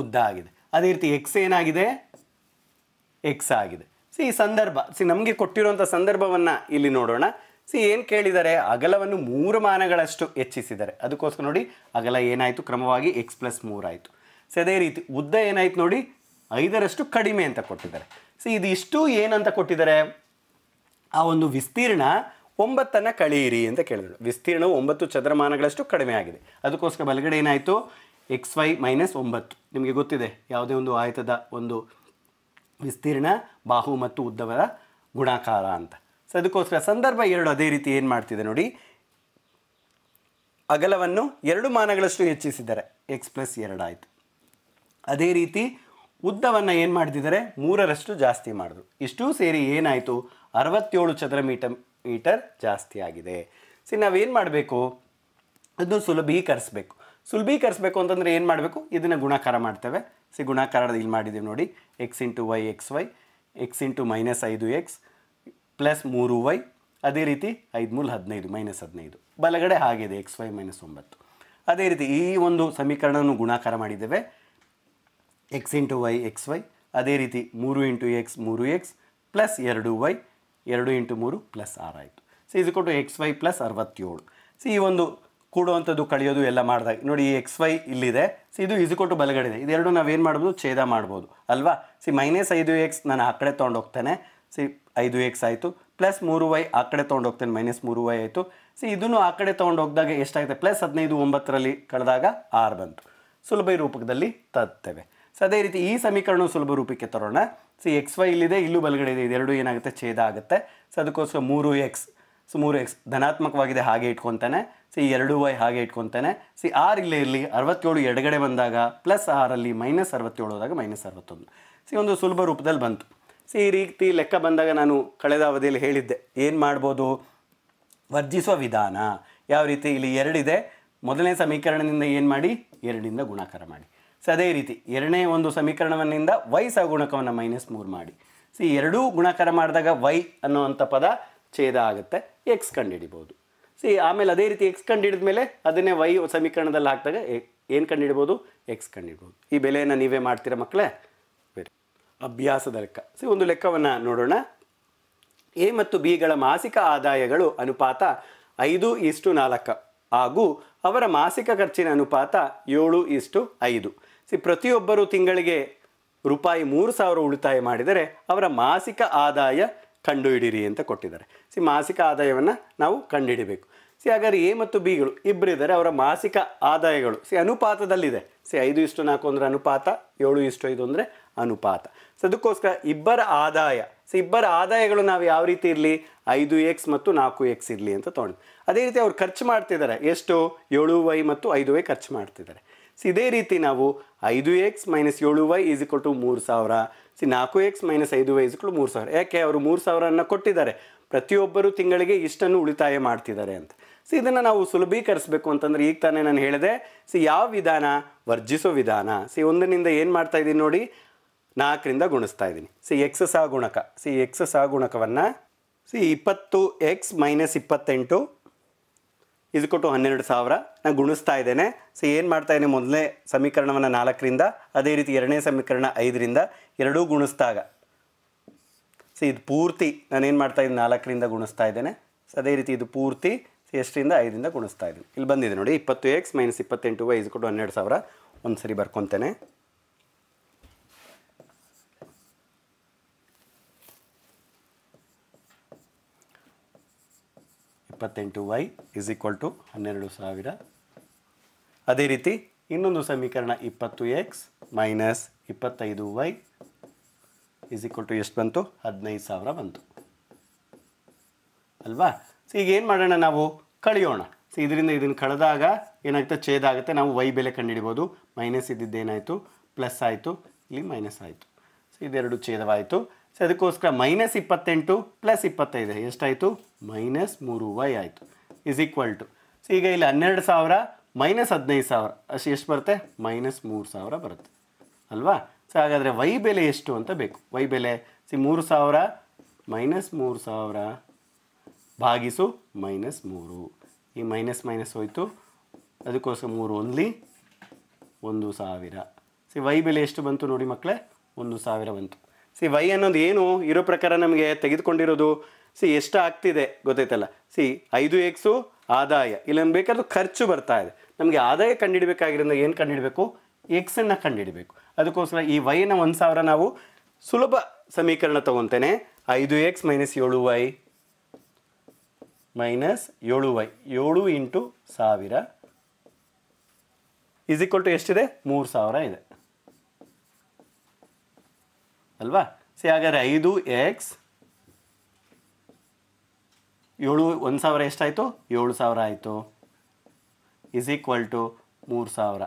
ಉದ್ದ ಆಗಿದೆ ಅದೇ ರೀತಿ ಎಕ್ಸ್ ಏನಾಗಿದೆ ಎಕ್ಸ್ ಆಗಿದೆ ಸಿ ಈ ಸಂದರ್ಭ ಸಿ ನಮಗೆ ಕೊಟ್ಟಿರುವಂಥ ಸಂದರ್ಭವನ್ನು ಇಲ್ಲಿ ನೋಡೋಣ ಸಿ ಏನು ಕೇಳಿದ್ದಾರೆ ಅಗಲವನ್ನು ಮೂರು ಮಾನಗಳಷ್ಟು ಹೆಚ್ಚಿಸಿದ್ದಾರೆ ಅದಕ್ಕೋಸ್ಕರ ನೋಡಿ ಅಗಲ ಏನಾಯಿತು ಕ್ರಮವಾಗಿ ಎಕ್ಸ್ ಪ್ಲಸ್ ಮೂರಾಯಿತು ಸೊ ಅದೇ ರೀತಿ ಉದ್ದ ಏನಾಯಿತು ನೋಡಿ ಐದರಷ್ಟು ಕಡಿಮೆ ಅಂತ ಕೊಟ್ಟಿದ್ದಾರೆ ಸೊ ಇದಿಷ್ಟು ಏನಂತ ಕೊಟ್ಟಿದ್ದಾರೆ ಆ ಒಂದು ವಿಸ್ತೀರ್ಣ ಒಂಬತ್ತನ್ನು ಕಳೆಯಿರಿ ಅಂತ ಕೇಳಿದ್ರು ವಿಸ್ತೀರ್ಣವು ಒಂಬತ್ತು ಚದರಮಾನಗಳಷ್ಟು ಕಡಿಮೆ ಆಗಿದೆ ಅದಕ್ಕೋಸ್ಕರ ಬಲಗಡೆ ಏನಾಯಿತು ಎಕ್ಸ್ ವೈ ಮೈನಸ್ ಒಂಬತ್ತು ನಿಮಗೆ ಗೊತ್ತಿದೆ ಯಾವುದೇ ಒಂದು ಆಯತದ ಒಂದು ವಿಸ್ತೀರ್ಣ ಬಾಹು ಮತ್ತು ಉದ್ದವರ ಗುಣಾಕಾರ ಅಂತ ಸೊ ಅದಕ್ಕೋಸ್ಕರ ಸಂದರ್ಭ ಎರಡು ಅದೇ ರೀತಿ ಏನು ಮಾಡ್ತಿದೆ ನೋಡಿ ಅಗಲವನ್ನು ಎರಡು ಮಾನಗಳಷ್ಟು ಹೆಚ್ಚಿಸಿದ್ದಾರೆ ಎಕ್ಸ್ ಪ್ಲಸ್ ಎರಡು ಅದೇ ರೀತಿ ಉದ್ದವನ್ನು ಏನು ಮಾಡ್ತಿದ್ದಾರೆ ಮೂರರಷ್ಟು ಜಾಸ್ತಿ ಮಾಡಿದ್ರು ಇಷ್ಟೂ ಸೇರಿ ಏನಾಯಿತು ಅರವತ್ತೇಳು ಚದರ ಮೀಟರ್ ಮೀಟರ್ ಜಾಸ್ತಿ ಆಗಿದೆ ಸರಿ ನಾವೇನು ಮಾಡಬೇಕು ಅದನ್ನು ಸುಲಭೀಕರಿಸ್ಬೇಕು ಸುಲಭೀಕರಿಸ್ಬೇಕು ಅಂತಂದರೆ ಏನು ಮಾಡಬೇಕು ಇದನ್ನು ಗುಣಾಕಾರ ಮಾಡ್ತೇವೆ ಸಿ ಗುಣಾಕಾರದ ಇಲ್ಲಿ ಮಾಡಿದ್ದೀವಿ ನೋಡಿ x into y x y x into minus ಐದು ಎಕ್ಸ್ ಪ್ಲಸ್ ಮೂರು ವೈ ಅದೇ ರೀತಿ ಐದು ಮೂರು ಹದಿನೈದು ಮೈನಸ್ ಹದಿನೈದು ಬಲಗಡೆ ಹಾಗಿದೆ ಎಕ್ಸ್ ವೈ ಮೈನಸ್ ಒಂಬತ್ತು ಅದೇ ರೀತಿ ಈ ಒಂದು ಸಮೀಕರಣವನ್ನು ಗುಣಾಕಾರ ಮಾಡಿದ್ದೇವೆ x into y x y ಅದೇ ರೀತಿ ಮೂರು ಇಂಟು ಎಕ್ಸ್ ಮೂರು ಎಕ್ಸ್ ಪ್ಲಸ್ ಎರಡು ವೈ ಎರಡು ಇಂಟು ಮೂರು ಪ್ಲಸ್ ಆರು ಆಯಿತು ಸೊ ಇದು ಕೊಟ್ಟು ಎಕ್ಸ್ ವೈ ಪ್ಲಸ್ ಅರವತ್ತೇಳು ಸೊ ಈ ಒಂದು ಕೂಡುವಂಥದ್ದು ಕಳೆಯೋದು ಎಲ್ಲ ಮಾಡಿದಾಗ ನೋಡಿ ಈ ಎಕ್ಸ್ ವೈ ಇಲ್ಲಿದೆ ಸೊ ಇದು ಕೊಟ್ಟು ಬಲಗಡೆ ಇದೆ ಇದೆರಡು ನಾವೇನು ಮಾಡ್ಬೋದು ಛೇದ ಮಾಡ್ಬೋದು ಅಲ್ವಾ ಸಿ ಮೈನಸ್ ಐದು ಎಕ್ಸ್ ನಾನು ಆ ಕಡೆ ತೊಗೊಂಡೋಗ್ತೇನೆ ಸಿ ಐದು ಎಕ್ಸ್ ಆಯಿತು ಪ್ಲಸ್ ಮೂರು ವೈ ಆ ಕಡೆ ತೊಗೊಂಡು ಹೋಗ್ತೇನೆ ಮೈನಸ್ ಮೂರು ವೈ ಆಯಿತು ಸೊ ಇದನ್ನು ಆ ಕಡೆ ತೊಗೊಂಡು ಹೋಗಿದಾಗ ಎಷ್ಟಾಗುತ್ತೆ ಪ್ಲಸ್ ಹದಿನೈದು ಒಂಬತ್ತರಲ್ಲಿ ಕಳೆದಾಗ ಆರು ಬಂತು ಸುಲಭ ರೂಪದಲ್ಲಿ ತರ್ತೇವೆ ಸೊ ಅದೇ ರೀತಿ ಈ ಸಮೀಕರಣ ಸುಲಭ ರೂಪಕ್ಕೆ ತರೋಣ ಸೊ ಎಕ್ಸ್ ವೈ ಇಲ್ಲಿದೆ ಇಲ್ಲೂ ಬಲಗಡೆ ಇದೆ ಇದೆರಡು ಏನಾಗುತ್ತೆ ಛೇದ ಆಗುತ್ತೆ ಸೊ ಅದಕ್ಕೋಸ್ಕರ ಮೂರು ಎಕ್ಸ್ ಸೊ ಮೂರು ಎಕ್ಸ್ ಧನಾತ್ಮಕವಾಗಿದೆ ಹಾಗೆ ಇಟ್ಕೊತಾನೆ ಸಿ ಎರಡು ವೈ ಹಾಗೆ ಇಟ್ಕೊತಾನೆ ಸಿ ಆರ್ ಇಲ್ಲೇ ಇರಲಿ ಅರವತ್ತೇಳು ಎಡಗಡೆ ಬಂದಾಗ ಪ್ಲಸ್ ಆರಲ್ಲಿ ಮೈನಸ್ ಅರವತ್ತೇಳು ಹೋದಾಗ ಮೈನಸ್ ಅರವತ್ತೊಂದು ಸಿ ಒಂದು ಸುಲಭ ರೂಪದಲ್ಲಿ ಬಂತು ಸೊ ಈ ರೀತಿ ಲೆಕ್ಕ ಬಂದಾಗ ನಾನು ಕಳೆದ ಅವಧಿಯಲ್ಲಿ ಹೇಳಿದ್ದೆ ಏನು ಮಾಡ್ಬೋದು ವರ್ಜಿಸುವ ವಿಧಾನ ಯಾವ ರೀತಿ ಇಲ್ಲಿ ಎರಡಿದೆ ಮೊದಲನೇ ಸಮೀಕರಣದಿಂದ ಏನು ಮಾಡಿ ಎರಡಿಂದ ಗುಣಾಕಾರ ಮಾಡಿ ಸೊ ಅದೇ ರೀತಿ ಎರಡನೇ ಒಂದು ಸಮೀಕರಣವನ್ನಿಂದ ವೈ ಸಗುಣಕವನ್ನು ಮೈನಸ್ ಮೂರು ಮಾಡಿ ಸೊ ಎರಡೂ ಗುಣಾಕಾರ ಮಾಡಿದಾಗ ವೈ ಅನ್ನುವಂಥ ಪದ ಛೇದ ಆಗುತ್ತೆ ಎಕ್ಸ್ ಕಂಡುಹಿಡಿಬೋದು ಸಿ ಆಮೇಲೆ ಅದೇ ರೀತಿ ಎಕ್ಸ್ ಕಂಡು ಮೇಲೆ ಅದನ್ನೇ ವೈ ಸಮೀಕರಣದಲ್ಲಿ ಹಾಕಿದಾಗ ಏನು ಕಂಡುಹಿಡ್ಬೋದು ಎಕ್ಸ್ ಕಂಡುಹಿಡ್ಬೋದು ಈ ಬೆಲೆಯನ್ನು ನೀವೇ ಮಾಡ್ತೀರಾ ಮಕ್ಕಳೇ ಅಭ್ಯಾಸದ ಲೆಕ್ಕ ಸಿ ಒಂದು ಲೆಕ್ಕವನ್ನು ನೋಡೋಣ ಎ ಮತ್ತು ಬಿಗಳ ಮಾಸಿಕ ಆದಾಯಗಳು ಅನುಪಾತ ಐದು ಇಷ್ಟು ನಾಲ್ಕು ಹಾಗೂ ಅವರ ಮಾಸಿಕ ಖರ್ಚಿನ ಅನುಪಾತ ಏಳು ಇಷ್ಟು ಐದು ಸಿ ಪ್ರತಿಯೊಬ್ಬರು ತಿಂಗಳಿಗೆ ರೂಪಾಯಿ ಮೂರು ಸಾವಿರ ಉಳಿತಾಯ ಮಾಡಿದರೆ ಅವರ ಮಾಸಿಕ ಆದಾಯ ಕಂಡುಹಿಡಿರಿ ಅಂತ ಕೊಟ್ಟಿದ್ದಾರೆ ಸಿ ಮಾಸಿಕ ಆದಾಯವನ್ನು ನಾವು ಕಂಡುಹಿಡಿಬೇಕು ಸಿ ಹಾಗಾದರೆ ಎ ಮತ್ತು ಬಿಗಳು ಇದ್ದಾರೆ ಅವರ ಮಾಸಿಕ ಆದಾಯಗಳು ಸಿ ಅನುಪಾತದಲ್ಲಿದೆ ಸಿ ಐದು ಇಷ್ಟು ನಾಲ್ಕು ಅಂದರೆ ಅನುಪಾತ ಏಳು ಇಷ್ಟು ಐದು ಅಂದರೆ ಅನುಪಾತ ಸೊ ಅದಕ್ಕೋಸ್ಕರ ಇಬ್ಬರ ಆದಾಯ ಸೊ ಇಬ್ಬರ ಆದಾಯಗಳು ನಾವು ಯಾವ ರೀತಿ ಇರಲಿ ಐದು ಎಕ್ಸ್ ಮತ್ತು ನಾಲ್ಕು ಎಕ್ಸ್ ಇರಲಿ ಅಂತ ತೊಗೊಂಡು ಅದೇ ರೀತಿ ಅವ್ರು ಖರ್ಚು ಮಾಡ್ತಿದ್ದಾರೆ ಎಷ್ಟು ಏಳು ವೈ ಮತ್ತು ಐದು ವೈ ಖರ್ಚು ಮಾಡ್ತಿದ್ದಾರೆ ಸೊ ಇದೇ ರೀತಿ ನಾವು ಐದು ಎಕ್ಸ್ ಮೈನಸ್ ಏಳು ವೈ ಈಸ್ ಇಕ್ವಲ್ ಟು ಮೂರು ಸಾವಿರ ಸಿ ನಾಲ್ಕು ಎಕ್ಸ್ ಮೈನಸ್ ಐದು ವೈ ಇಕ್ವಲ್ ಮೂರು ಸಾವಿರ ಯಾಕೆ ಅವರು ಮೂರು ಸಾವಿರನ ಕೊಟ್ಟಿದ್ದಾರೆ ಪ್ರತಿಯೊಬ್ಬರು ತಿಂಗಳಿಗೆ ಇಷ್ಟನ್ನು ಉಳಿತಾಯ ಮಾಡ್ತಿದ್ದಾರೆ ಅಂತ ಸೊ ಇದನ್ನು ನಾವು ಸುಲಭೀಕರಿಸಬೇಕು ಅಂತಂದರೆ ಈಗ ತಾನೇ ನಾನು ಹೇಳಿದೆ ಸಿ ಯಾವ ವಿಧಾನ ವರ್ಜಿಸೋ ವಿಧಾನ ಸಿ ಒಂದನಿಂದ ಏನು ಮಾಡ್ತಾ ಇದ್ದೀನಿ ನೋಡಿ ನಾಲ್ಕರಿಂದ ಗುಣಿಸ್ತಾ ಇದ್ದೀನಿ ಸಿ ಎಕ್ಸ್ ಸಹ ಗುಣಕ ಸಿ ಎಕ್ಸ್ ಸಹ ಗುಣಕವನ್ನು ಸಿ ಇಪ್ಪತ್ತು ಎಕ್ಸ್ ಮೈನಸ್ ಇಪ್ಪತ್ತೆಂಟು ಇದು ಕೊಟ್ಟು ಹನ್ನೆರಡು ಸಾವಿರ ನಾನು ಗುಣಿಸ್ತಾ ಇದ್ದೇನೆ ಸೊ ಏನು ಮಾಡ್ತಾ ಇದ್ದೀನಿ ಮೊದಲನೇ ಸಮೀಕರಣವನ್ನು ನಾಲ್ಕರಿಂದ ಅದೇ ರೀತಿ ಎರಡನೇ ಸಮೀಕರಣ ಐದರಿಂದ ಎರಡೂ ಗುಣಿಸ್ದಾಗ ಸೊ ಇದು ಪೂರ್ತಿ ನಾನೇನು ಮಾಡ್ತಾ ಇದ್ದೀನಿ ನಾಲ್ಕರಿಂದ ಗುಣಿಸ್ತಾ ಇದ್ದೇನೆ ಸೊ ಅದೇ ರೀತಿ ಇದು ಪೂರ್ತಿ ಎಷ್ಟರಿಂದ ಐದರಿಂದ ಗುಣಿಸ್ತಾ ಇದ್ದೀನಿ ಇಲ್ಲಿ ಬಂದಿದೆ ನೋಡಿ ಇಪ್ಪತ್ತು ಎಕ್ಸ್ ಮೈನಸ್ ಇಪ್ಪತ್ತೆಂಟು ವೈ ಇದು ಕೊಟ್ಟು ಹನ್ನೆರಡು ಸಾವಿರ ಒಂದು ಸರಿ ಬರ್ಕೊತೇನೆ ಇಪ್ಪತ್ತೆಂಟು ವೈ ಇಸ್ ಈಕ್ವಲ್ ಟು ಹನ್ನೆರಡು ಸಾವಿರ ಅದೇ ರೀತಿ ಇನ್ನೊಂದು ಸಮೀಕರಣ ಇಪ್ಪತ್ತು ಎಕ್ಸ್ ಮೈನಸ್ ಇಪ್ಪತ್ತೈದು ವೈ ಇಸ್ ಈಕ್ವಲ್ ಟು ಎಷ್ಟು ಬಂತು ಹದಿನೈದು ಸಾವಿರ ಬಂತು ಅಲ್ವಾ ಸೊ ಈಗ ಏನು ಮಾಡೋಣ ನಾವು ಕಳೆಯೋಣ ಸೊ ಇದರಿಂದ ಇದನ್ನು ಕಳೆದಾಗ ಏನಾಗ್ತದೆ ಛೇದ ಆಗುತ್ತೆ ನಾವು ವೈ ಬೆಲೆ ಕಂಡುಹಿಡ್ಬೋದು ಮೈನಸ್ ಇದ್ದಿದ್ದೇನಾಯಿತು ಪ್ಲಸ್ ಆಯಿತು ಇಲ್ಲಿ ಮೈನಸ್ ಆಯಿತು ಸೊ ಇದೆರಡು ಛೇದವಾಯಿತು ಸೊ ಅದಕ್ಕೋಸ್ಕರ ಮೈನಸ್ ಇಪ್ಪತ್ತೆಂಟು ಪ್ಲಸ್ ಇಪ್ಪತ್ತೈದು ಎಷ್ಟಾಯಿತು ಮೈನಸ್ ಮೂರು ವೈ ಆಯಿತು ಇಸ್ ಈಕ್ವಲ್ ಟು ಸೊ ಈಗ ಇಲ್ಲಿ ಹನ್ನೆರಡು ಸಾವಿರ ಮೈನಸ್ ಹದಿನೈದು ಸಾವಿರ ಅಷ್ಟು ಎಷ್ಟು ಬರುತ್ತೆ ಮೈನಸ್ ಮೂರು ಸಾವಿರ ಬರುತ್ತೆ ಅಲ್ವಾ ಸೊ ಹಾಗಾದರೆ ವೈ ಬೆಲೆ ಎಷ್ಟು ಅಂತ ಬೇಕು ವೈ ಬೆಲೆ ಸಿ ಮೂರು ಸಾವಿರ ಮೈನಸ್ ಮೂರು ಸಾವಿರ ಭಾಗಿಸು ಮೈನಸ್ ಮೂರು ಈ ಮೈನಸ್ ಮೈನಸ್ ಹೋಯಿತು ಅದಕ್ಕೋಸ್ಕರ ಮೂರು ಒನ್ಲಿ ಒಂದು ಸಾವಿರ ಸಿ ವೈ ಬೆಲೆ ಎಷ್ಟು ಬಂತು ನೋಡಿ ಮಕ್ಕಳೇ ಒಂದು ಸಾವಿರ ಬಂತು ಸಿ ವೈ ಅನ್ನೋದು ಏನು ಇರೋ ಪ್ರಕಾರ ನಮಗೆ ತೆಗೆದುಕೊಂಡಿರೋದು ಸಿ ಎಷ್ಟು ಆಗ್ತಿದೆ ಗೊತ್ತೈತಲ್ಲ ಸಿ ಐದು ಎಕ್ಸು ಆದಾಯ ಇಲ್ಲ ನಮ್ಗೆ ಬೇಕಾದ್ರೂ ಖರ್ಚು ಬರ್ತಾ ಇದೆ ನಮಗೆ ಆದಾಯ ಕಂಡುಹಿಡಬೇಕಾಗಿರೋದ್ರಿಂದ ಏನು ಕಂಡುಹಿಡಬೇಕು ಎಕ್ಸನ್ನು ಕಂಡುಹಿಡಬೇಕು ಅದಕ್ಕೋಸ್ಕರ ಈ ವೈನ ಒಂದು ಸಾವಿರ ನಾವು ಸುಲಭ ಸಮೀಕರಣ ತೊಗೊತೇನೆ ಐದು ಎಕ್ಸ್ ಮೈನಸ್ ಏಳು ವೈ ಮೈನಸ್ ಏಳು ವೈ ಏಳು ಇಂಟು ಸಾವಿರ ಇಸ್ ಈಕ್ವಲ್ ಟು ಎಷ್ಟಿದೆ ಮೂರು ಸಾವಿರ ಇದೆ ಅಲ್ವಾ ಸಿ ಹಾಗಾದರೆ ಐದು ಎಕ್ಸ್ ಏಳು ಒಂದು ಸಾವಿರ ಎಷ್ಟಾಯಿತು ಏಳು ಸಾವಿರ ಆಯಿತು ಇಸ್ ಈಕ್ವಲ್ ಟು ಮೂರು ಸಾವಿರ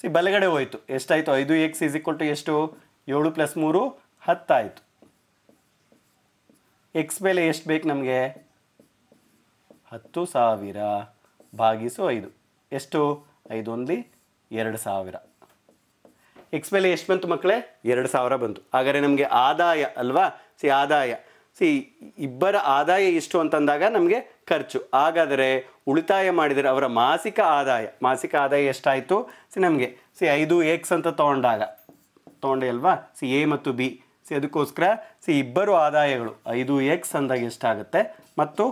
ಸಿ ಬಲಗಡೆ ಹೋಯಿತು ಎಷ್ಟಾಯಿತು ಐದು ಎಕ್ಸ್ ಇಸ್ ಈಕ್ವಲ್ ಟು ಎಷ್ಟು ಏಳು ಪ್ಲಸ್ ಮೂರು ಹತ್ತಾಯಿತು ಎಕ್ಸ್ ಮೇಲೆ ಎಷ್ಟು ಬೇಕು ನಮಗೆ ಹತ್ತು ಸಾವಿರ ಭಾಗಿಸು ಐದು ಎಷ್ಟು ಐದು ಒಂದು ಎರಡು ಸಾವಿರ ಎಕ್ಸ್ ಮೇಲೆ ಎಷ್ಟು ಬಂತು ಮಕ್ಕಳೇ ಎರಡು ಸಾವಿರ ಬಂತು ಹಾಗಾದರೆ ನಮಗೆ ಆದಾಯ ಅಲ್ವಾ ಸಿ ಆದಾಯ ಸಿ ಇಬ್ಬರ ಆದಾಯ ಎಷ್ಟು ಅಂತಂದಾಗ ನಮಗೆ ಖರ್ಚು ಹಾಗಾದರೆ ಉಳಿತಾಯ ಮಾಡಿದರೆ ಅವರ ಮಾಸಿಕ ಆದಾಯ ಮಾಸಿಕ ಆದಾಯ ಎಷ್ಟಾಯಿತು ಸಿ ನಮಗೆ ಸಿ ಐದು ಎಕ್ಸ್ ಅಂತ ತೊಗೊಂಡಾಗ ತೊಗೊಂಡೆ ಅಲ್ವಾ ಸಿ ಎ ಮತ್ತು ಬಿ ಸಿ ಅದಕ್ಕೋಸ್ಕರ ಸಿ ಇಬ್ಬರು ಆದಾಯಗಳು ಐದು ಎಕ್ಸ್ ಅಂದಾಗ ಎಷ್ಟಾಗುತ್ತೆ ಮತ್ತು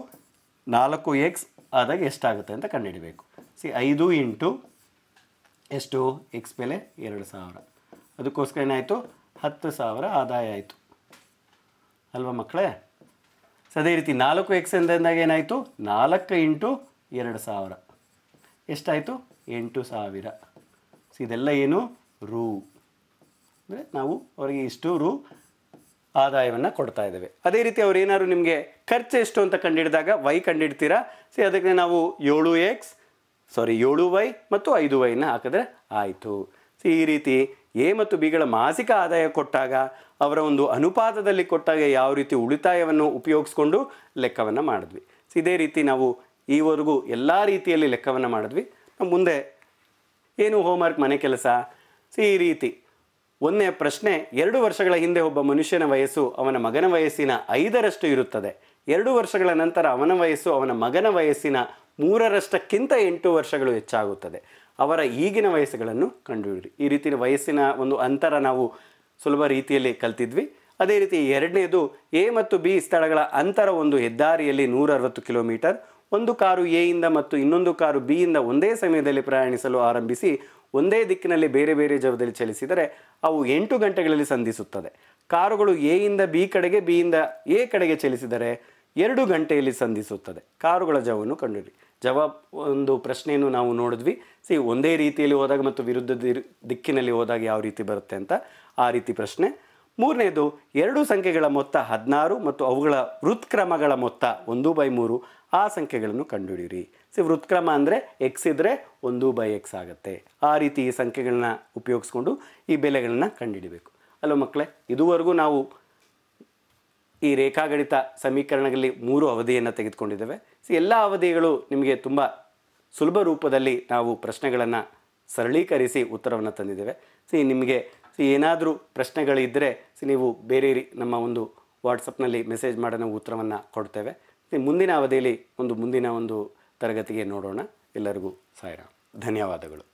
ನಾಲ್ಕು ಎಕ್ಸ್ ಆದಾಗ ಎಷ್ಟಾಗುತ್ತೆ ಅಂತ ಕಂಡುಹಿಡಬೇಕು ಸಿ ಐದು ಇಂಟು ಎಷ್ಟು ಎಕ್ಸ್ ಮೇಲೆ ಎರಡು ಸಾವಿರ ಅದಕ್ಕೋಸ್ಕರ ಏನಾಯಿತು ಹತ್ತು ಸಾವಿರ ಆದಾಯ ಆಯಿತು ಅಲ್ವಾ ಮಕ್ಕಳೇ ಸೊ ಅದೇ ರೀತಿ ನಾಲ್ಕು ಎಕ್ಸ್ ಎಂದಾಗ ಏನಾಯಿತು ನಾಲ್ಕು ಇಂಟು ಎರಡು ಸಾವಿರ ಎಷ್ಟಾಯಿತು ಎಂಟು ಸಾವಿರ ಸೊ ಇದೆಲ್ಲ ಏನು ರೂ ಅಂದರೆ ನಾವು ಅವರಿಗೆ ಇಷ್ಟು ರೂ ಆದಾಯವನ್ನು ಕೊಡ್ತಾ ಇದ್ದೇವೆ ಅದೇ ರೀತಿ ಅವ್ರು ಏನಾದ್ರು ನಿಮಗೆ ಖರ್ಚು ಎಷ್ಟು ಅಂತ ಕಂಡುಹಿಡಿದಾಗ ವೈ ಕಂಡುಹಿಡ್ತೀರಾ ಸೊ ಅದಕ್ಕೆ ನಾವು ಏಳು ಎಕ್ಸ್ ಸಾರಿ ಏಳು ವೈ ಮತ್ತು ಐದು ವೈನ ಹಾಕಿದ್ರೆ ಆಯಿತು ಸೊ ಈ ರೀತಿ ಎ ಮತ್ತು ಬಿಗಳ ಮಾಸಿಕ ಆದಾಯ ಕೊಟ್ಟಾಗ ಅವರ ಒಂದು ಅನುಪಾತದಲ್ಲಿ ಕೊಟ್ಟಾಗ ಯಾವ ರೀತಿ ಉಳಿತಾಯವನ್ನು ಉಪಯೋಗಿಸ್ಕೊಂಡು ಲೆಕ್ಕವನ್ನು ಮಾಡಿದ್ವಿ ಇದೇ ರೀತಿ ನಾವು ಈವರೆಗೂ ಎಲ್ಲ ರೀತಿಯಲ್ಲಿ ಲೆಕ್ಕವನ್ನು ಮಾಡಿದ್ವಿ ನಾವು ಮುಂದೆ ಏನು ಹೋಮ್ವರ್ಕ್ ಮನೆ ಕೆಲಸ ಈ ರೀತಿ ಒಂದನೇ ಪ್ರಶ್ನೆ ಎರಡು ವರ್ಷಗಳ ಹಿಂದೆ ಒಬ್ಬ ಮನುಷ್ಯನ ವಯಸ್ಸು ಅವನ ಮಗನ ವಯಸ್ಸಿನ ಐದರಷ್ಟು ಇರುತ್ತದೆ ಎರಡು ವರ್ಷಗಳ ನಂತರ ಅವನ ವಯಸ್ಸು ಅವನ ಮಗನ ವಯಸ್ಸಿನ ಮೂರರಷ್ಟಕ್ಕಿಂತ ಎಂಟು ವರ್ಷಗಳು ಹೆಚ್ಚಾಗುತ್ತದೆ ಅವರ ಈಗಿನ ವಯಸ್ಸುಗಳನ್ನು ಕಂಡುಹಿಡಿ ಈ ರೀತಿಯ ವಯಸ್ಸಿನ ಒಂದು ಅಂತರ ನಾವು ಸುಲಭ ರೀತಿಯಲ್ಲಿ ಕಲ್ತಿದ್ವಿ ಅದೇ ರೀತಿ ಎರಡನೇದು ಎ ಮತ್ತು ಬಿ ಸ್ಥಳಗಳ ಅಂತರ ಒಂದು ಹೆದ್ದಾರಿಯಲ್ಲಿ ಅರವತ್ತು ಕಿಲೋಮೀಟರ್ ಒಂದು ಕಾರು ಎಯಿಂದ ಮತ್ತು ಇನ್ನೊಂದು ಕಾರು ಬಿಯಿಂದ ಒಂದೇ ಸಮಯದಲ್ಲಿ ಪ್ರಯಾಣಿಸಲು ಆರಂಭಿಸಿ ಒಂದೇ ದಿಕ್ಕಿನಲ್ಲಿ ಬೇರೆ ಬೇರೆ ಜಾಗದಲ್ಲಿ ಚಲಿಸಿದರೆ ಅವು ಎಂಟು ಗಂಟೆಗಳಲ್ಲಿ ಸಂಧಿಸುತ್ತದೆ ಕಾರುಗಳು ಎಯಿಂದ ಬಿ ಕಡೆಗೆ ಬಿಯಿಂದ ಎ ಕಡೆಗೆ ಚಲಿಸಿದರೆ ಎರಡು ಗಂಟೆಯಲ್ಲಿ ಸಂಧಿಸುತ್ತದೆ ಕಾರುಗಳ ಜವನ್ನು ಕಂಡುಹಿಡಿ ಜವಾಬ್ ಒಂದು ಪ್ರಶ್ನೆಯನ್ನು ನಾವು ನೋಡಿದ್ವಿ ಸಿ ಒಂದೇ ರೀತಿಯಲ್ಲಿ ಹೋದಾಗ ಮತ್ತು ವಿರುದ್ಧ ದಿಕ್ಕಿನಲ್ಲಿ ಹೋದಾಗ ಯಾವ ರೀತಿ ಬರುತ್ತೆ ಅಂತ ಆ ರೀತಿ ಪ್ರಶ್ನೆ ಮೂರನೇದು ಎರಡು ಸಂಖ್ಯೆಗಳ ಮೊತ್ತ ಹದಿನಾರು ಮತ್ತು ಅವುಗಳ ವೃತ್ಕ್ರಮಗಳ ಮೊತ್ತ ಒಂದು ಬೈ ಮೂರು ಆ ಸಂಖ್ಯೆಗಳನ್ನು ಕಂಡುಹಿಡಿಯಿರಿ ಸಿ ವೃತ್ಕ್ರಮ ಅಂದರೆ ಎಕ್ಸ್ ಇದ್ದರೆ ಒಂದು ಬೈ ಎಕ್ಸ್ ಆಗುತ್ತೆ ಆ ರೀತಿ ಈ ಸಂಖ್ಯೆಗಳನ್ನ ಉಪಯೋಗಿಸ್ಕೊಂಡು ಈ ಬೆಲೆಗಳನ್ನ ಕಂಡುಹಿಡಿಬೇಕು ಅಲ್ಲೋ ಮಕ್ಕಳೇ ಇದುವರೆಗೂ ನಾವು ಈ ರೇಖಾಗಣಿತ ಸಮೀಕರಣಗಳಲ್ಲಿ ಮೂರು ಅವಧಿಯನ್ನು ತೆಗೆದುಕೊಂಡಿದ್ದೇವೆ ಸೊ ಎಲ್ಲ ಅವಧಿಗಳು ನಿಮಗೆ ತುಂಬ ಸುಲಭ ರೂಪದಲ್ಲಿ ನಾವು ಪ್ರಶ್ನೆಗಳನ್ನು ಸರಳೀಕರಿಸಿ ಉತ್ತರವನ್ನು ತಂದಿದ್ದೇವೆ ಸಿ ನಿಮಗೆ ಸೊ ಏನಾದರೂ ಪ್ರಶ್ನೆಗಳಿದ್ದರೆ ಸಿ ನೀವು ಬೇರೆ ನಮ್ಮ ಒಂದು ವಾಟ್ಸಪ್ನಲ್ಲಿ ಮೆಸೇಜ್ ಮಾಡಿ ನಾವು ಉತ್ತರವನ್ನು ಕೊಡ್ತೇವೆ ಮುಂದಿನ ಅವಧಿಯಲ್ಲಿ ಒಂದು ಮುಂದಿನ ಒಂದು ತರಗತಿಗೆ ನೋಡೋಣ ಎಲ್ಲರಿಗೂ ಸಾಯಿರ ಧನ್ಯವಾದಗಳು